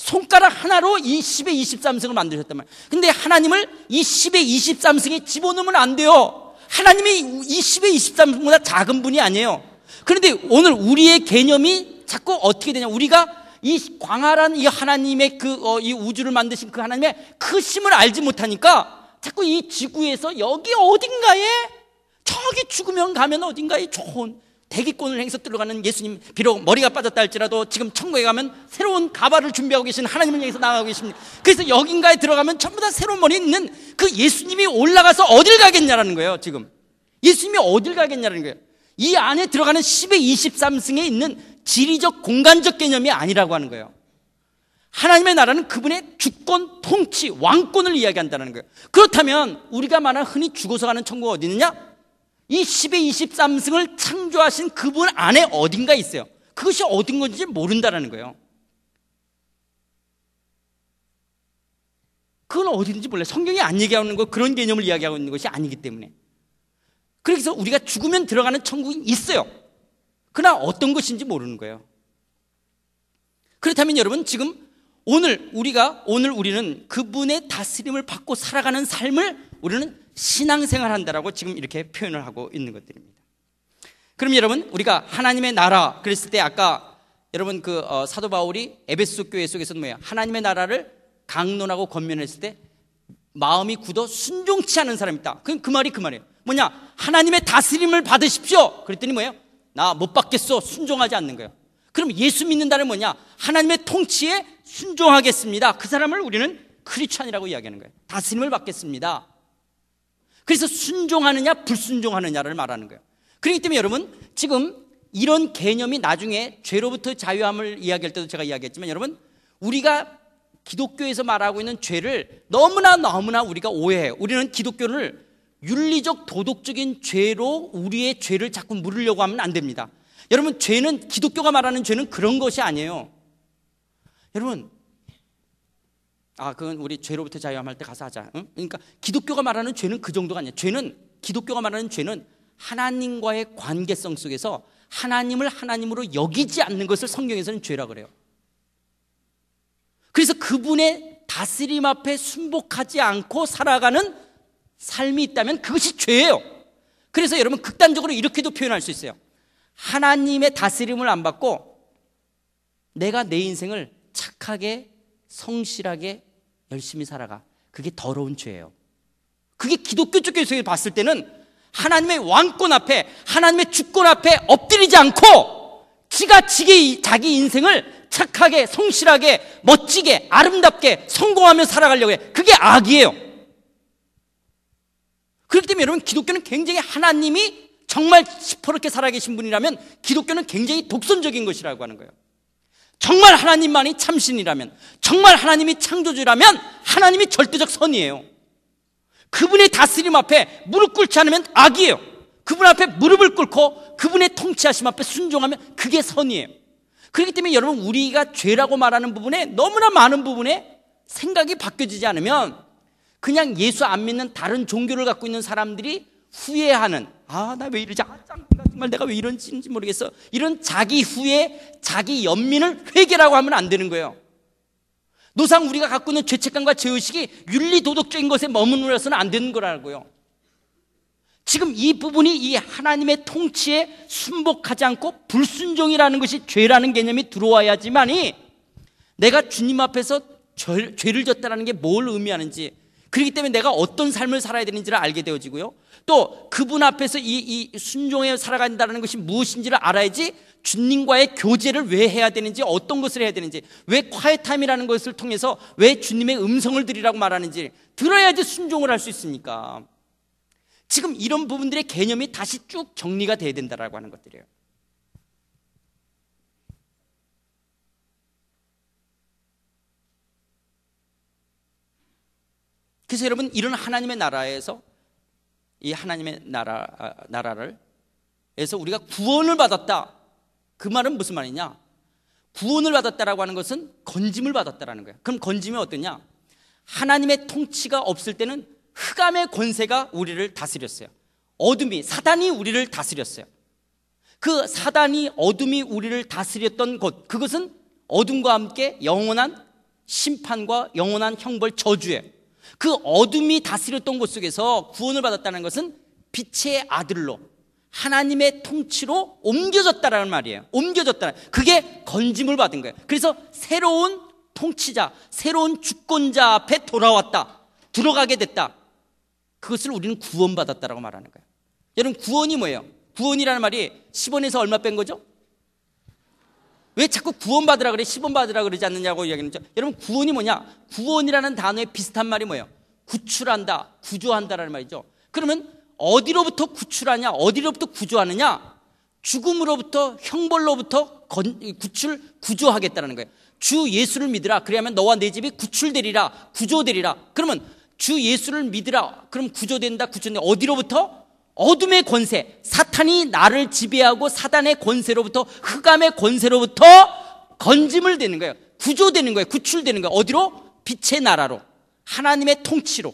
손가락 하나로 이 10의 23승을 만드셨단 말이에요. 근데 하나님을 이 10의 23승에 집어넣으면 안 돼요. 하나님이 이 10의 23승보다 작은 분이 아니에요. 그런데 오늘 우리의 개념이 자꾸 어떻게 되냐. 우리가 이 광활한 이 하나님의 그, 어, 이 우주를 만드신 그 하나님의 크심을 그 알지 못하니까 자꾸 이 지구에서 여기 어딘가에 저기 죽으면 가면 어딘가에 좋은 대기권을 행해서 들어가는 예수님 비록 머리가 빠졌다 할지라도 지금 천국에 가면 새로운 가발을 준비하고 계신 하나님을 향해서 나가고 계십니다 그래서 여긴가에 들어가면 전부 다 새로운 머리 있는 그 예수님이 올라가서 어딜 가겠냐라는 거예요 지금 예수님이 어딜 가겠냐라는 거예요 이 안에 들어가는 10의 23승에 있는 지리적 공간적 개념이 아니라고 하는 거예요 하나님의 나라는 그분의 주권, 통치, 왕권을 이야기한다는 거예요 그렇다면 우리가 말하 흔히 죽어서 가는 천국은 어디 있느냐? 이 10의 23승을 창조하신 그분 안에 어딘가 있어요. 그것이 어딘 건지 모른다라는 거예요. 그건 어디든지 몰라요. 성경이 안 얘기하는 거 그런 개념을 이야기하고 있는 것이 아니기 때문에. 그래서 우리가 죽으면 들어가는 천국이 있어요. 그러나 어떤 것인지 모르는 거예요. 그렇다면 여러분 지금 오늘 우리가 오늘 우리는 그분의 다스림을 받고 살아가는 삶을 우리는 신앙생활 한다라고 지금 이렇게 표현을 하고 있는 것들입니다. 그럼 여러분 우리가 하나님의 나라 그랬을 때 아까 여러분 그 어, 사도 바울이 에베소 교회 속에서는 뭐예요? 하나님의 나라를 강론하고 권면했을 때 마음이 굳어 순종치 않은 사람이 있다. 그, 그 말이 그 말이에요. 뭐냐? 하나님의 다스림을 받으십시오. 그랬더니 뭐예요? 나 못 받겠어. 순종하지 않는 거예요. 그럼 예수 믿는다는 뭐냐? 하나님의 통치에 순종하겠습니다. 그 사람을 우리는 크리스천이라고 이야기하는 거예요. 다스림을 받겠습니다. 그래서 순종하느냐 불순종하느냐를 말하는 거예요. 그렇기 때문에 여러분 지금 이런 개념이 나중에 죄로부터 자유함을 이야기할 때도 제가 이야기했지만 여러분 우리가 기독교에서 말하고 있는 죄를 너무나 너무나 우리가 오해해요. 우리는 기독교를 윤리적 도덕적인 죄로 우리의 죄를 자꾸 물으려고 하면 안 됩니다. 여러분 죄는 기독교가 말하는 죄는 그런 것이 아니에요. 여러분 아 그건 우리 죄로부터 자유함할 때 가서 하자. 응? 그러니까 기독교가 말하는 죄는 그 정도가 아니야. 죄는 기독교가 말하는 죄는 하나님과의 관계성 속에서 하나님을 하나님으로 여기지 않는 것을 성경에서는 죄라 그래요. 그래서 그분의 다스림 앞에 순복하지 않고 살아가는 삶이 있다면 그것이 죄예요. 그래서 여러분 극단적으로 이렇게도 표현할 수 있어요. 하나님의 다스림을 안 받고 내가 내 인생을 착하게 성실하게 열심히 살아가. 그게 더러운 죄예요. 그게 기독교 쪽에서 봤을 때는 하나님의 왕권 앞에 하나님의 주권 앞에 엎드리지 않고 지가 지게 자기 인생을 착하게 성실하게 멋지게 아름답게 성공하며 살아가려고 해. 그게 악이에요. 그렇기 때문에 여러분 기독교는 굉장히 하나님이 정말 시퍼렇게 살아계신 분이라면 기독교는 굉장히 독선적인 것이라고 하는 거예요. 정말 하나님만이 참신이라면, 정말 하나님이 창조주라면 하나님이 절대적 선이에요. 그분의 다스림 앞에 무릎 꿇지 않으면 악이에요. 그분 앞에 무릎을 꿇고 그분의 통치하심 앞에 순종하면 그게 선이에요. 그렇기 때문에 여러분 우리가 죄라고 말하는 부분에 너무나 많은 부분에 생각이 바뀌어지지 않으면 그냥 예수 안 믿는 다른 종교를 갖고 있는 사람들이 후회하는 아 나 왜 이러지 아, 짱, 정말 내가 왜 이런지 짓인 모르겠어. 이런 자기 후에 자기 연민을 회개라고 하면 안 되는 거예요. 노상 우리가 갖고 있는 죄책감과 죄의식이 윤리 도덕적인 것에 머무르서는 안 되는 거라고요. 지금 이 부분이 이 하나님의 통치에 순복하지 않고 불순종이라는 것이 죄라는 개념이 들어와야지만이 내가 주님 앞에서 죄, 죄를 졌다라는 게 뭘 의미하는지 그렇기 때문에 내가 어떤 삶을 살아야 되는지를 알게 되어지고요. 또 그분 앞에서 이, 이 순종에 살아간다는 것이 무엇인지를 알아야지 주님과의 교제를 왜 해야 되는지 어떤 것을 해야 되는지 왜 콰이타임이라는 것을 통해서 왜 주님의 음성을 들이라고 말하는지 들어야지 순종을 할 수 있으니까 지금 이런 부분들의 개념이 다시 쭉 정리가 돼야 된다라고 하는 것들이에요. 그래서 여러분 이런 하나님의 나라에서 이 하나님의 나라 아, 나라를 에서 우리가 구원을 받았다. 그 말은 무슨 말이냐? 구원을 받았다라고 하는 것은 건짐을 받았다라는 거야. 그럼 건짐이 어떠냐? 하나님의 통치가 없을 때는 흑암의 권세가 우리를 다스렸어요. 어둠이 사단이 우리를 다스렸어요. 그 사단이 어둠이 우리를 다스렸던 곳 그것은 어둠과 함께 영원한 심판과 영원한 형벌 저주예요. 그 어둠이 다스렸던 곳 속에서 구원을 받았다는 것은 빛의 아들로 하나님의 통치로 옮겨졌다라는 말이에요. 옮겨졌다는 그게 건짐을 받은 거예요. 그래서 새로운 통치자, 새로운 주권자 앞에 돌아왔다. 들어가게 됐다. 그것을 우리는 구원받았다라고 말하는 거예요. 여러분 구원이 뭐예요? 구원이라는 말이 10원에서 얼마 뺀 거죠? 왜 자꾸 구원받으라 그래? 시험 받으라 그러지 않느냐고 이야기했죠. 여러분, 구원이 뭐냐? 구원이라는 단어의 비슷한 말이 뭐예요? 구출한다, 구조한다라는 말이죠. 그러면 어디로부터 구출하냐? 어디로부터 구조하느냐? 죽음으로부터 형벌로부터 건, 구출, 구조하겠다는 거예요. 주 예수를 믿으라. 그래야만 너와 내 집이 구출되리라, 구조되리라. 그러면 주 예수를 믿으라. 그럼 구조된다, 구조된다. 어디로부터? 어둠의 권세, 사탄이 나를 지배하고 사단의 권세로부터 흑암의 권세로부터 건짐을 되는 거예요. 구조되는 거예요. 구출되는 거예요. 어디로? 빛의 나라로. 하나님의 통치로.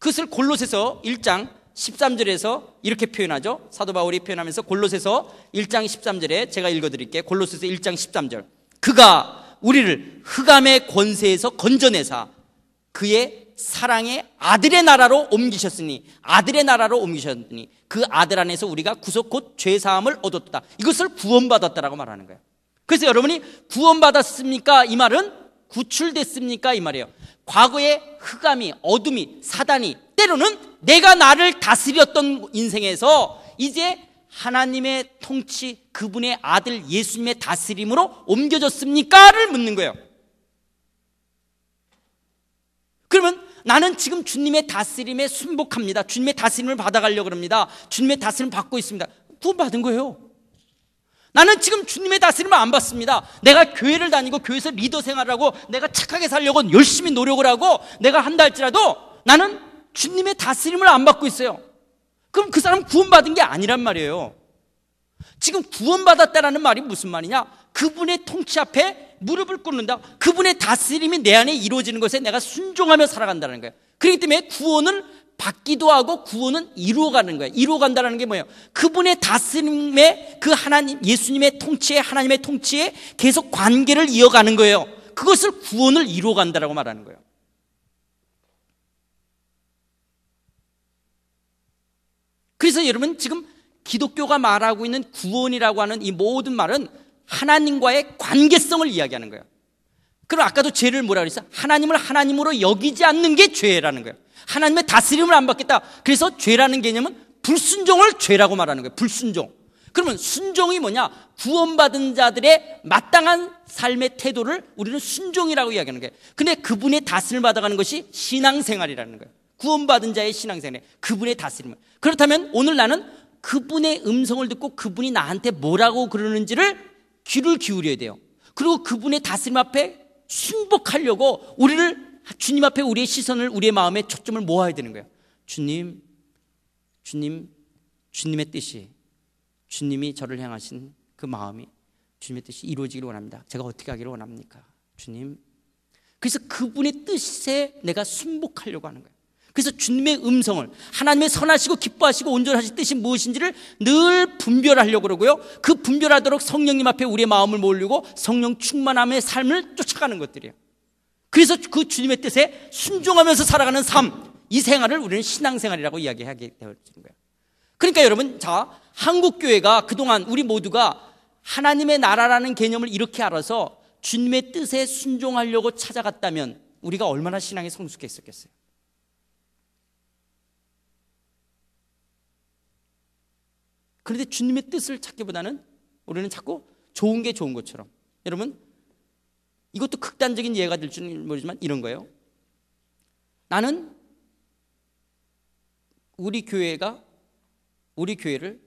그것을 골로새서 1장 13절에서 이렇게 표현하죠. 사도 바울이 표현하면서 골로새서 1장 13절에 제가 읽어 드릴게요. 골로새서 1장 13절. 그가 우리를 흑암의 권세에서 건져내사 그의 사랑의 아들의 나라로 옮기셨으니 아들의 나라로 옮기셨으니 그 아들 안에서 우리가 구속 곧 죄사함을 얻었다. 이것을 구원받았다라고 말하는 거예요. 그래서 여러분이 구원받았습니까? 이 말은 구출됐습니까? 이 말이에요. 과거의 흑암이 어둠이 사단이 때로는 내가 나를 다스렸던 인생에서 이제 하나님의 통치 그분의 아들 예수님의 다스림으로 옮겨졌습니까?를 묻는 거예요. 그러면 나는 지금 주님의 다스림에 순복합니다. 주님의 다스림을 받아가려고 합니다. 주님의 다스림을 받고 있습니다. 구원받은 거예요. 나는 지금 주님의 다스림을 안 받습니다. 내가 교회를 다니고 교회에서 리더 생활하고 내가 착하게 살려고 열심히 노력을 하고 내가 한다 할지라도 나는 주님의 다스림을 안 받고 있어요. 그럼 그사람 구원받은 게 아니란 말이에요. 지금 구원받았다라는 말이 무슨 말이냐? 그분의 통치 앞에 무릎을 꿇는다. 그분의 다스림이 내 안에 이루어지는 것에 내가 순종하며 살아간다는 거예요. 그렇기 때문에 구원을 받기도 하고 구원은 이루어가는 거예요. 이루어간다는 게 뭐예요? 그분의 다스림에 그 하나님, 예수님의 통치에 하나님의 통치에 계속 관계를 이어가는 거예요. 그것을 구원을 이루어간다라고 말하는 거예요. 그래서 여러분 지금 기독교가 말하고 있는 구원이라고 하는 이 모든 말은 하나님과의 관계성을 이야기하는 거예요. 그럼 아까도 죄를 뭐라 그랬어? 하나님을 하나님으로 여기지 않는 게 죄라는 거예요. 하나님의 다스림을 안 받겠다. 그래서 죄라는 개념은 불순종을 죄라고 말하는 거예요. 불순종. 그러면 순종이 뭐냐? 구원받은 자들의 마땅한 삶의 태도를 우리는 순종이라고 이야기하는 거예요. 근데 그분의 다스림을 받아가는 것이 신앙생활이라는 거예요. 구원받은 자의 신앙생활, 그분의 다스림을. 그렇다면 오늘 나는 그분의 음성을 듣고 그분이 나한테 뭐라고 그러는지를 귀를 기울여야 돼요. 그리고 그분의 다스림 앞에 순복하려고 우리를 주님 앞에 우리의 시선을 우리의 마음에 초점을 모아야 되는 거예요. 주님, 주님, 주님의 뜻이 주님이 저를 향하신 그 마음이 주님의 뜻이 이루어지기를 원합니다. 제가 어떻게 하기를 원합니까? 주님. 그래서 그분의 뜻에 내가 순복하려고 하는 거예요. 그래서 주님의 음성을 하나님의 선하시고 기뻐하시고 온전하신 뜻이 무엇인지를 늘 분별하려고 그러고요. 그 분별하도록 성령님 앞에 우리의 마음을 몰리고 성령 충만함의 삶을 쫓아가는 것들이에요. 그래서 그 주님의 뜻에 순종하면서 살아가는 삶, 이 생활을 우리는 신앙생활이라고 이야기하게 되어지는 거예요. 그러니까 여러분, 자, 한국교회가 그동안 우리 모두가 하나님의 나라라는 개념을 이렇게 알아서 주님의 뜻에 순종하려고 찾아갔다면 우리가 얼마나 신앙에 성숙했었겠어요. 그런데 주님의 뜻을 찾기보다는 우리는 자꾸 좋은 게 좋은 것처럼 여러분 이것도 극단적인 예가 될 줄은 모르지만 이런 거예요. 나는 우리 교회가 우리 교회를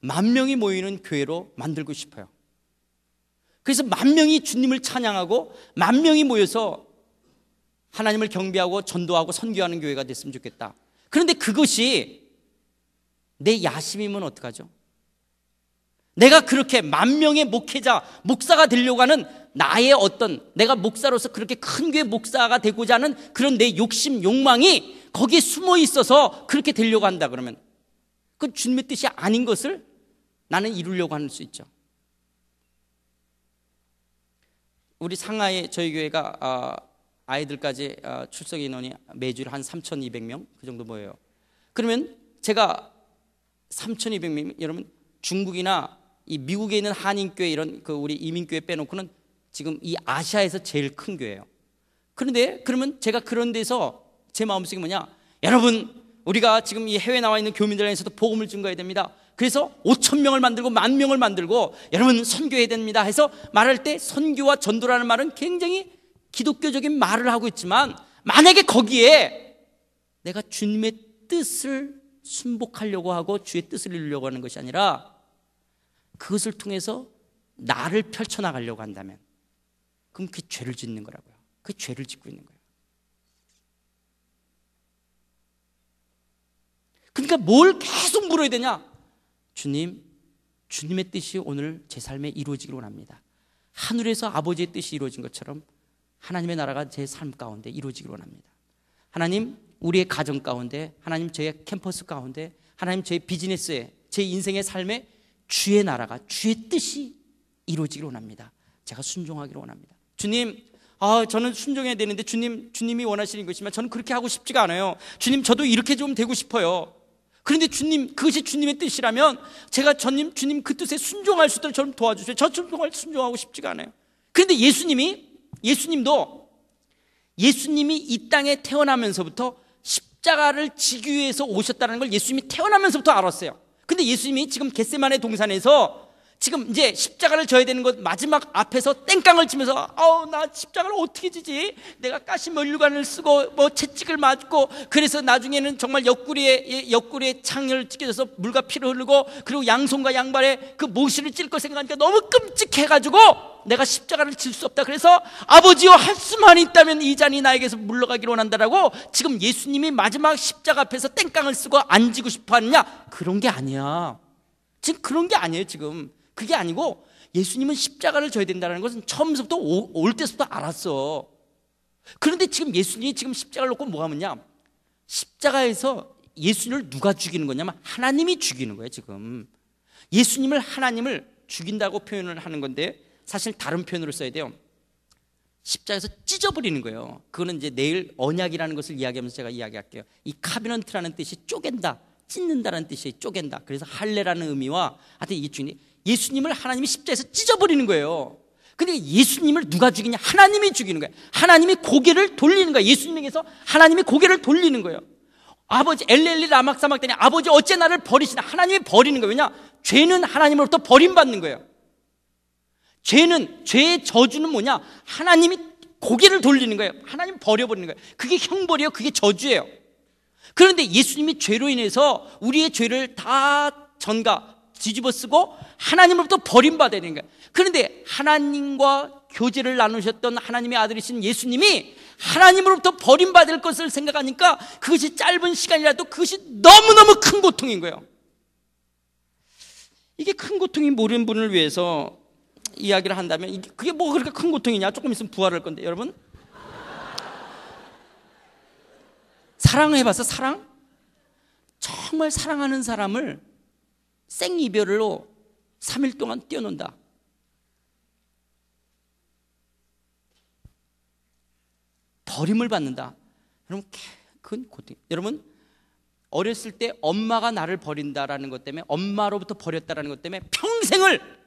만 명이 모이는 교회로 만들고 싶어요. 그래서 만 명이 주님을 찬양하고 만 명이 모여서 하나님을 경배하고 전도하고 선교하는 교회가 됐으면 좋겠다. 그런데 그것이 내 야심이면 어떡하죠? 내가 그렇게 만 명의 목회자, 목사가 되려고 하는 나의 어떤 내가 목사로서 그렇게 큰 교회 목사가 되고자 하는 그런 내 욕심, 욕망이 거기에 숨어 있어서 그렇게 되려고 한다 그러면 그 주님의 뜻이 아닌 것을 나는 이루려고 할수 있죠. 우리 상하이 저희 교회가 아, 아이들까지 아, 출석 인원이 매주 한 3,200명 그 정도 모여요. 그러면 제가 3,200명 여러분 중국이나 이 미국에 있는 한인교회 이런 그 우리 이민교회 빼놓고는 지금 이 아시아에서 제일 큰 교회예요. 그런데 그러면 제가 그런 데서 제 마음속에 뭐냐? 여러분 우리가 지금 이 해외 나와 있는 교민들 안에서도 복음을 증거해야 됩니다. 그래서 5천 명을 만들고 만 명을 만들고 여러분 선교해야 됩니다. 해서 말할 때 선교와 전도라는 말은 굉장히 기독교적인 말을 하고 있지만 만약에 거기에 내가 주님의 뜻을 순복하려고 하고 주의 뜻을 이루려고 하는 것이 아니라 그것을 통해서 나를 펼쳐나가려고 한다면 그럼 그게 죄를 짓는 거라고요. 그 죄를 짓고 있는 거예요. 그러니까 뭘 계속 물어야 되냐? 주님, 주님의 뜻이 오늘 제 삶에 이루어지기 원합니다. 하늘에서 아버지의 뜻이 이루어진 것처럼 하나님의 나라가 제 삶 가운데 이루어지기 원합니다. 하나님, 우리의 가정 가운데 하나님 저의 캠퍼스 가운데 하나님 저의 비즈니스에 제 인생의 삶에 주의 나라가 주의 뜻이 이루어지길 원합니다. 제가 순종하기를 원합니다. 주님, 아, 저는 순종해야 되는데 주님, 주님이 원하시는 것이지만 저는 그렇게 하고 싶지가 않아요. 주님, 저도 이렇게 좀 되고 싶어요. 그런데 주님, 그것이 주님의 뜻이라면 제가 주님, 주님 그 뜻에 순종할 수 있도록 저를 도와주세요. 저 순종할, 순종하고 싶지가 않아요. 그런데 예수님이, 예수님도 예수님이 이 땅에 태어나면서부터 십자가를 지기 위해서 오셨다는 걸 예수님이 태어나면서부터 알았어요. 근데 예수님이 지금 겟세만의 동산에서 지금 이제 십자가를 져야 되는 것 마지막 앞에서 땡깡을 치면서 아우 나 십자가를 어떻게 지지? 내가 가시 면류관을 쓰고 뭐 채찍을 맞고 그래서 나중에는 정말 옆구리에 옆구리에 창을 찢겨져서 물과 피를흘리고 그리고 양손과 양발에 그 모시를 찔 걸 생각하니까 너무 끔찍해가지고 내가 십자가를 질 수 없다. 그래서 아버지여 할 수만 있다면 이 잔이 나에게서 물러가기로 원한다라고 지금 예수님이 마지막 십자가 앞에서 땡깡을 쓰고 앉지고 싶어 하느냐? 그런 게 아니야. 지금 그런 게 아니에요, 지금. 그게 아니고 예수님은 십자가를 져야 된다는 것은 처음부터 올 때부터 알았어. 그런데 지금 예수님이 지금 십자가를 놓고 뭐 하느냐? 십자가에서 예수님을 누가 죽이는 거냐면 하나님이 죽이는 거예요, 지금. 예수님을 하나님을 죽인다고 표현을 하는 건데 사실 다른 표현으로 써야 돼요. 십자에서 찢어버리는 거예요. 그거는 이제 내일 언약이라는 것을 이야기하면서 제가 이야기할게요. 이 카비넌트라는 뜻이 쪼갠다, 찢는다라는 뜻이 쪼갠다. 그래서 할례라는 의미와 하여튼 이 중에 예수님을 하나님이 십자에서 찢어버리는 거예요. 근데 예수님을 누가 죽이냐? 하나님이 죽이는 거예요. 하나님이 고개를 돌리는 거예요. 예수님에게서 하나님이 고개를 돌리는 거예요. 아버지 엘렐리 라막사막 되니 아버지 어째 나를 버리시나? 하나님이 버리는 거예요. 왜냐? 죄는 하나님으로부터 버림받는 거예요. 죄는 죄의 저주는 뭐냐? 하나님이 고개를 돌리는 거예요. 하나님 버려버리는 거예요. 그게 형벌이요 그게 저주예요. 그런데 예수님이 죄로 인해서 우리의 죄를 다 전가 뒤집어 쓰고 하나님으로부터 버림받아야 는 거예요. 그런데 하나님과 교제를 나누셨던 하나님의 아들이신 예수님이 하나님으로부터 버림받을 것을 생각하니까 그것이 짧은 시간이라도 그것이 너무너무 큰 고통인 거예요. 이게 큰 고통이 모르는 분을 위해서 이야기를 한다면 그게 뭐 그렇게 큰 고통이냐? 조금 있으면 부활할 건데 여러분 사랑을 해봤어 사랑? 정말 사랑하는 사람을 생이별로 3일 동안 뛰어논다. 버림을 받는다. 여러분, 그건 고통. 여러분, 어렸을 때 엄마가 나를 버린다라는 것 때문에 엄마로부터 버렸다라는 것 때문에 평생을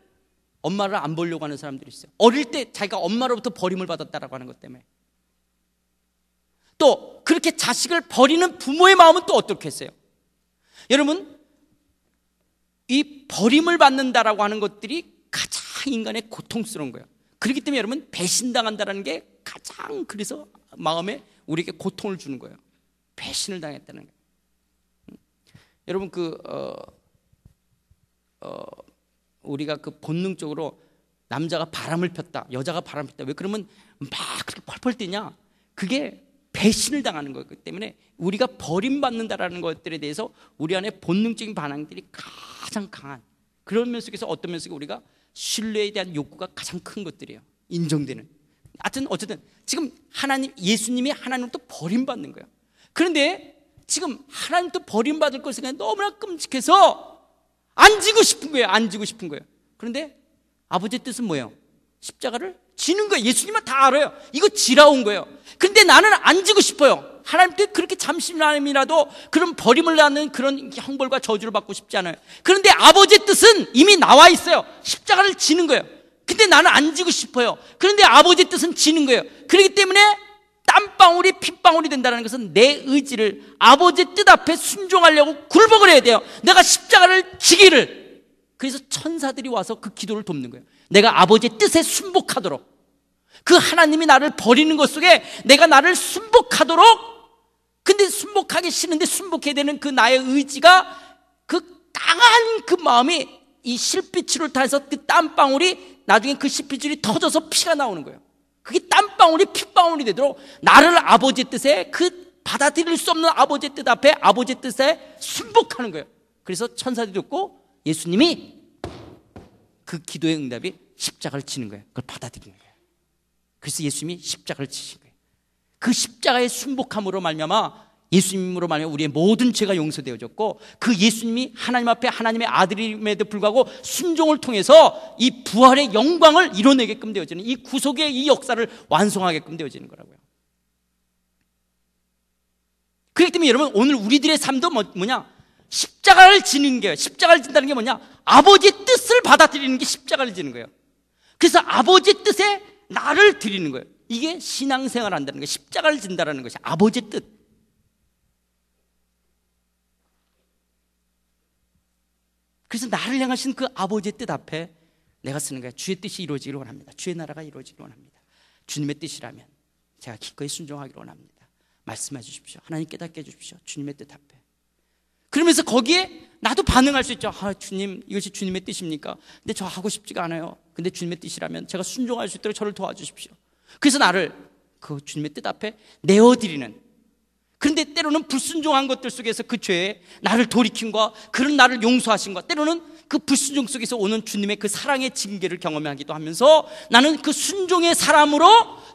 엄마를 안 보려고 하는 사람들이 있어요. 어릴 때 자기가 엄마로부터 버림을 받았다라고 하는 것 때문에. 또 그렇게 자식을 버리는 부모의 마음은 또 어떻겠어요? 여러분, 이 버림을 받는다라고 하는 것들이 가장 인간의 고통스러운 거예요. 그렇기 때문에 여러분 배신당한다는게 가장 그래서 마음에 우리에게 고통을 주는 거예요. 배신을 당했다는 거예요. 음. 여러분 그 어, 어, 우리가 그 본능적으로 남자가 바람을 폈다, 여자가 바람 폈다. 왜 그러면 막 그렇게 펄펄 뛰냐? 그게 배신을 당하는 거기 때문에 우리가 버림받는다라는 것들에 대해서 우리 안에 본능적인 반항들이 가장 강한 그런 면 속에서 어떤 면 속에 우리가 신뢰에 대한 욕구가 가장 큰 것들이에요. 인정되는. 하여튼 어쨌든 지금 하나님 예수님이 하나님부터 버림받는 거예요. 그런데 지금 하나님부 버림받을 것에 대해 너무나 끔찍해서 안 지고 싶은 거예요. 안 지고 싶은 거예요. 그런데 아버지의 뜻은 뭐예요? 십자가를 지는 거예요. 예수님은 다 알아요. 이거 지라온 거예요. 근데 나는 안 지고 싶어요. 하나님께 그렇게 잠시만이라도 그런 버림을 받는 그런 형벌과 저주를 받고 싶지 않아요. 그런데 아버지의 뜻은 이미 나와 있어요. 십자가를 지는 거예요. 근데 나는 안 지고 싶어요. 그런데 아버지의 뜻은 지는 거예요. 그렇기 때문에 땀방울이 핏방울이 된다는 것은 내 의지를 아버지의 뜻 앞에 순종하려고 굴복을 해야 돼요. 내가 십자가를 지기를. 그래서 천사들이 와서 그 기도를 돕는 거예요. 내가 아버지의 뜻에 순복하도록. 그 하나님이 나를 버리는 것 속에 내가 나를 순복하도록 근데 순복하기 싫은데 순복해야 되는 그 나의 의지가 그 강한 그 마음이 이실핏줄을 타서 그 땀방울이 나중에 그실핏줄이 터져서 피가 나오는 거예요. 그게 땀방울이 핏방울이 되도록 나를 아버지 뜻에 그 받아들일 수 없는 아버지 뜻 앞에 아버지 뜻에 순복하는 거예요. 그래서 천사들이 듣고 예수님이 그 기도의 응답이 십자가를 치는 거예요. 그걸 받아들이는 거예요. 그래서 예수님이 십자가를 치신 그 십자가의 순복함으로 말미암아 예수님으로 말미암아 우리의 모든 죄가 용서되어졌고 그 예수님이 하나님 앞에 하나님의 아들임에도 불구하고 순종을 통해서 이 부활의 영광을 이뤄내게끔 되어지는 이 구속의 이 역사를 완성하게끔 되어지는 거라고요. 그렇기 때문에 여러분 오늘 우리들의 삶도 뭐, 뭐냐? 십자가를 지는 게요 십자가를 진다는 게 뭐냐? 아버지의 뜻을 받아들이는 게 십자가를 지는 거예요. 그래서 아버지의 뜻에 나를 드리는 거예요. 이게 신앙생활 한다는 것이 십자가를 진다라는 것이 아버지 뜻. 그래서 나를 향하신 그 아버지의 뜻 앞에 내가 쓰는 거야. 주의 뜻이 이루어지기를 원합니다. 주의 나라가 이루어지기를 원합니다. 주님의 뜻이라면 제가 기꺼이 순종하기를 원합니다. 말씀해 주십시오. 하나님 깨닫게 해 주십시오. 주님의 뜻 앞에. 그러면서 거기에 나도 반응할 수 있죠. 아, 주님, 이것이 주님의 뜻입니까? 근데 저 하고 싶지가 않아요. 근데 주님의 뜻이라면 제가 순종할 수 있도록 저를 도와주십시오. 그래서 나를 그 주님의 뜻 앞에 내어드리는 그런데 때로는 불순종한 것들 속에서 그 죄에 나를 돌이킨 것, 그런 나를 용서하신 것, 때로는 그 불순종 속에서 오는 주님의 그 사랑의 징계를 경험하기도 하면서 나는 그 순종의 사람으로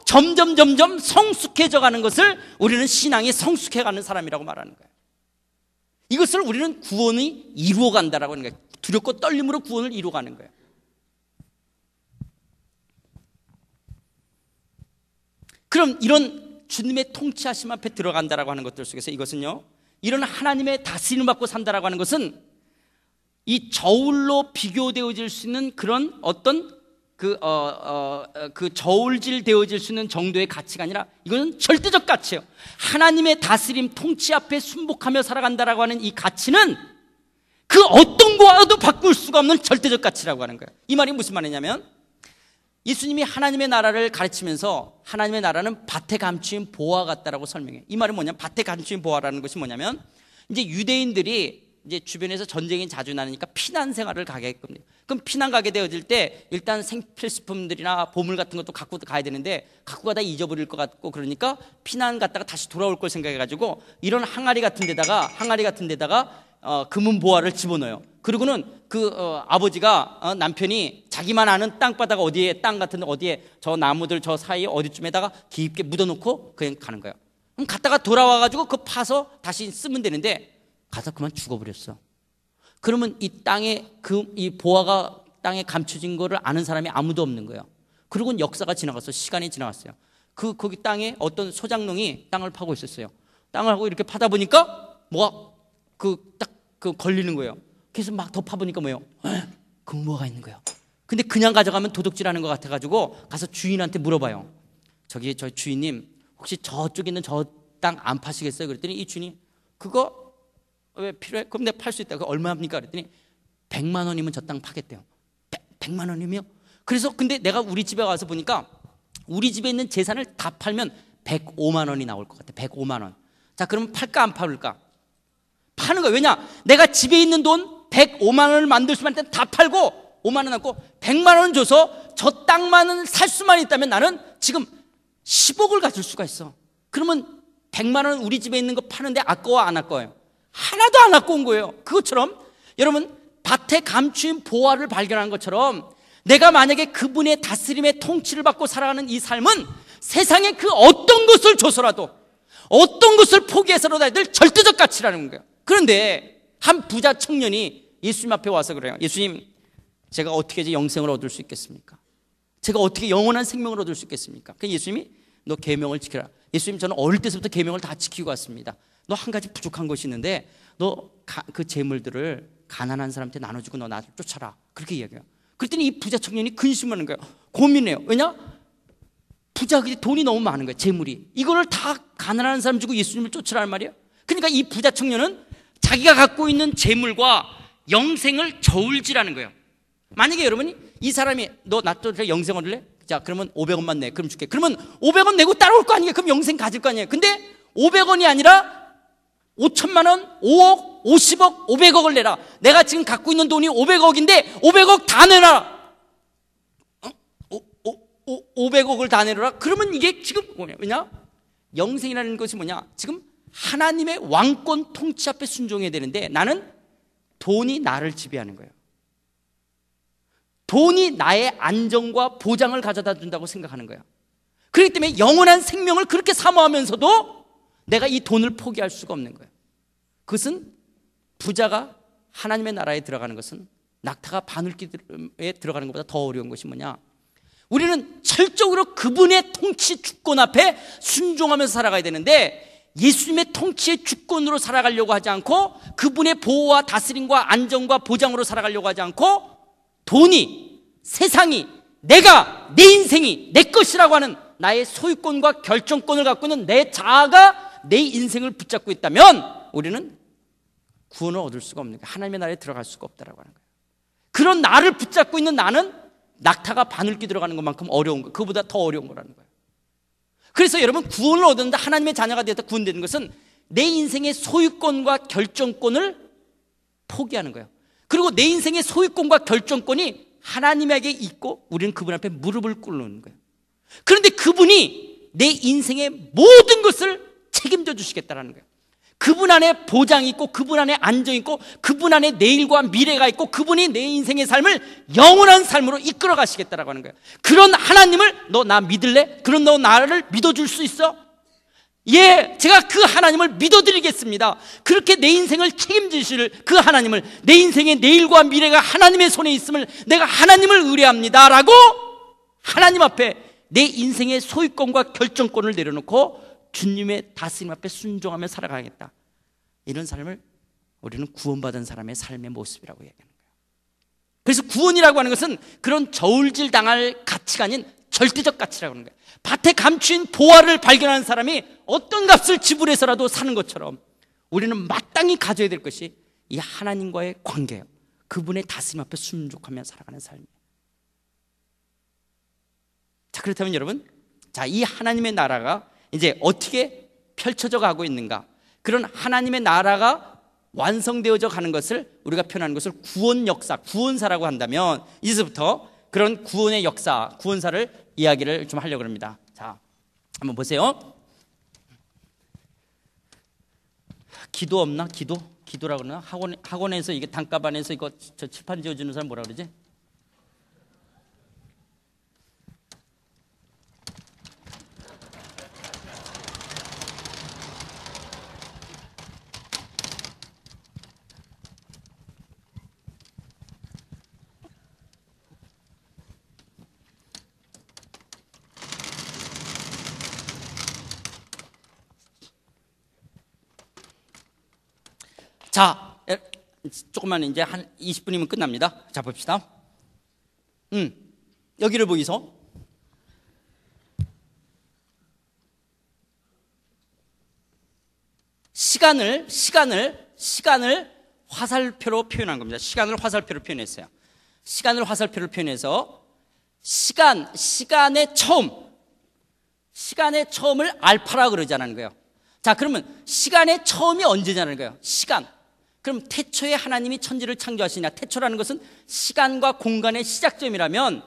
점점 점점 성숙해져 가는 것을 우리는 신앙이 성숙해 가는 사람이라고 말하는 거예요. 이것을 우리는 구원이 이루어 간다라고 하는 거예요. 두렵고 떨림으로 구원을 이루어 가는 거예요. 그럼 이런 주님의 통치하심 앞에 들어간다라고 하는 것들 속에서 이것은요. 이런 하나님의 다스림 을 받고 산다라고 하는 것은 이 저울로 비교되어질 수 있는 그런 어떤 그, 어, 어, 그 저울질 되어질 수 있는 정도의 가치가 아니라 이거는 절대적 가치예요. 하나님의 다스림 통치 앞에 순복하며 살아간다라고 하는 이 가치는 그 어떤 거와도 바꿀 수가 없는 절대적 가치라고 하는 거예요. 이 말이 무슨 말이냐면 예수님이 하나님의 나라를 가르치면서 하나님의 나라는 밭에 감추인 보화 같다라고 설명해. 이 말은 뭐냐 밭에 감추인 보화라는 것이 뭐냐면 이제 유대인들이 이제 주변에서 전쟁이 자주 나니까 피난 생활을 가게끔 돼요. 그럼 피난 가게 되어질 때 일단 생필수품들이나 보물 같은 것도 갖고 가야 되는데 갖고 가다 잊어버릴 것 같고 그러니까 피난 갔다가 다시 돌아올 걸 생각해 가지고 이런 항아리 같은 데다가 항아리 같은 데다가 어, 금은 보화를 집어넣어요. 그리고는 그 어, 아버지가 어, 남편이 자기만 아는 땅바닥 어디에 땅 같은 어디에 저 나무들 저 사이 어디쯤에다가 깊게 묻어놓고 그냥 가는 거예요. 그럼 갔다가 돌아와가지고 그 파서 다시 쓰면 되는데 가서 그만 죽어버렸어. 그러면 이 땅에 그 이 보화가 땅에 감춰진 거를 아는 사람이 아무도 없는 거예요. 그리고는 역사가 지나갔어. 시간이 지나갔어요. 그 거기 땅에 어떤 소장농이 땅을 파고 있었어요. 땅을 하고 이렇게 파다 보니까 뭐가 그 딱그 그 걸리는 거예요. 그래서 막 덮어보니까 뭐예요? 금모가 있는 거예요. 근데 그냥 가져가면 도둑질하는 것 같아가지고 가서 주인한테 물어봐요. 저기 저 주인님 혹시 저쪽에 있는 저 땅 안 파시겠어요? 그랬더니 이 주인이 그거 왜 필요해? 그럼 내가 팔 수 있다. 그얼마합니까 그랬더니 100만 원이면 저 땅 파겠대요. 100, 만 원이면? 그래서 근데 내가 우리 집에 와서 보니까 우리 집에 있는 재산을 다 팔면 105만 원이 나올 것 같아. 105만 원. 자, 그러면 팔까 안 팔까? 파는 거야. 왜냐? 내가 집에 있는 돈 105만 원을 만들 수만 있다면 다 팔고 5만 원 남고 100만 원 줘서 저 땅만은 살 수만 있다면 나는 지금 10억을 가질 수가 있어. 그러면 100만 원 우리 집에 있는 거 파는데 아까워 안 아까워요? 하나도 안 아까운 거예요. 그것처럼 여러분 밭에 감추인 보화를 발견한 것처럼 내가 만약에 그분의 다스림의 통치를 받고 살아가는 이 삶은 세상에그 어떤 것을 줘서라도 어떤 것을 포기해서라도 애들 절대적 가치라는 거예요. 그런데 한 부자 청년이 예수님 앞에 와서 그래요. 예수님, 제가 어떻게 영생을 얻을 수 있겠습니까? 제가 어떻게 영원한 생명을 얻을 수 있겠습니까? 그 예수님이 너 계명을 지켜라. 예수님 저는 어릴 때부터 계명을 다 지키고 왔습니다. 너 한 가지 부족한 것이 있는데 너 그 재물들을 가난한 사람한테 나눠주고 너 나를 쫓아라. 그렇게 이야기해요. 그랬더니 이 부자 청년이 근심하는 거예요. 고민해요. 왜냐? 부자 그 돈이 너무 많은 거예요. 재물이. 이거를 다 가난한 사람 주고 예수님을 쫓으라 할 말이에요. 그러니까 이 부자 청년은 자기가 갖고 있는 재물과 영생을 저울질하는 거예요. 만약에 여러분이 이 사람이 너 놔둬줄래? 영생 얻을래? 자, 그러면 500원만 내. 그럼 줄게. 그러면 500원 내고 따라올 거 아니에요? 그럼 영생 가질 거 아니에요? 근데 500원이 아니라 5천만 원, 5억, 50억, 500억을 내라. 내가 지금 갖고 있는 돈이 500억인데 500억 다 내라. 어? 어? 어? 오, 오, 오, 500억을 다 내라. 놔 그러면 이게 지금 뭐냐? 왜냐? 영생이라는 것이 뭐냐? 지금 하나님의 왕권 통치 앞에 순종해야 되는데 나는 돈이 나를 지배하는 거예요. 돈이 나의 안정과 보장을 가져다 준다고 생각하는 거야. 그렇기 때문에 영원한 생명을 그렇게 사모하면서도 내가 이 돈을 포기할 수가 없는 거야. 그것은 부자가 하나님의 나라에 들어가는 것은 낙타가 바늘길에 들어가는 것보다 더 어려운 것이 뭐냐? 우리는 철저으로 그분의 통치 주권 앞에 순종하면서 살아가야 되는데 예수님의 통치의 주권으로 살아가려고 하지 않고 그분의 보호와 다스림과 안정과 보장으로 살아가려고 하지 않고 돈이, 세상이, 내가, 내 인생이 내 것이라고 하는 나의 소유권과 결정권을 갖고 있는 내 자아가 내 인생을 붙잡고 있다면 우리는 구원을 얻을 수가 없는 거예요. 하나님의 나라에 들어갈 수가 없다라고 하는 거예요. 그런 나를 붙잡고 있는 나는 낙타가 바늘기 들어가는 것만큼 어려운 거, 예요 그보다 더 어려운 거라는 거예요. 그래서 여러분 구원을 얻었는데 하나님의 자녀가 되었다 구원되는 것은 내 인생의 소유권과 결정권을 포기하는 거예요. 그리고 내 인생의 소유권과 결정권이 하나님에게 있고 우리는 그분 앞에 무릎을 꿇는 거예요. 그런데 그분이 내 인생의 모든 것을 책임져 주시겠다라는 거예요. 그분 안에 보장이 있고 그분 안에 안정이 있고 그분 안에 내일과 미래가 있고 그분이 내 인생의 삶을 영원한 삶으로 이끌어 가시겠다라고 하는 거예요. 그런 하나님을 너 나 믿을래? 그럼 너 나를 믿어줄 수 있어? 예, 제가 그 하나님을 믿어드리겠습니다. 그렇게 내 인생을 책임지실 그 하나님을 내 인생의 내일과 미래가 하나님의 손에 있음을 내가 하나님을 의뢰합니다라고 하나님 앞에 내 인생의 소유권과 결정권을 내려놓고 주님의 다스림 앞에 순종하며 살아가겠다. 이런 삶을 우리는 구원받은 사람의 삶의 모습이라고 얘기하는 거예요. 그래서 구원이라고 하는 것은 그런 저울질 당할 가치가 아닌 절대적 가치라고 하는 거예요. 밭에 감추인 보화를 발견하는 사람이 어떤 값을 지불해서라도 사는 것처럼 우리는 마땅히 가져야 될 것이 이 하나님과의 관계예요. 그분의 다스림 앞에 순종하며 살아가는 삶이에요. 자, 그렇다면 여러분, 자, 이 하나님의 나라가 이제 어떻게 펼쳐져 가고 있는가? 그런 하나님의 나라가 완성되어져 가는 것을 우리가 표현하는 것을 구원 역사, 구원사라고 한다면 이제부터 그런 구원의 역사, 구원사를 이야기를 좀 하려고 합니다. 자, 한번 보세요. 기도 없나? 기도? 기도라고 그러나? 학원, 학원에서 이게 단가반에서 이거 저 칠판 지어주는 사람 뭐라 그러지? 자, 조금만 이제 한 20분이면 끝납니다. 자, 봅시다. 음, 여기를 보이소. 시간을, 시간을, 시간을 화살표로 표현한 겁니다. 시간을 화살표로 표현했어요. 시간을 화살표로 표현해서 시간, 시간의 처음, 시간의 처음을 알파라 그러자는 거예요. 자, 그러면 시간의 처음이 언제냐는 거예요. 시간. 그럼 태초에 하나님이 천지를 창조하시냐? 태초라는 것은 시간과 공간의 시작점이라면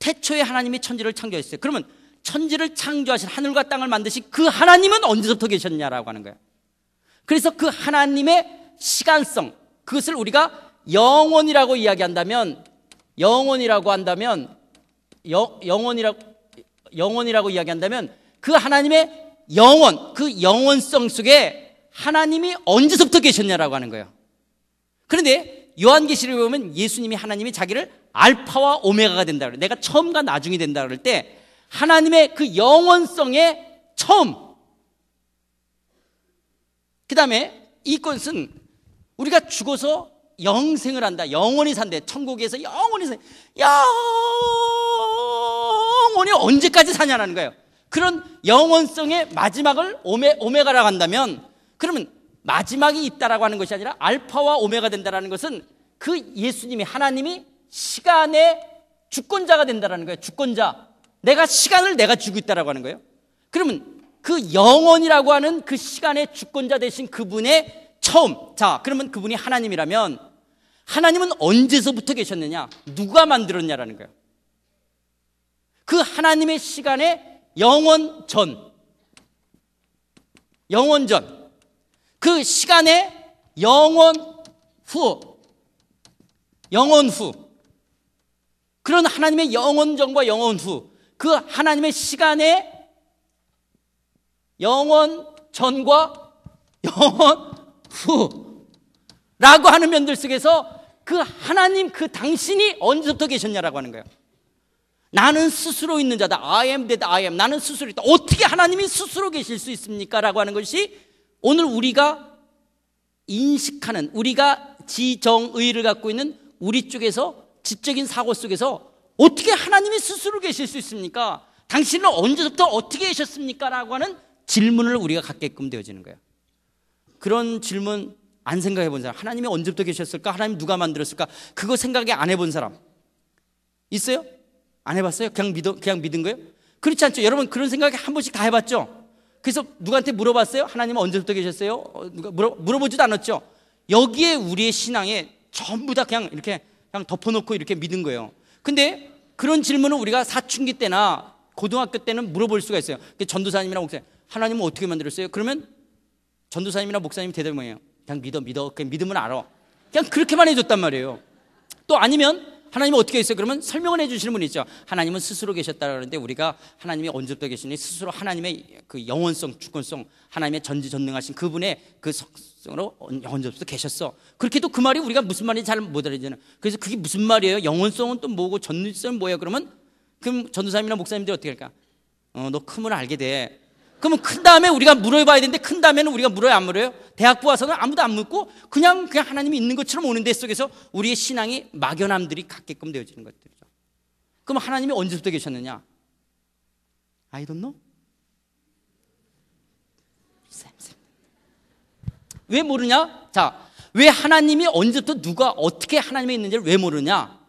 태초에 하나님이 천지를 창조했어요. 그러면 천지를 창조하신 하늘과 땅을 만드신 그 하나님은 언제부터 계셨냐라고 하는 거예요. 그래서 그 하나님의 시간성, 그것을 우리가 영원이라고 이야기한다면, 영원이라고 한다면, 여, 영원이라고, 영원이라고 이야기한다면, 그 하나님의 영원, 그 영원성 속에 하나님이 언제서부터 계셨냐라고 하는 거예요. 그런데 요한계시를 보면 예수님이 하나님이 자기를 알파와 오메가가 된다 그래. 내가 처음과 나중이 된다 그럴 때 하나님의 그 영원성의 처음. 그다음에 이 것은 우리가 죽어서 영생을 한다. 영원히 산대. 천국에서 영원히 산. 영원히 언제까지 사냐라는 거예요. 그런 영원성의 마지막을 오메, 오메가라고 한다면 그러면 마지막이 있다라고 하는 것이 아니라 알파와 오메가 된다라는 것은 그 예수님이 하나님이 시간의 주권자가 된다라는 거예요. 주권자. 내가 시간을 내가 주고 있다라고 하는 거예요. 그러면 그 영원이라고 하는 그 시간의 주권자 대신 그분의 처음. 자, 그러면 그분이 하나님이라면 하나님은 언제서부터 계셨느냐? 누가 만들었냐라는 거예요. 그 하나님의 시간의 영원 전. 영원 전. 그 시간에 영원 후, 영원 후, 그런 하나님의 영원전과 영원 후, 그 하나님의 시간에 영원 전과 영원 후라고 하는 면들 속에서 그 하나님 그 당신이 언제부터 계셨냐라고 하는 거예요. 나는 스스로 있는 자다. I am t h I am. 나는 스스로 있다. 어떻게 하나님이 스스로 계실 수 있습니까? 라고 하는 것이 오늘 우리가 인식하는 우리가 지정의를 갖고 있는 우리 쪽에서 지적인 사고 속에서 어떻게 하나님이 스스로 계실 수 있습니까? 당신은 언제부터 어떻게 계셨습니까? 라고 하는 질문을 우리가 갖게끔 되어지는 거예요. 그런 질문 안 생각해 본 사람. 하나님이 언제부터 계셨을까? 하나님 누가 만들었을까? 그거 생각에 안 해 본 사람. 있어요? 안 해봤어요? 그냥 믿어, 그냥 믿은 거예요? 그렇지 않죠? 여러분 그런 생각에 한 번씩 다 해봤죠? 그래서 누구한테 물어봤어요? 하나님은 언제부터 계셨어요? 어, 누가 물어, 물어보지도 않았죠. 여기에 우리의 신앙에 전부 다 그냥 이렇게 그냥 덮어놓고 이렇게 믿은 거예요. 근데 그런 질문을 우리가 사춘기 때나 고등학교 때는 물어볼 수가 있어요. 전도사님이나 목사님, 하나님은 어떻게 만들었어요? 그러면 전도사님이나 목사님 대답이 뭐예요? 그냥 믿어, 믿어. 그냥 믿으면 알아. 그냥 그렇게만 해줬단 말이에요. 또 아니면 하나님은 어떻게 있어요? 그러면 설명을 해주시는 분이 있죠. 하나님은 스스로 계셨다 그러는데 우리가 하나님이 언제부터 계시니 스스로 하나님의 그 영원성, 주권성, 하나님의 전지전능하신 그분의 그 성으로 언제부터 계셨어. 그렇게도 그 말이 우리가 무슨 말인지 잘 못알아잖아 그래서 그게 무슨 말이에요? 영원성은 또 뭐고 전지성은 뭐예 그러면 그럼 전도사님이나 목사님들 어떻게 할까? 어, 너 큼을 알게 돼. 그러면 큰 다음에 우리가 물어봐야 되는데 큰 다음에는 우리가 물어야 안 물어요? 대학부 와서는 아무도 안 묻고 그냥 그냥 하나님이 있는 것처럼 오는 데 속에서 우리의 신앙이 막연함들이 갖게끔 되어지는 것들이죠. 그럼 하나님이 언제부터 계셨느냐? I don't know. 왜 모르냐? 자, 왜 하나님이 언제부터 누가 어떻게 하나님이 있는지를 왜 모르냐?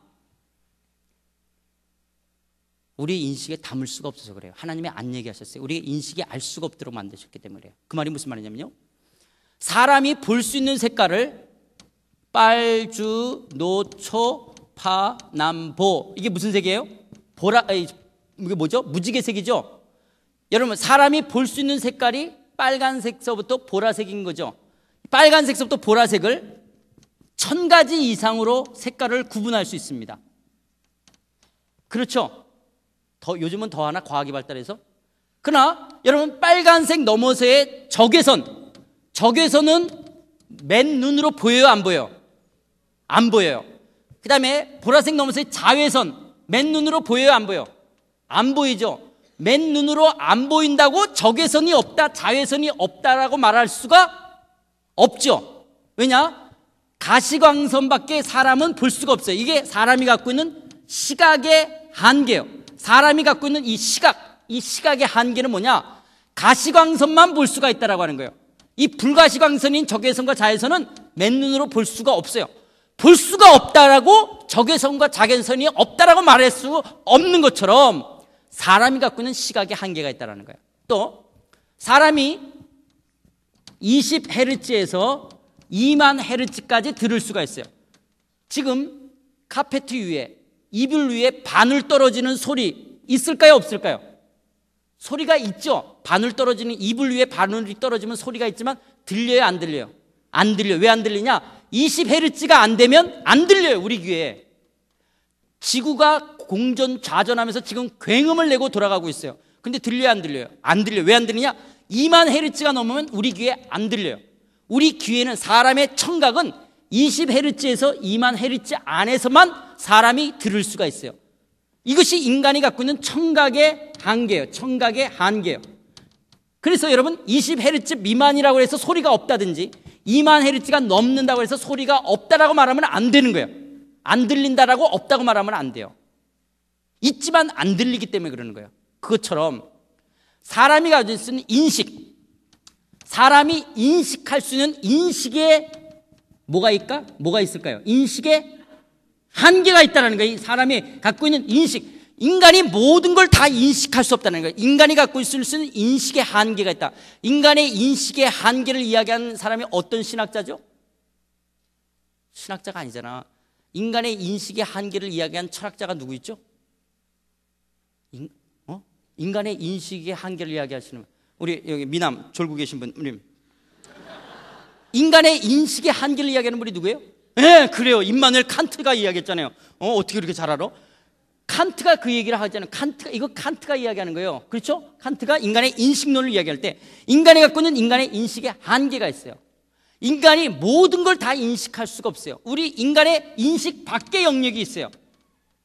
우리 인식에 담을 수가 없어서 그래요. 하나님이 안 얘기하셨어요. 우리의 인식이 알 수가 없도록 만드셨기 때문에요. 그 말이 무슨 말이냐면요. 사람이 볼 수 있는 색깔을 빨주, 노초, 파, 남보 이게 무슨 색이에요? 보라 에이, 이게 뭐죠? 무지개 색이죠. 여러분 사람이 볼 수 있는 색깔이 빨간색서부터 보라색인 거죠. 빨간색서부터 보라색을 천 가지 이상으로 색깔을 구분할 수 있습니다. 그렇죠? 더 요즘은 더 하나 과학이 발달해서 그러나 여러분 빨간색 넘어서의 적외선 적외선은 맨 눈으로 보여요 안 보여요? 안 보여요 그 다음에 보라색 넘어서의 자외선 맨 눈으로 보여요 안 보여요? 안 보이죠 맨 눈으로 안 보인다고 적외선이 없다 자외선이 없다라고 말할 수가 없죠 왜냐? 가시광선밖에 사람은 볼 수가 없어요 이게 사람이 갖고 있는 시각의 한계요 예 사람이 갖고 있는 이 시각, 이 시각의 한계는 뭐냐? 가시광선만 볼 수가 있다라고 하는 거예요. 이 불가시광선인 적외선과 자외선은 맨눈으로 볼 수가 없어요. 볼 수가 없다라고 적외선과 자외선이 없다라고 말할 수 없는 것처럼 사람이 갖고 있는 시각의 한계가 있다라는 거예요. 또 사람이 20헤르츠에서 2만 헤르츠까지 들을 수가 있어요. 지금 카페트 위에 이불 위에 바늘 떨어지는 소리 있을까요? 없을까요? 소리가 있죠. 바늘 떨어지는 이불 위에 바늘이 떨어지면 소리가 있지만 들려요, 안 들려요? 안 들려. 왜 안 들리냐? 2 0헤르가안 되면 안 들려요, 우리 귀에. 지구가 공전 좌전하면서 지금 굉음을 내고 돌아가고 있어요. 근데 들려요, 안 들려요? 안 들려요. 왜 안 들리냐? 2만 헤르가 넘으면 우리 귀에 안 들려요. 우리 귀에는 사람의 청각은 20헤르츠에서 2만 헤르츠 안에서만 사람이 들을 수가 있어요. 이것이 인간이 갖고 있는 청각의 한계예요. 청각의 한계예요. 그래서 여러분 20헤르츠 미만이라고 해서 소리가 없다든지 2만 헤르츠가 넘는다고 해서 소리가 없다라고 말하면 안 되는 거예요. 안 들린다라고 없다고 말하면 안 돼요. 있지만 안 들리기 때문에 그러는 거예요. 그것처럼 사람이 가질수 있는 인식, 사람이 인식할 수 있는 인식의 뭐가 있까? 뭐가 있을까요? 인식에 한계가 있다는 거예요. 사람이 갖고 있는 인식. 인간이 모든 걸 다 인식할 수 없다는 거예요. 인간이 갖고 있을 수 있는 인식의 한계가 있다. 인간의 인식의 한계를 이야기하는 사람이 어떤 신학자죠? 신학자가 아니잖아. 인간의 인식의 한계를 이야기한 철학자가 누구 있죠? 인, 어? 인간의 인식의 한계를 이야기하시는 우리 여기 미남 졸고 계신 분, 우리 인간의 인식의 한계를 이야기하는 분이 누구예요? 예, 그래요. 임마누 칸트가 이야기했잖아요. 어, 어떻게 이렇게 잘 알아? 칸트가 그 얘기를 하잖아요. 칸트가 이거 칸트가 이야기하는 거예요. 그렇죠? 칸트가 인간의 인식론을 이야기할 때 인간이 갖고 있는 인간의 인식의 한계가 있어요. 인간이 모든 걸 다 인식할 수가 없어요. 우리 인간의 인식 밖의 영역이 있어요.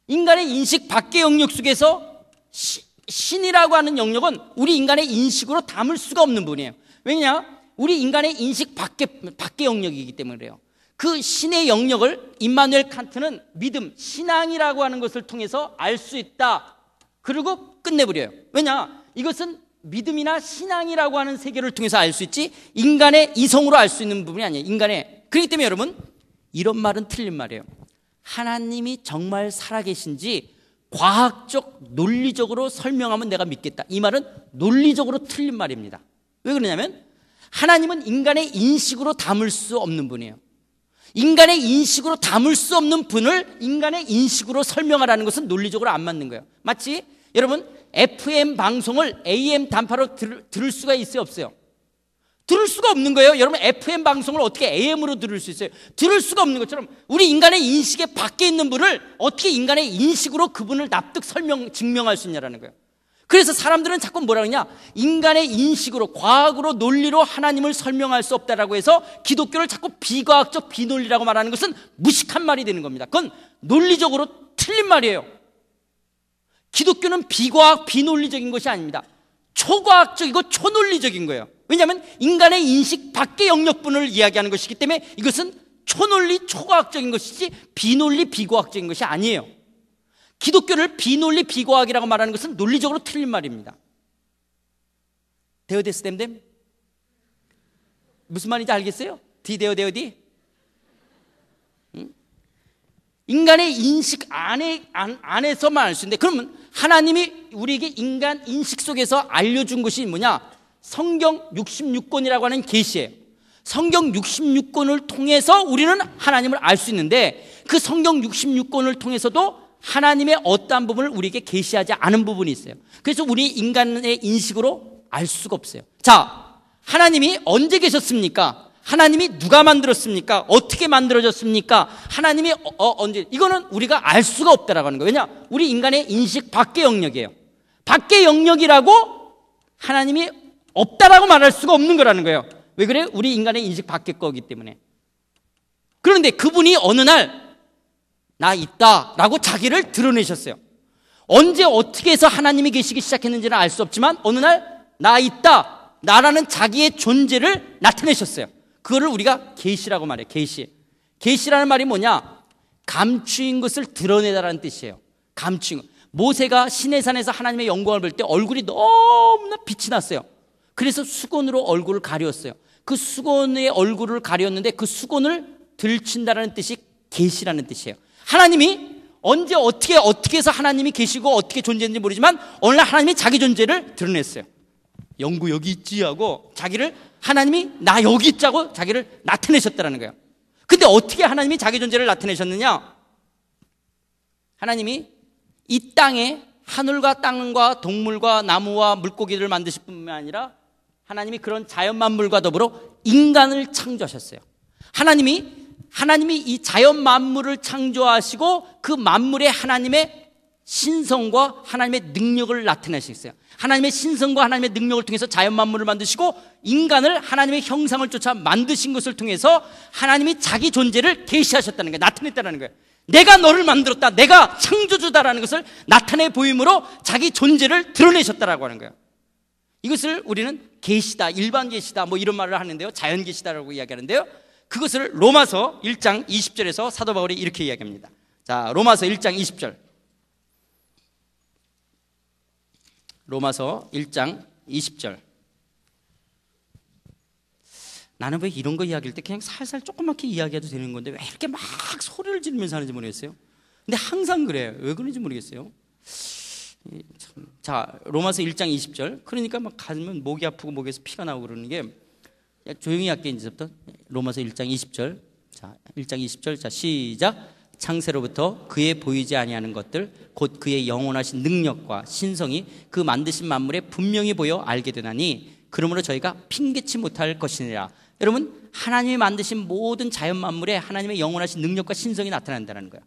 인간의 인식 밖의 영역 속에서 시, 신이라고 하는 영역은 우리 인간의 인식으로 담을 수가 없는 분이에요. 왜냐? 우리 인간의 인식 밖에, 밖의 영역이기 때문에 그래요. 그 신의 영역을 임마누엘 칸트는 믿음, 신앙이라고 하는 것을 통해서 알 수 있다. 그리고 끝내버려요. 왜냐? 이것은 믿음이나 신앙이라고 하는 세계를 통해서 알 수 있지 인간의 이성으로 알 수 있는 부분이 아니에요. 인간의. 그렇기 때문에 여러분 이런 말은 틀린 말이에요. 하나님이 정말 살아계신지 과학적 논리적으로 설명하면 내가 믿겠다. 이 말은 논리적으로 틀린 말입니다. 왜 그러냐면 하나님은 인간의 인식으로 담을 수 없는 분이에요. 인간의 인식으로 담을 수 없는 분을 인간의 인식으로 설명하라는 것은 논리적으로 안 맞는 거예요. 마치 여러분, FM 방송을 AM 단파로 들, 들을 수가 있어요, 없어요? 들을 수가 없는 거예요. 여러분 FM 방송을 어떻게 AM으로 들을 수 있어요? 들을 수가 없는 것처럼 우리 인간의 인식에 밖에 있는 분을 어떻게 인간의 인식으로 그분을 납득 설명 증명할 수 있냐라는 거예요. 그래서 사람들은 자꾸 뭐라 그러냐? 인간의 인식으로, 과학으로, 논리로 하나님을 설명할 수 없다라고 해서 기독교를 자꾸 비과학적 비논리라고 말하는 것은 무식한 말이 되는 겁니다. 그건 논리적으로 틀린 말이에요. 기독교는 비과학, 비논리적인 것이 아닙니다. 초과학적이고 초논리적인 거예요. 왜냐하면 인간의 인식 밖의 영역분을 이야기하는 것이기 때문에 이것은 초논리, 초과학적인 것이지 비논리, 비과학적인 것이 아니에요. 기독교를 비논리 비과학이라고 말하는 것은 논리적으로 틀린 말입니다. 데어데스 댐 댐? 무슨 말인지 알겠어요? 디데어데어디? 응? 인간의 인식 안에, 안, 안에서만 알 수 있는데, 그러면 하나님이 우리에게 인간 인식 속에서 알려준 것이 뭐냐? 성경 66권이라고 하는 계시예요. 성경 66권을 통해서 우리는 하나님을 알 수 있는데, 그 성경 66권을 통해서도 하나님의 어떠한 부분을 우리에게 계시하지 않은 부분이 있어요. 그래서 우리 인간의 인식으로 알 수가 없어요. 자, 하나님이 언제 계셨습니까? 하나님이 누가 만들었습니까? 어떻게 만들어졌습니까? 하나님이 어, 어, 언제 이거는 우리가 알 수가 없다라는 거예요. 왜냐? 우리 인간의 인식 밖의 영역이에요. 밖의 영역이라고 하나님이 없다라고 말할 수가 없는 거라는 거예요. 왜 그래? 우리 인간의 인식 밖의 거기 때문에. 그런데 그분이 어느 날나 있다 라고 자기를 드러내셨어요. 언제 어떻게 해서 하나님이 계시기 시작했는지는 알 수 없지만 어느 날 나 있다 나라는 자기의 존재를 나타내셨어요. 그거를 우리가 계시라고 말해요. 계시. 계시라는 말이 뭐냐? 감추인 것을 드러내다라는 뜻이에요. 감추인 것. 모세가 시내산에서 하나님의 영광을 볼 때 얼굴이 너무나 빛이 났어요. 그래서 수건으로 얼굴을 가렸어요. 그 수건의 얼굴을 가렸는데 그 수건을 들친다라는 뜻이 계시라는 뜻이에요. 하나님이 언제 어떻게 어떻게 해서 하나님이 계시고 어떻게 존재했는지 모르지만 어느 날 하나님이 자기 존재를 드러냈어요. 영구 여기 있지 하고 자기를 하나님이 나 여기 있자고 자기를 나타내셨다라는 거예요. 근데 어떻게 하나님이 자기 존재를 나타내셨느냐? 하나님이 이 땅에 하늘과 땅과 동물과 나무와 물고기를 만드실 뿐만 아니라 하나님이 그런 자연 만물과 더불어 인간을 창조하셨어요. 하나님이 하나님이 이 자연 만물을 창조하시고 그 만물에 하나님의 신성과 하나님의 능력을 나타내셨어요. 하나님의 신성과 하나님의 능력을 통해서 자연 만물을 만드시고 인간을 하나님의 형상을 쫓아 만드신 것을 통해서 하나님이 자기 존재를 계시하셨다는 거예요. 나타냈다는 거예요. 내가 너를 만들었다. 내가 창조주다라는 것을 나타내 보임으로 자기 존재를 드러내셨다라고 하는 거예요. 이것을 우리는 계시다, 일반 계시다 뭐 이런 말을 하는데요. 자연 계시다라고 이야기하는데요. 그것을 로마서 1장 20절에서 사도 바울이 이렇게 이야기합니다. 자, 로마서 1장 20절. 로마서 1장 20절. 나는 왜 이런 거 이야기할 때 그냥 살살 조그맣게 이야기해도 되는 건데 왜 이렇게 막 소리를 지르면서 하는지 모르겠어요. 근데 항상 그래요. 왜 그런지 모르겠어요. 자, 로마서 1장 20절. 그러니까 막 가면 목이 아프고 목에서 피가 나오고 그러는 게 조용히 할게 이제부터 로마서 1장 20절 자 1장 20절 자 시작 창세로부터 그의 보이지 아니하는 것들 곧 그의 영원하신 능력과 신성이 그 만드신 만물에 분명히 보여 알게 되나니 그러므로 저희가 핑계치 못할 것이니라 여러분 하나님이 만드신 모든 자연 만물에 하나님의 영원하신 능력과 신성이 나타난다는 거야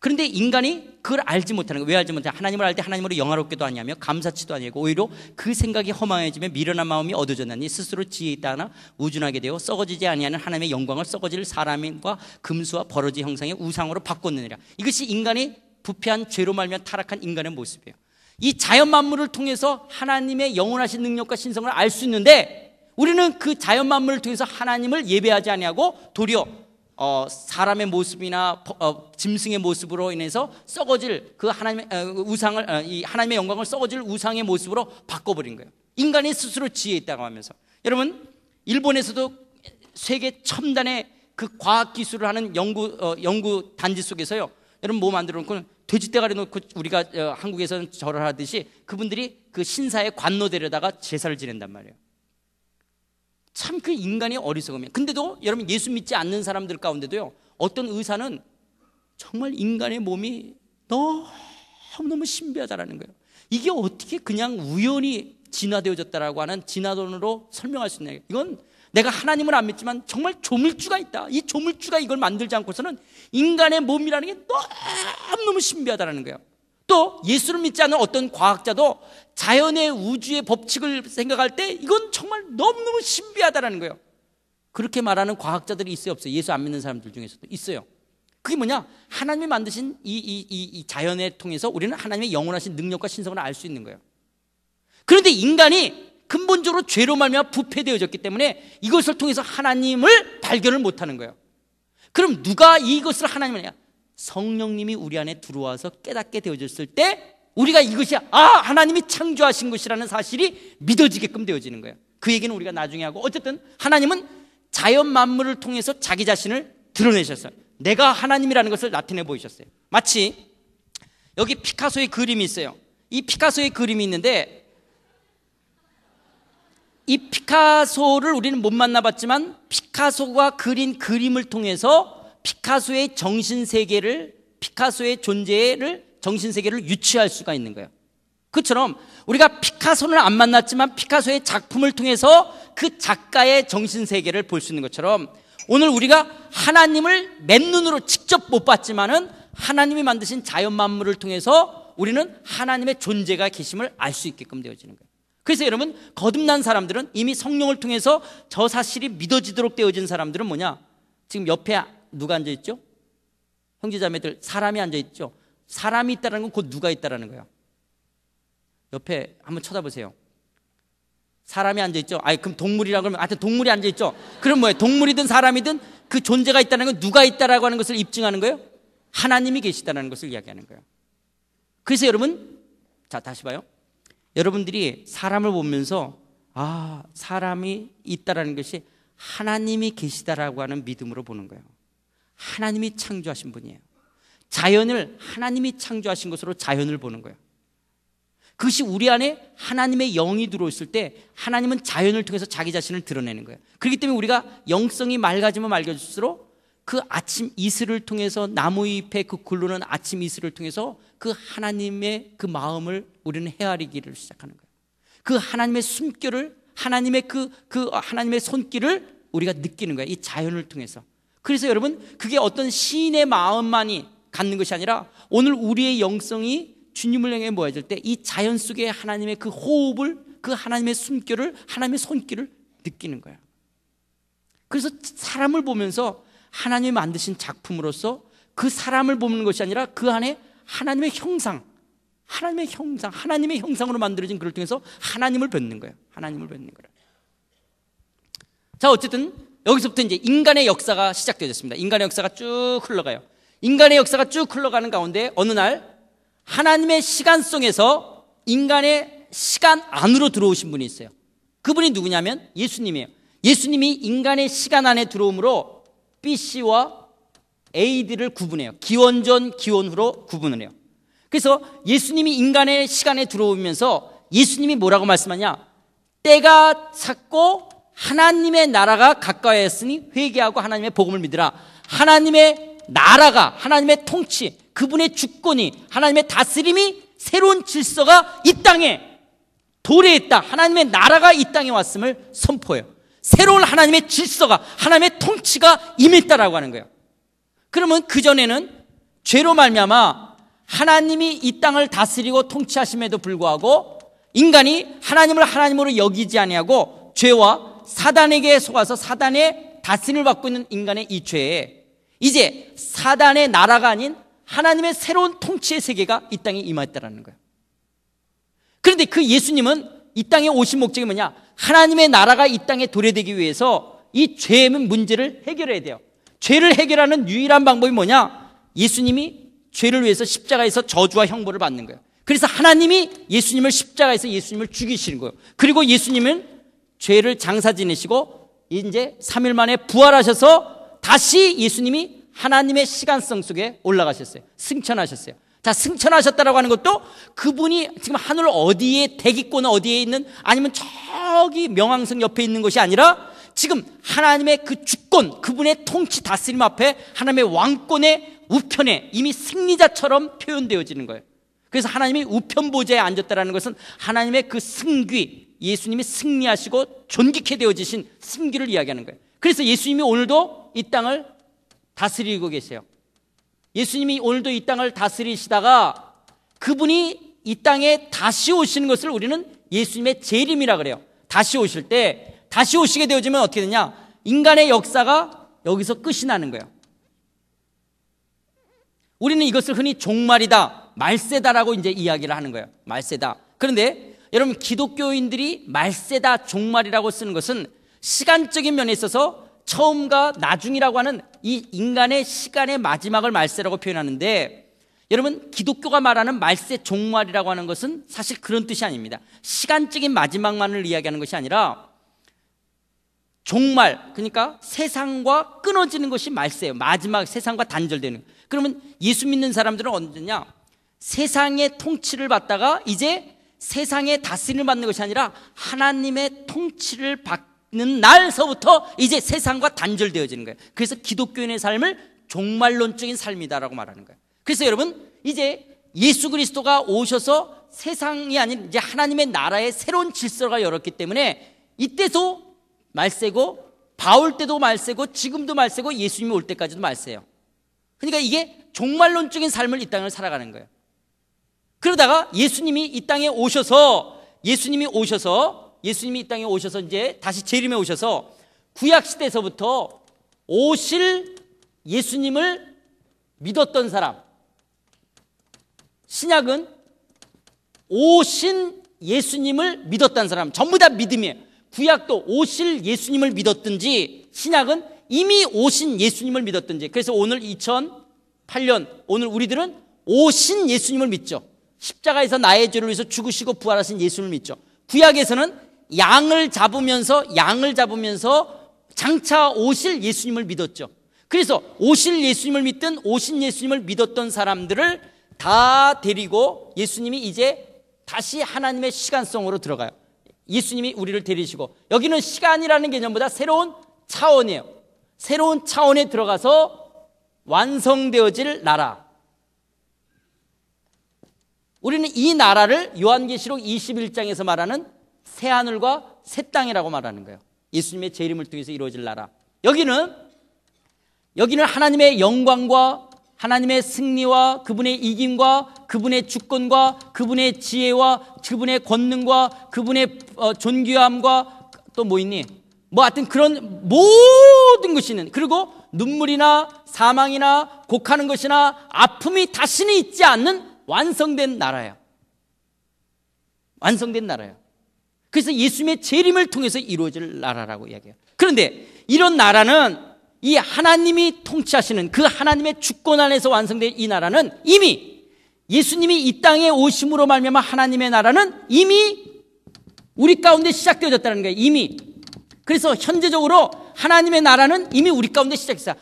그런데 인간이 그걸 알지 못하는 거예요. 왜 알지 못해? 하나님을 알 때 하나님으로 영화롭게도 아니하며 감사치도 아니고 오히려 그 생각이 허망해지며 미련한 마음이 어두워졌나니 스스로 지혜 있다 하나 우준하게 되어 썩어지지 아니하는 하나님의 영광을 썩어질 사람과 금수와 버러지 형상의 우상으로 바꿨느니라. 이것이 인간이 부패한 죄로 말면 타락한 인간의 모습이에요. 이 자연 만물을 통해서 하나님의 영원하신 능력과 신성을 알 수 있는데 우리는 그 자연 만물을 통해서 하나님을 예배하지 아니하고 도리어 어, 사람의 모습이나 어, 짐승의 모습으로 인해서 썩어질 그 하나님의 어, 그 우상을 어, 이 하나님의 영광을 썩어질 우상의 모습으로 바꿔버린 거예요. 인간이 스스로 지혜 있다고 하면서 여러분 일본에서도 세계 첨단의 그 과학 기술을 하는 연구 어, 연구 단지 속에서요. 여러분 뭐 만들어 놓고 돼지 대가리 놓고 우리가 어, 한국에서는 절을 하듯이 그분들이 그 신사의 관노 데려다가 제사를 지낸단 말이에요. 참그 인간의 어리석음이에요. 근데도 여러분 예수 믿지 않는 사람들 가운데도요. 어떤 의사는 정말 인간의 몸이 너무너무 신비하다라는 거예요. 이게 어떻게 그냥 우연히 진화되어졌다라고 하는 진화론으로 설명할 수 있냐. 이건 내가 하나님을 안 믿지만 정말 조물주가 있다. 이 조물주가 이걸 만들지 않고서는 인간의 몸이라는 게 너무너무 신비하다라는 거예요. 또 예수를 믿지 않는 어떤 과학자도 자연의 우주의 법칙을 생각할 때 이건 정말 너무너무 신비하다라는 거예요. 그렇게 말하는 과학자들이 있어요, 없어요? 예수 안 믿는 사람들 중에서도 있어요. 그게 뭐냐? 하나님이 만드신 이, 이, 이, 이 자연에 통해서 우리는 하나님의 영원하신 능력과 신성을 알 수 있는 거예요. 그런데 인간이 근본적으로 죄로 말미 부패되어졌기 때문에 이것을 통해서 하나님을 발견을 못하는 거예요. 그럼 누가 이것을 하나님이냐? 성령님이 우리 안에 들어와서 깨닫게 되어졌을 때 우리가 이것이 아 하나님이 창조하신 것이라는 사실이 믿어지게끔 되어지는 거예요. 그 얘기는 우리가 나중에 하고 어쨌든 하나님은 자연 만물을 통해서 자기 자신을 드러내셨어요. 내가 하나님이라는 것을 나타내 보이셨어요. 마치 여기 피카소의 그림이 있어요. 이 피카소의 그림이 있는데 이 피카소를 우리는 못 만나봤지만 피카소가 그린 그림을 통해서 피카소의 정신 세계를 피카소의 존재를 정신 세계를 유치할 수가 있는 거예요. 그처럼 우리가 피카소는 안 만났지만 피카소의 작품을 통해서 그 작가의 정신 세계를 볼 수 있는 것처럼 오늘 우리가 하나님을 맨눈으로 직접 못 봤지만은 하나님이 만드신 자연 만물을 통해서 우리는 하나님의 존재가 계심을 알 수 있게끔 되어지는 거예요. 그래서 여러분 거듭난 사람들은 이미 성령을 통해서 저 사실이 믿어지도록 되어진 사람들은 뭐냐? 지금 옆에 누가 앉아 있죠? 형제자매들 사람이 앉아 있죠. 사람이 있다라는 건 곧 누가 있다라는 거예요. 옆에 한번 쳐다보세요. 사람이 앉아 있죠. 아니 그럼 동물이라 그러면 아, 하여튼 동물이 앉아 있죠. 그럼 뭐예요? 동물이든 사람이든 그 존재가 있다는 건 누가 있다라고 하는 것을 입증하는 거예요. 하나님이 계시다라는 것을 이야기하는 거예요. 그래서 여러분 자 다시 봐요. 여러분들이 사람을 보면서 아 사람이 있다라는 것이 하나님이 계시다라고 하는 믿음으로 보는 거예요. 하나님이 창조하신 분이에요. 자연을 하나님이 창조하신 것으로 자연을 보는 거예요. 그것이 우리 안에 하나님의 영이 들어있을 때 하나님은 자연을 통해서 자기 자신을 드러내는 거예요. 그렇기 때문에 우리가 영성이 맑아지면 맑아질수록 그 아침 이슬을 통해서 나무 잎에 그 굴르는 아침 이슬을 통해서 그 하나님의 그 마음을 우리는 헤아리기를 시작하는 거예요. 그 하나님의 숨결을 하나님의 그, 그 하나님의 손길을 우리가 느끼는 거예요. 이 자연을 통해서. 그래서 여러분 그게 어떤 신의 마음만이 갖는 것이 아니라 오늘 우리의 영성이 주님을 향해 모여질 때 이 자연 속에 하나님의 그 호흡을 그 하나님의 숨결을 하나님의 손길을 느끼는 거야. 그래서 사람을 보면서 하나님이 만드신 작품으로서 그 사람을 보는 것이 아니라 그 안에 하나님의 형상, 하나님의 형상, 하나님의 형상으로 만들어진 그를 통해서 하나님을 뵙는 거야. 하나님을 뵙는 거야. 자, 어쨌든 여기서부터 이제 인간의 역사가 시작되어졌습니다. 인간의 역사가 쭉 흘러가요. 인간의 역사가 쭉 흘러가는 가운데 어느 날 하나님의 시간 속에서 인간의 시간 안으로 들어오신 분이 있어요. 그분이 누구냐면 예수님이에요. 예수님이 인간의 시간 안에 들어오므로 BC와 AD를 구분해요. 기원전, 기원후로 구분을 해요. 그래서 예수님이 인간의 시간에 들어오면서 예수님이 뭐라고 말씀하냐? 때가 찼고 하나님의 나라가 가까이 했으니 회개하고 하나님의 복음을 믿으라. 하나님의 나라가 하나님의 통치, 그분의 주권이 하나님의 다스림이 새로운 질서가 이 땅에 도래했다. 하나님의 나라가 이 땅에 왔음을 선포해요. 새로운 하나님의 질서가 하나님의 통치가 임했다라고 하는 거예요. 그러면 그 전에는 죄로 말미암아 하나님이 이 땅을 다스리고 통치하심에도 불구하고 인간이 하나님을 하나님으로 여기지 아니하고 죄와 사단에게 속아서 사단의 다스림을 받고 있는 인간의 이 죄에 이제 사단의 나라가 아닌 하나님의 새로운 통치의 세계가 이 땅에 임하였다라는 거예요. 그런데 그 예수님은 이 땅에 오신 목적이 뭐냐? 하나님의 나라가 이 땅에 도래되기 위해서 이 죄의 문제를 해결해야 돼요. 죄를 해결하는 유일한 방법이 뭐냐? 예수님이 죄를 위해서 십자가에서 저주와 형벌을 받는 거예요. 그래서 하나님이 예수님을 십자가에서 예수님을 죽이시는 거예요. 그리고 예수님은 죄를 장사 지내시고 이제 3일 만에 부활하셔서 다시 예수님이 하나님의 시간성 속에 올라가셨어요. 승천하셨어요. 자, 승천하셨다라고 하는 것도 그분이 지금 하늘 어디에 대기권 어디에 있는 아니면 저기 명왕성 옆에 있는 것이 아니라 지금 하나님의 그 주권, 그분의 통치 다스림 앞에 하나님의 왕권의 우편에 이미 승리자처럼 표현되어지는 거예요. 그래서 하나님이 우편보좌에 앉았다라는 것은 하나님의 그 승귀, 예수님이 승리하시고 존귀케 되어지신 승기를 이야기하는 거예요. 그래서 예수님이 오늘도 이 땅을 다스리고 계세요. 예수님이 오늘도 이 땅을 다스리시다가 그분이 이 땅에 다시 오시는 것을 우리는 예수님의 재림이라 그래요. 다시 오실 때 다시 오시게 되어지면 어떻게 되냐? 인간의 역사가 여기서 끝이 나는 거예요. 우리는 이것을 흔히 종말이다, 말세다라고 이제 이야기를 하는 거예요. 말세다. 그런데 여러분 기독교인들이 말세다 종말이라고 쓰는 것은 시간적인 면에 있어서 처음과 나중이라고 하는 이 인간의 시간의 마지막을 말세라고 표현하는데 여러분 기독교가 말하는 말세 종말이라고 하는 것은 사실 그런 뜻이 아닙니다. 시간적인 마지막만을 이야기하는 것이 아니라 종말 그러니까 세상과 끊어지는 것이 말세예요. 마지막 세상과 단절되는. 그러면 예수 믿는 사람들은 언제냐? 세상의 통치를 받다가 이제 세상의 다스림을 받는 것이 아니라 하나님의 통치를 받는 날서부터 이제 세상과 단절되어지는 거예요. 그래서 기독교인의 삶을 종말론적인 삶이다라고 말하는 거예요. 그래서 여러분 이제 예수 그리스도가 오셔서 세상이 아닌 이제 하나님의 나라의 새로운 질서가 열었기 때문에 이때도 말세고 바울 때도 말세고 지금도 말세고 예수님이 올 때까지도 말세요. 그러니까 이게 종말론적인 삶을 이 땅을 살아가는 거예요. 그러다가 예수님이 이 땅에 오셔서 예수님이 오셔서 예수님이 이 땅에 오셔서 이제 다시 재림에 오셔서 구약 시대에서부터 오실 예수님을 믿었던 사람 신약은 오신 예수님을 믿었던 사람 전부 다 믿음이에요 구약도 오실 예수님을 믿었든지 신약은 이미 오신 예수님을 믿었든지 그래서 오늘 2008년 오늘 우리들은 오신 예수님을 믿죠 십자가에서 나의 죄를 위해서 죽으시고 부활하신 예수를 믿죠. 구약에서는 양을 잡으면서 양을 잡으면서 장차 오실 예수님을 믿었죠. 그래서 오실 예수님을 믿든 오신 예수님을 믿었던 사람들을 다 데리고 예수님이 이제 다시 하나님의 시간성으로 들어가요. 예수님이 우리를 데리시고 여기는 시간이라는 개념보다 새로운 차원이에요. 새로운 차원에 들어가서 완성되어질 나라. 우리는 이 나라를 요한계시록 21장에서 말하는 새하늘과 새 땅이라고 말하는 거예요. 예수님의 재림을 통해서 이루어질 나라. 여기는 여기는 하나님의 영광과 하나님의 승리와 그분의 이김과 그분의 주권과 그분의 지혜와 그분의 권능과 그분의 어, 존귀함과 또 뭐 있니? 뭐 하여튼 그런 모든 것이 있는 그리고 눈물이나 사망이나 곡하는 것이나 아픔이 다시는 있지 않는 완성된 나라야. 완성된 나라야. 그래서 예수님의 재림을 통해서 이루어질 나라라고 이야기해요. 그런데 이런 나라는 이 하나님이 통치하시는 그 하나님의 주권 안에서 완성된 이 나라는 이미 예수님이 이 땅에 오심으로 말미암아 하나님의 나라는 이미 우리 가운데 시작되어졌다는 거예요. 이미. 그래서 현재적으로 하나님의 나라는 이미 우리 가운데 시작했어요.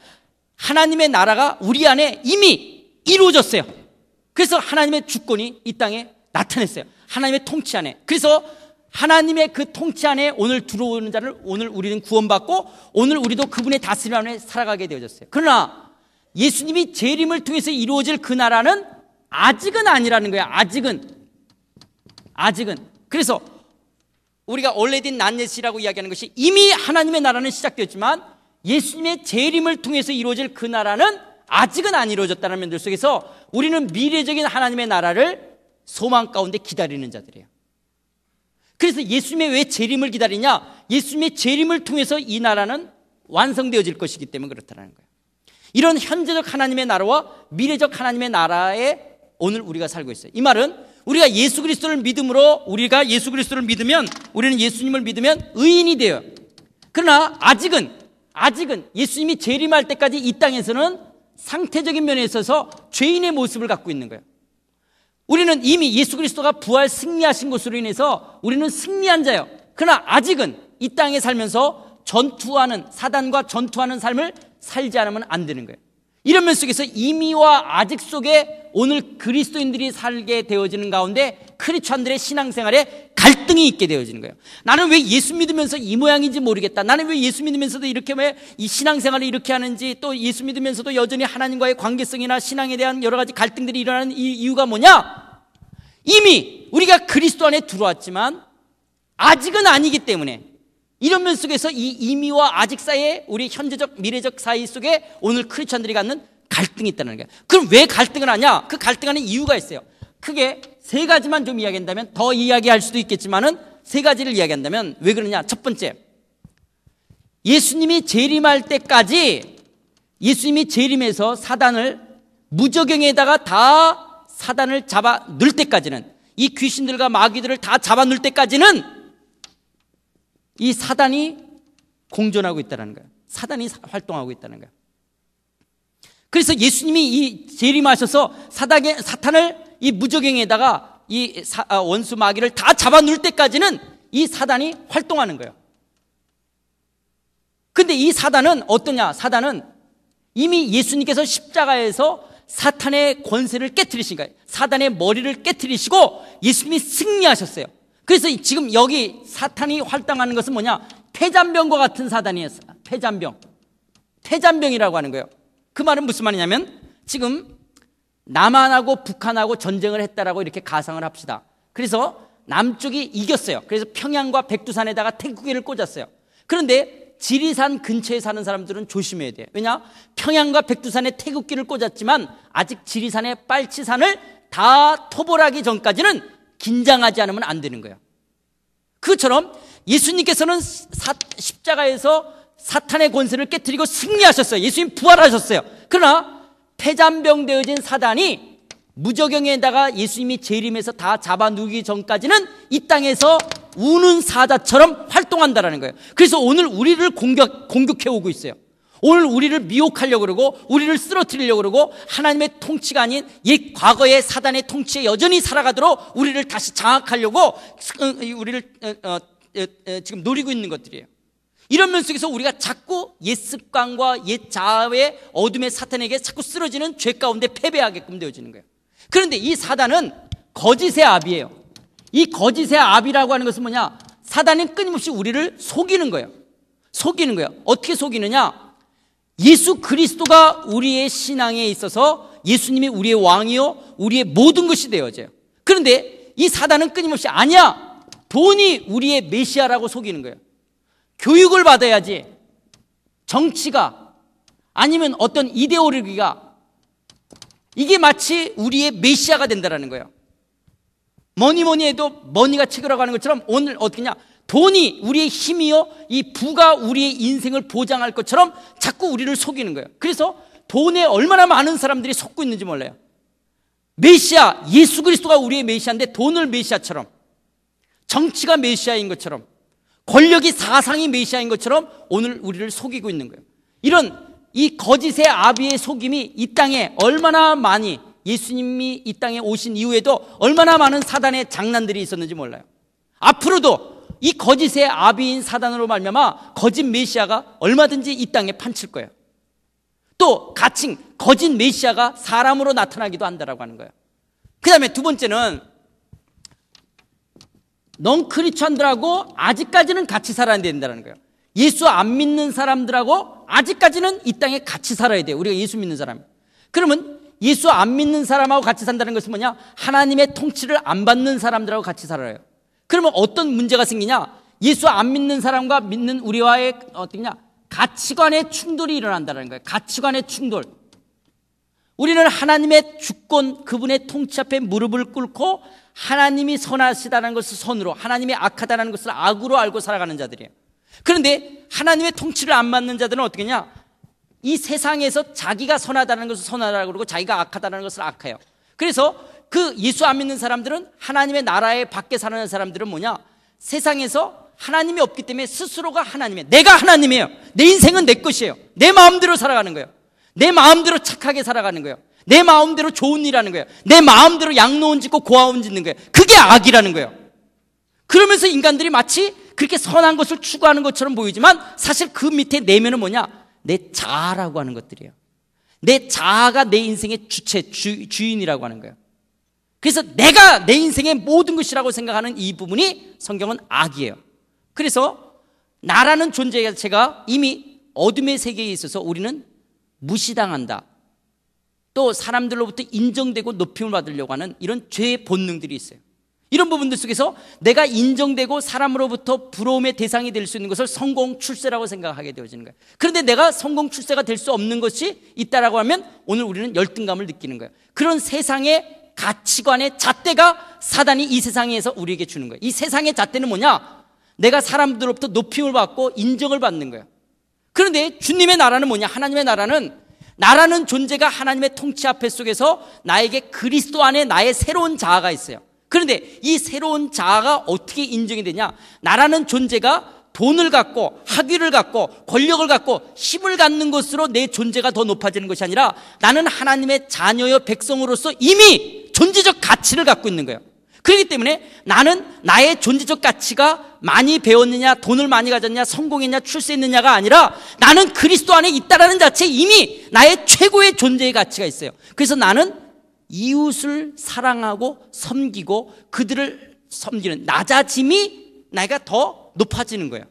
하나님의 나라가 우리 안에 이미 이루어졌어요. 그래서 하나님의 주권이 이 땅에 나타냈어요. 하나님의 통치 안에. 그래서 하나님의 그 통치 안에 오늘 들어오는 자를 오늘 우리는 구원받고 오늘 우리도 그분의 다스림 안에 살아가게 되어졌어요. 그러나 예수님이 재림을 통해서 이루어질 그 나라는 아직은 아니라는 거야. 아직은. 아직은. 그래서 우리가 올레딘 난넷이라고 이야기하는 것이 이미 하나님의 나라는 시작되었지만 예수님의 재림을 통해서 이루어질 그 나라는 아직은 안 이루어졌다는 면들 속에서 우리는 미래적인 하나님의 나라를 소망 가운데 기다리는 자들이에요. 그래서 예수님의 왜 재림을 기다리냐? 예수님의 재림을 통해서 이 나라는 완성되어질 것이기 때문에 그렇다는 거예요. 이런 현재적 하나님의 나라와 미래적 하나님의 나라에 오늘 우리가 살고 있어요. 이 말은 우리가 예수 그리스도를 믿음으로 우리가 예수 그리스도를 믿으면 우리는 예수님을 믿으면 의인이 돼요. 그러나 아직은 아직은 예수님이 재림할 때까지 이 땅에서는 상태적인 면에 있어서 죄인의 모습을 갖고 있는 거예요. 우리는 이미 예수 그리스도가 부활 승리하신 것으로 인해서 우리는 승리한 자요. 그러나 아직은 이 땅에 살면서 전투하는 사단과 전투하는 삶을 살지 않으면 안 되는 거예요. 이런 면 속에서 이미와 아직 속에 오늘 그리스도인들이 살게 되어지는 가운데 크리스천들의 신앙생활에 갈등이 있게 되어지는 거예요. 나는 왜 예수 믿으면서 이 모양인지 모르겠다. 나는 왜 예수 믿으면서도 이렇게 왜 이 신앙생활을 이렇게 하는지 또 예수 믿으면서도 여전히 하나님과의 관계성이나 신앙에 대한 여러 가지 갈등들이 일어나는 이 이유가 뭐냐? 이미 우리가 그리스도 안에 들어왔지만 아직은 아니기 때문에 이런 면 속에서 이 이미와 아직 사이에 우리 현재적 미래적 사이 속에 오늘 크리스천들이 갖는 갈등이 있다는 거예요. 그럼 왜 갈등을 하냐? 그 갈등하는 이유가 있어요. 크게 세 가지만 좀 이야기한다면 더 이야기할 수도 있겠지만은 세 가지를 이야기한다면 왜 그러냐? 첫 번째. 예수님이 재림할 때까지 예수님이 재림해서 사단을 무적용에다가 다 사단을 잡아 넣을 때까지는 이 귀신들과 마귀들을 다 잡아 넣을 때까지는 이 사단이 공존하고 있다는 거예요. 사단이 활동하고 있다는 거예요. 그래서 예수님이 이 재림하셔서 사당에, 사탄을 이 무적행에다가 이 사, 아, 원수 마귀를 다 잡아 놓을 때까지는 이 사단이 활동하는 거예요. 근데 이 사단은 어떠냐? 사단은 이미 예수님께서 십자가에서 사탄의 권세를 깨뜨리신 거예요. 사단의 머리를 깨뜨리시고 예수님이 승리하셨어요. 그래서 지금 여기 사탄이 활동하는 것은 뭐냐? 폐잔병과 같은 사단이었어요. 폐잔병폐잔병이라고 하는 거예요. 그 말은 무슨 말이냐면 지금 남한하고 북한하고 전쟁을 했다라고 이렇게 가상을 합시다. 그래서 남쪽이 이겼어요. 그래서 평양과 백두산에다가 태극기를 꽂았어요. 그런데 지리산 근처에 사는 사람들은 조심해야 돼요. 왜냐? 평양과 백두산에 태극기를 꽂았지만 아직 지리산의 빨치산을 다 토벌하기 전까지는 긴장하지 않으면 안 되는 거예요. 그처럼 예수님께서는 십자가에서 사탄의 권세를 깨뜨리고 승리하셨어요. 예수님 부활하셨어요. 그러나 폐잔병되어진 사단이 무적영에다가 예수님이 재림해서 다 잡아 누기 전까지는 이 땅에서 우는 사자처럼 활동한다라는 거예요. 그래서 오늘 우리를 공격 공격해 오고 있어요. 오늘 우리를 미혹하려고 그러고 우리를 쓰러뜨리려고 그러고 하나님의 통치가 아닌 옛 과거의 사단의 통치에 여전히 살아가도록 우리를 다시 장악하려고 어, 우리를 어, 어, 지금 노리고 있는 것들이에요. 이런 면 속에서 우리가 자꾸 옛 습관과 옛 자아의 어둠의 사탄에게 자꾸 쓰러지는 죄 가운데 패배하게끔 되어지는 거예요. 그런데 이 사단은 거짓의 압이에요. 이 거짓의 압이라고 하는 것은 뭐냐? 사단은 끊임없이 우리를 속이는 거예요. 속이는 거예요. 어떻게 속이느냐? 예수 그리스도가 우리의 신앙에 있어서 예수님이 우리의 왕이요, 우리의 모든 것이 되어져요. 그런데 이 사단은 끊임없이 아니야! 돈이 우리의 메시아라고 속이는 거예요. 교육을 받아야지 정치가 아니면 어떤 이데올로기가 이게 마치 우리의 메시아가 된다라는 거예요. 뭐니 뭐니 해도 머니가 책이라고 하는 것처럼 오늘 어떻게냐? 돈이 우리의 힘이요. 이 부가 우리의 인생을 보장할 것처럼 자꾸 우리를 속이는 거예요. 그래서 돈에 얼마나 많은 사람들이 속고 있는지 몰라요. 메시아, 예수 그리스도가 우리의 메시아인데 돈을 메시아처럼 정치가 메시아인 것처럼 권력이 사상이 메시아인 것처럼 오늘 우리를 속이고 있는 거예요. 이런 이 거짓의 아비의 속임이 이 땅에 얼마나 많이 예수님이 이 땅에 오신 이후에도 얼마나 많은 사단의 장난들이 있었는지 몰라요. 앞으로도 이 거짓의 아비인 사단으로 말미암아 거짓 메시아가 얼마든지 이 땅에 판칠 거예요. 또 가칭 거짓 메시아가 사람으로 나타나기도 한다라고 하는 거예요. 그 다음에 두 번째는 넌 크리스천들하고 아직까지는 같이 살아야 된다는 거예요. 예수 안 믿는 사람들하고 아직까지는 이 땅에 같이 살아야 돼요. 우리가 예수 믿는 사람. 그러면 예수 안 믿는 사람하고 같이 산다는 것은 뭐냐? 하나님의 통치를 안 받는 사람들하고 같이 살아요. 그러면 어떤 문제가 생기냐? 예수 안 믿는 사람과 믿는 우리와의 어떠냐? 가치관의 충돌이 일어난다는 거예요. 가치관의 충돌. 우리는 하나님의 주권, 그분의 통치 앞에 무릎을 꿇고 하나님이 선하시다는 것을 선으로, 하나님이 악하다는 것을 악으로 알고 살아가는 자들이에요. 그런데 하나님의 통치를 안 맞는 자들은 어떻게 냐이 세상에서 자기가 선하다는 것을 선하다고 그러고 자기가 악하다는 것을 악해요. 그래서 그 예수 안 믿는 사람들은 하나님의 나라에 밖에 사는 사람들은 뭐냐? 세상에서 하나님이 없기 때문에 스스로가 하나님이에요. 내가 하나님이에요. 내 인생은 내 것이에요. 내 마음대로 살아가는 거예요. 내 마음대로 착하게 살아가는 거예요. 내 마음대로 좋은 일 하는 거예요. 내 마음대로 양로원 짓고 고아원 짓는 거예요. 그게 악이라는 거예요. 그러면서 인간들이 마치 그렇게 선한 것을 추구하는 것처럼 보이지만 사실 그 밑에 내면은 뭐냐? 내 자아라고 하는 것들이에요. 내 자아가 내 인생의 주체, 주, 주인이라고 하는 거예요. 그래서 내가 내 인생의 모든 것이라고 생각하는 이 부분이 성경은 악이에요. 그래서 나라는 존재 자체가 이미 어둠의 세계에 있어서 우리는 무시당한다. 또 사람들로부터 인정되고 높임을 받으려고 하는 이런 죄의 본능들이 있어요. 이런 부분들 속에서 내가 인정되고 사람으로부터 부러움의 대상이 될 수 있는 것을 성공 출세라고 생각하게 되어지는 거예요. 그런데 내가 성공 출세가 될 수 없는 것이 있다라고 하면 오늘 우리는 열등감을 느끼는 거예요. 그런 세상의 가치관의 잣대가 사단이 이 세상에서 우리에게 주는 거예요. 이 세상의 잣대는 뭐냐? 내가 사람들로부터 높임을 받고 인정을 받는 거예요. 그런데 주님의 나라는 뭐냐? 하나님의 나라는 나라는 존재가 하나님의 통치 앞에 속에서 나에게 그리스도 안에 나의 새로운 자아가 있어요. 그런데 이 새로운 자아가 어떻게 인정이 되냐? 나라는 존재가 돈을 갖고 학위를 갖고 권력을 갖고 힘을 갖는 것으로 내 존재가 더 높아지는 것이 아니라 나는 하나님의 자녀여 백성으로서 이미 존재적 가치를 갖고 있는 거예요. 그렇기 때문에 나는 나의 존재적 가치가 많이 배웠느냐, 돈을 많이 가졌냐, 성공했냐, 출세했느냐가 아니라 나는 그리스도 안에 있다라는 자체 이미 나의 최고의 존재의 가치가 있어요. 그래서 나는 이웃을 사랑하고 섬기고 그들을 섬기는 낮아짐이 나이가 더 높아지는 거예요.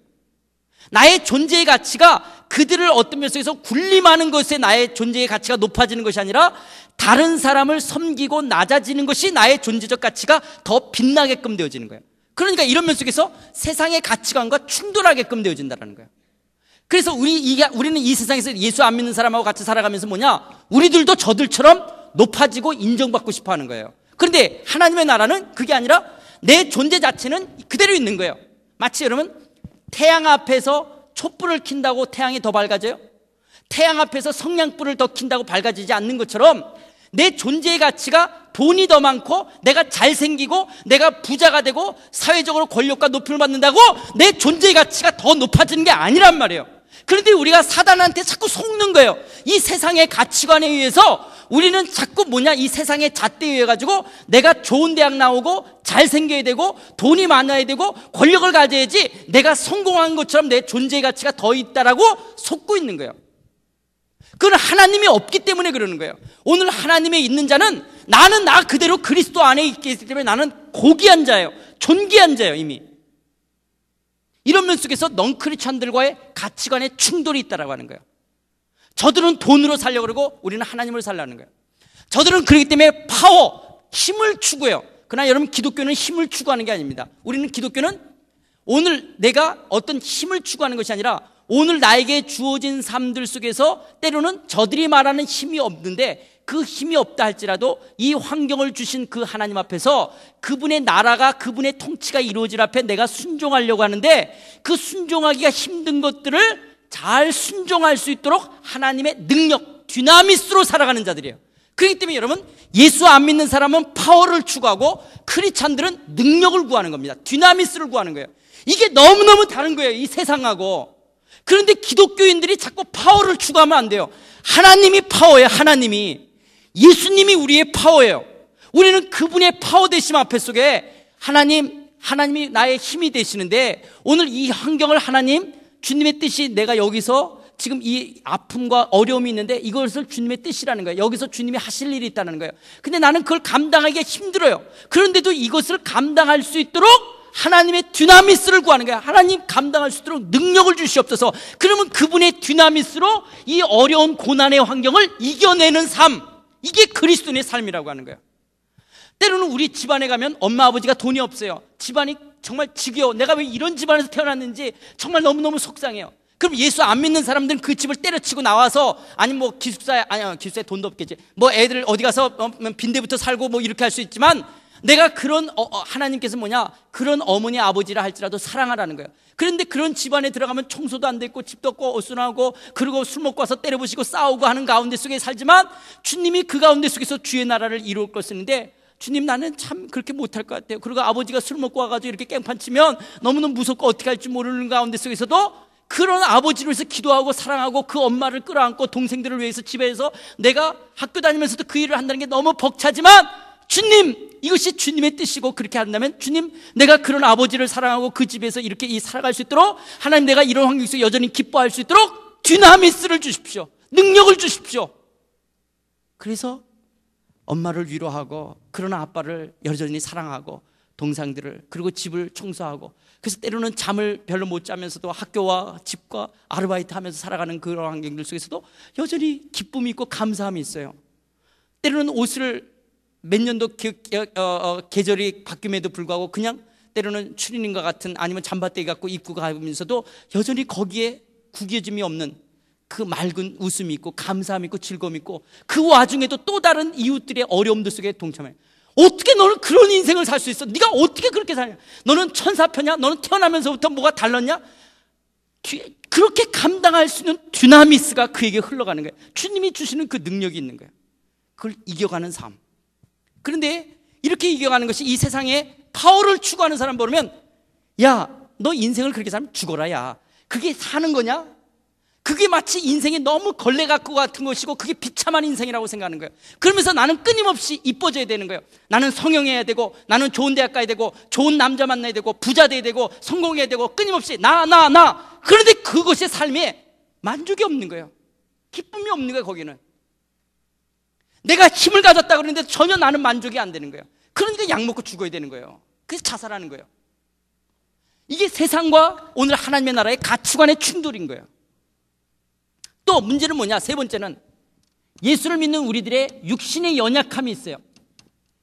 나의 존재의 가치가 그들을 어떤 면에서 군림하는 것에 나의 존재의 가치가 높아지는 것이 아니라 다른 사람을 섬기고 낮아지는 것이 나의 존재적 가치가 더 빛나게끔 되어지는 거예요. 그러니까 이런 면 속에서 세상의 가치관과 충돌하게끔 되어진다는 거예요. 그래서 우리, 이, 우리는 이 세상에서 예수 안 믿는 사람하고 같이 살아가면서 뭐냐? 우리들도 저들처럼 높아지고 인정받고 싶어 하는 거예요. 그런데 하나님의 나라는 그게 아니라 내 존재 자체는 그대로 있는 거예요. 마치 여러분, 태양 앞에서 촛불을 킨다고 태양이 더 밝아져요? 태양 앞에서 성냥불을 더 킨다고 밝아지지 않는 것처럼 내 존재의 가치가 돈이 더 많고 내가 잘생기고 내가 부자가 되고 사회적으로 권력과 높임을 받는다고 내 존재의 가치가 더 높아지는 게 아니란 말이에요. 그런데 우리가 사단한테 자꾸 속는 거예요. 이 세상의 가치관에 의해서 우리는 자꾸 뭐냐 이 세상의 잣대에 의해 가지고 내가 좋은 대학 나오고 잘생겨야 되고 돈이 많아야 되고 권력을 가져야지 내가 성공한 것처럼 내 존재의 가치가 더 있다라고 속고 있는 거예요. 그건 하나님이 없기 때문에 그러는 거예요. 오늘 하나님의 있는 자는 나는 나 그대로 그리스도 안에 있기 때문에 나는 고귀한 자예요. 존귀한 자예요, 이미. 이런 면 속에서 넌크리찬들과의 가치관의 충돌이 있다라고 하는 거예요. 저들은 돈으로 살려고 그러고 우리는 하나님을 살라는 거예요. 저들은 그렇기 때문에 파워, 힘을 추구해요. 그러나 여러분 기독교는 힘을 추구하는 게 아닙니다. 우리는 기독교는 오늘 내가 어떤 힘을 추구하는 것이 아니라 오늘 나에게 주어진 삶들 속에서 때로는 저들이 말하는 힘이 없는데 그 힘이 없다 할지라도 이 환경을 주신 그 하나님 앞에서 그분의 나라가 그분의 통치가 이루어질 앞에 내가 순종하려고 하는데 그 순종하기가 힘든 것들을 잘 순종할 수 있도록 하나님의 능력, 뒤나미스로 살아가는 자들이에요. 그렇기 때문에 여러분 예수 안 믿는 사람은 파워를 추구하고 크리찬들은 능력을 구하는 겁니다. 뒤나미스를 구하는 거예요. 이게 너무너무 다른 거예요. 이 세상하고. 그런데 기독교인들이 자꾸 파워를 추구하면 안 돼요. 하나님이 파워예요, 하나님이. 예수님이 우리의 파워예요. 우리는 그분의 파워 되심 앞에 속에 하나님, 하나님이 나의 힘이 되시는데 오늘 이 환경을 하나님, 주님의 뜻이 내가 여기서 지금 이 아픔과 어려움이 있는데 이것을 주님의 뜻이라는 거예요. 여기서 주님이 하실 일이 있다는 거예요. 근데 나는 그걸 감당하기가 힘들어요. 그런데도 이것을 감당할 수 있도록 하나님의 듀나미스를 구하는 거예요 하나님 감당할 수 있도록 능력을 주시옵소서. 그러면 그분의 듀나미스로이 어려운 고난의 환경을 이겨내는 삶. 이게 그리스도인의 삶이라고 하는 거예요 때로는 우리 집안에 가면 엄마 아버지가 돈이 없어요. 집안이 정말 지겨워. 내가 왜 이런 집안에서 태어났는지 정말 너무너무 속상해요. 그럼 예수 안 믿는 사람들은 그 집을 때려치고 나와서 아니 뭐 기숙사에 아니 어, 기숙사에 돈도 없겠지. 뭐 애들 어디 가서 어, 뭐 빈대부터 살고 뭐 이렇게 할 수 있지만 내가 그런 어, 어, 하나님께서 뭐냐 그런 어머니 아버지라 할지라도 사랑하라는 거예요. 그런데 그런 집안에 들어가면 청소도 안 됐고 집도 없고 어수선하고 그리고 술 먹고 와서 때려부시고 싸우고 하는 가운데 속에 살지만 주님이 그 가운데 속에서 주의 나라를 이룰 것이는데 주님 나는 참 그렇게 못할 것 같아요. 그리고 아버지가 술 먹고 와가지고 이렇게 깽판 치면 너무너무 무섭고 어떻게 할지 모르는 가운데 속에서도 그런 아버지를위해서 기도하고 사랑하고 그 엄마를 끌어안고 동생들을 위해서 집에서 내가 학교 다니면서도 그 일을 한다는 게 너무 벅차지만 주님, 이것이 주님의 뜻이고 그렇게 한다면 주님, 내가 그런 아버지를 사랑하고 그 집에서 이렇게 이 살아갈 수 있도록 하나님 내가 이런 환경 속에 여전히 기뻐할 수 있도록 디나미스를 주십시오. 능력을 주십시오. 그래서 엄마를 위로하고 그러나 아빠를 여전히 사랑하고 동상들을 그리고 집을 청소하고 그래서 때로는 잠을 별로 못 자면서도 학교와 집과 아르바이트 하면서 살아가는 그런 환경들 속에서도 여전히 기쁨이 있고 감사함이 있어요. 때로는 옷을 몇 년도 기, 어, 어, 계절이 바뀜에도 불구하고 그냥 때로는 추리닝과 같은 아니면 잠바대기 갖고 입고 가면서도 여전히 거기에 구겨짐이 없는 그 맑은 웃음이 있고 감사함이 있고 즐거움이 있고 그 와중에도 또 다른 이웃들의 어려움들 속에 동참해. 어떻게 너는 그런 인생을 살 수 있어? 네가 어떻게 그렇게 살냐 너는 천사편이야? 너는 태어나면서부터 뭐가 달랐냐? 그렇게 감당할 수 있는 듀나미스가 그에게 흘러가는 거예요. 주님이 주시는 그 능력이 있는 거예요. 그걸 이겨가는 삶. 그런데 이렇게 이겨가는 것이 이 세상에 파워를 추구하는 사람 보면 야 너 인생을 그렇게 살면 죽어라 야 그게 사는 거냐? 그게 마치 인생이 너무 걸레 갖고 같은 것이고 그게 비참한 인생이라고 생각하는 거예요 그러면서 나는 끊임없이 이뻐져야 되는 거예요 나는 성형해야 되고 나는 좋은 대학 가야 되고 좋은 남자 만나야 되고 부자 돼야 되고 성공해야 되고 끊임없이 나 나, 나. 그런데 그것이 삶에 만족이 없는 거예요 기쁨이 없는 거예요 거기는 내가 힘을 가졌다 그러는데 전혀 나는 만족이 안 되는 거예요. 그러니까 약 먹고 죽어야 되는 거예요. 그래서 자살하는 거예요. 이게 세상과 오늘 하나님의 나라의 가치관의 충돌인 거예요. 또 문제는 뭐냐? 세 번째는 예수를 믿는 우리들의 육신의 연약함이 있어요.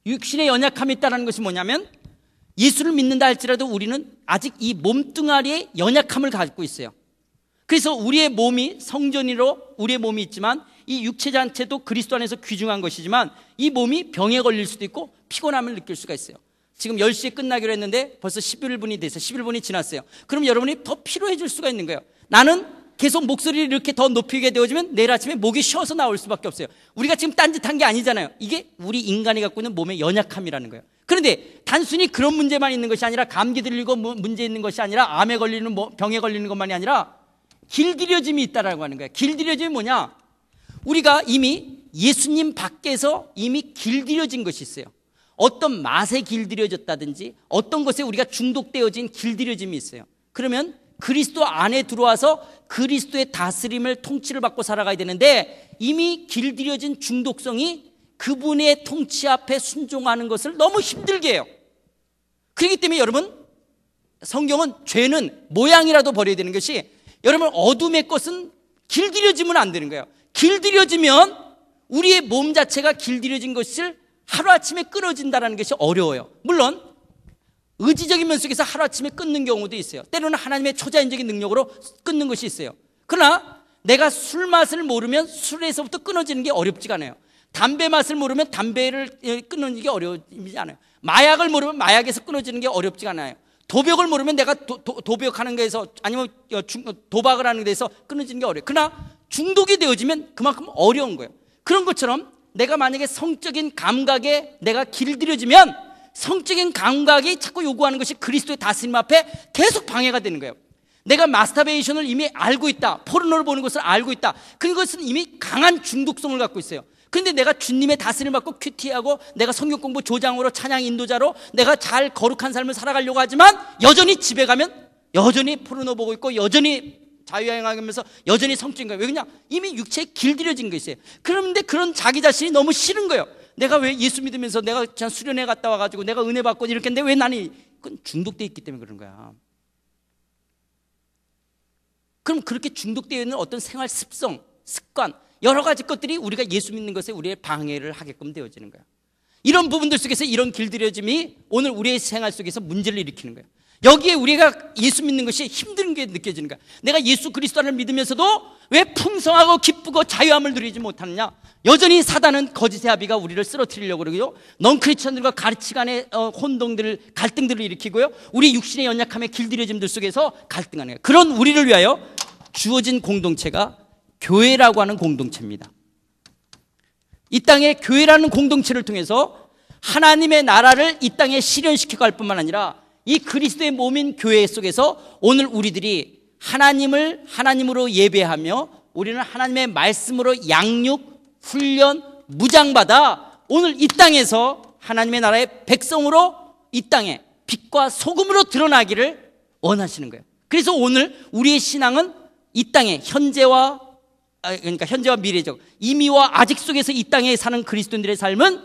육신의 연약함이 있다는 것이 뭐냐면 예수를 믿는다 할지라도 우리는 아직 이 몸뚱아리의 연약함을 가지고 있어요. 그래서 우리의 몸이 성전이로 우리의 몸이 있지만 이 육체 자체도 그리스도 안에서 귀중한 것이지만 이 몸이 병에 걸릴 수도 있고 피곤함을 느낄 수가 있어요. 지금 10시에 끝나기로 했는데 벌써 11분이 돼서 11분이 지났어요. 그럼 여러분이 더 피로해질 수가 있는 거예요. 나는 계속 목소리를 이렇게 더 높이게 되어지면 내일 아침에 목이 쉬어서 나올 수밖에 없어요. 우리가 지금 딴짓한 게 아니잖아요. 이게 우리 인간이 갖고 있는 몸의 연약함이라는 거예요. 그런데 단순히 그런 문제만 있는 것이 아니라 감기 들리고 뭐 문제 있는 것이 아니라 암에 걸리는 뭐 병에 걸리는 것만이 아니라 길들여짐이 있다라고 하는 거예요. 길들여짐이 뭐냐? 우리가 이미 예수님 밖에서 이미 길들여진 것이 있어요. 어떤 맛에 길들여졌다든지 어떤 것에 우리가 중독되어진 길들여짐이 있어요. 그러면 그리스도 안에 들어와서 그리스도의 다스림을 통치를 받고 살아가야 되는데 이미 길들여진 중독성이 그분의 통치 앞에 순종하는 것을 너무 힘들게 해요. 그렇기 때문에 여러분 성경은 죄는 모양이라도 버려야 되는 것이 여러분 어둠의 것은 길들여지면 안 되는 거예요. 길들여지면 우리의 몸 자체가 길들여진 것을 하루아침에 끊어진다는 것이 어려워요. 물론 의지적인 면 속에서 하루아침에 끊는 경우도 있어요. 때로는 하나님의 초자연적인 능력으로 끊는 것이 있어요. 그러나 내가 술 맛을 모르면 술에서부터 끊어지는 게 어렵지가 않아요. 담배 맛을 모르면 담배를 예, 끊는 게 어렵지 않아요. 마약을 모르면 마약에서 끊어지는 게 어렵지가 않아요. 도벽을 모르면 내가 도, 도 벽하는 데에서 아니면 어, 도박을 하는 데서 끊어지는 게 어려워요. 그러나 중독이 되어지면 그만큼 어려운 거예요. 그런 것처럼 내가 만약에 성적인 감각에 내가 길들여지면 성적인 감각이 자꾸 요구하는 것이 그리스도의 다스림 앞에 계속 방해가 되는 거예요. 내가 마스터베이션을 이미 알고 있다. 포르노를 보는 것을 알고 있다. 그것은 이미 강한 중독성을 갖고 있어요. 근데 내가 주님의 다스림 을 받고 큐티하고 내가 성경 공부 조장으로 찬양 인도자로 내가 잘 거룩한 삶을 살아가려고 하지만 여전히 집에 가면 여전히 포르노 보고 있고 여전히 자유여행하면서 여전히 성적인 거예요. 왜 그냥 이미 육체에 길들여진 거 있어요. 그런데 그런 자기 자신이 너무 싫은 거예요. 내가 왜 예수 믿으면서 내가 그냥 수련회 갔다 와가지고 내가 은혜 받고 이렇게 했는데 왜 나는 그건 중독돼 있기 때문에 그런 거야. 그럼 그렇게 중독되어 있는 어떤 생활 습성, 습관, 여러 가지 것들이 우리가 예수 믿는 것에 우리의 방해를 하게끔 되어지는 거야. 이런 부분들 속에서 이런 길들여짐이 오늘 우리의 생활 속에서 문제를 일으키는 거야. 여기에 우리가 예수 믿는 것이 힘든 게 느껴지는 거야. 내가 예수 그리스도를 믿으면서도 왜 풍성하고 기쁘고 자유함을 누리지 못하느냐? 여전히 사단은 거짓의 합의가 우리를 쓰러뜨리려고 그러고요. 넌크리스천들과 가르치 간의 어, 혼동들을 갈등들을 일으키고요. 우리 육신의 연약함에 길들여짐들 속에서 갈등하는 거예요. 그런 우리를 위하여 주어진 공동체가 교회라고 하는 공동체입니다. 이땅에 교회라는 공동체를 통해서 하나님의 나라를 이 땅에 실현시켜갈 뿐만 아니라 이 그리스도의 몸인 교회 속에서 오늘 우리들이 하나님을 하나님으로 예배하며 우리는 하나님의 말씀으로 양육, 훈련, 무장받아 오늘 이 땅에서 하나님의 나라의 백성으로 이 땅에 빛과 소금으로 드러나기를 원하시는 거예요. 그래서 오늘 우리의 신앙은 이 땅에 현재와 아, 그러니까 현재와 미래적 이미와 아직 속에서 이 땅에 사는 그리스도인들의 삶은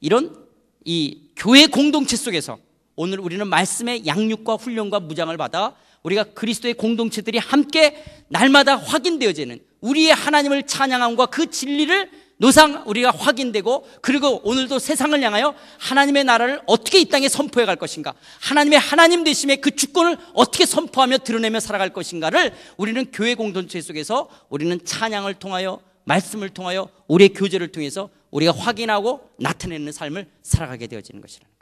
이런 이 교회 공동체 속에서 오늘 우리는 말씀의 양육과 훈련과 무장을 받아 우리가 그리스도의 공동체들이 함께 날마다 확인되어지는 우리의 하나님을 찬양함과 그 진리를 노상 우리가 확인되고 그리고 오늘도 세상을 향하여 하나님의 나라를 어떻게 이 땅에 선포해 갈 것인가 하나님의 하나님 되심의 그 주권을 어떻게 선포하며 드러내며 살아갈 것인가를 우리는 교회 공동체 속에서 우리는 찬양을 통하여 말씀을 통하여 우리의 교제를 통해서 우리가 확인하고 나타내는 삶을 살아가게 되어지는 것이라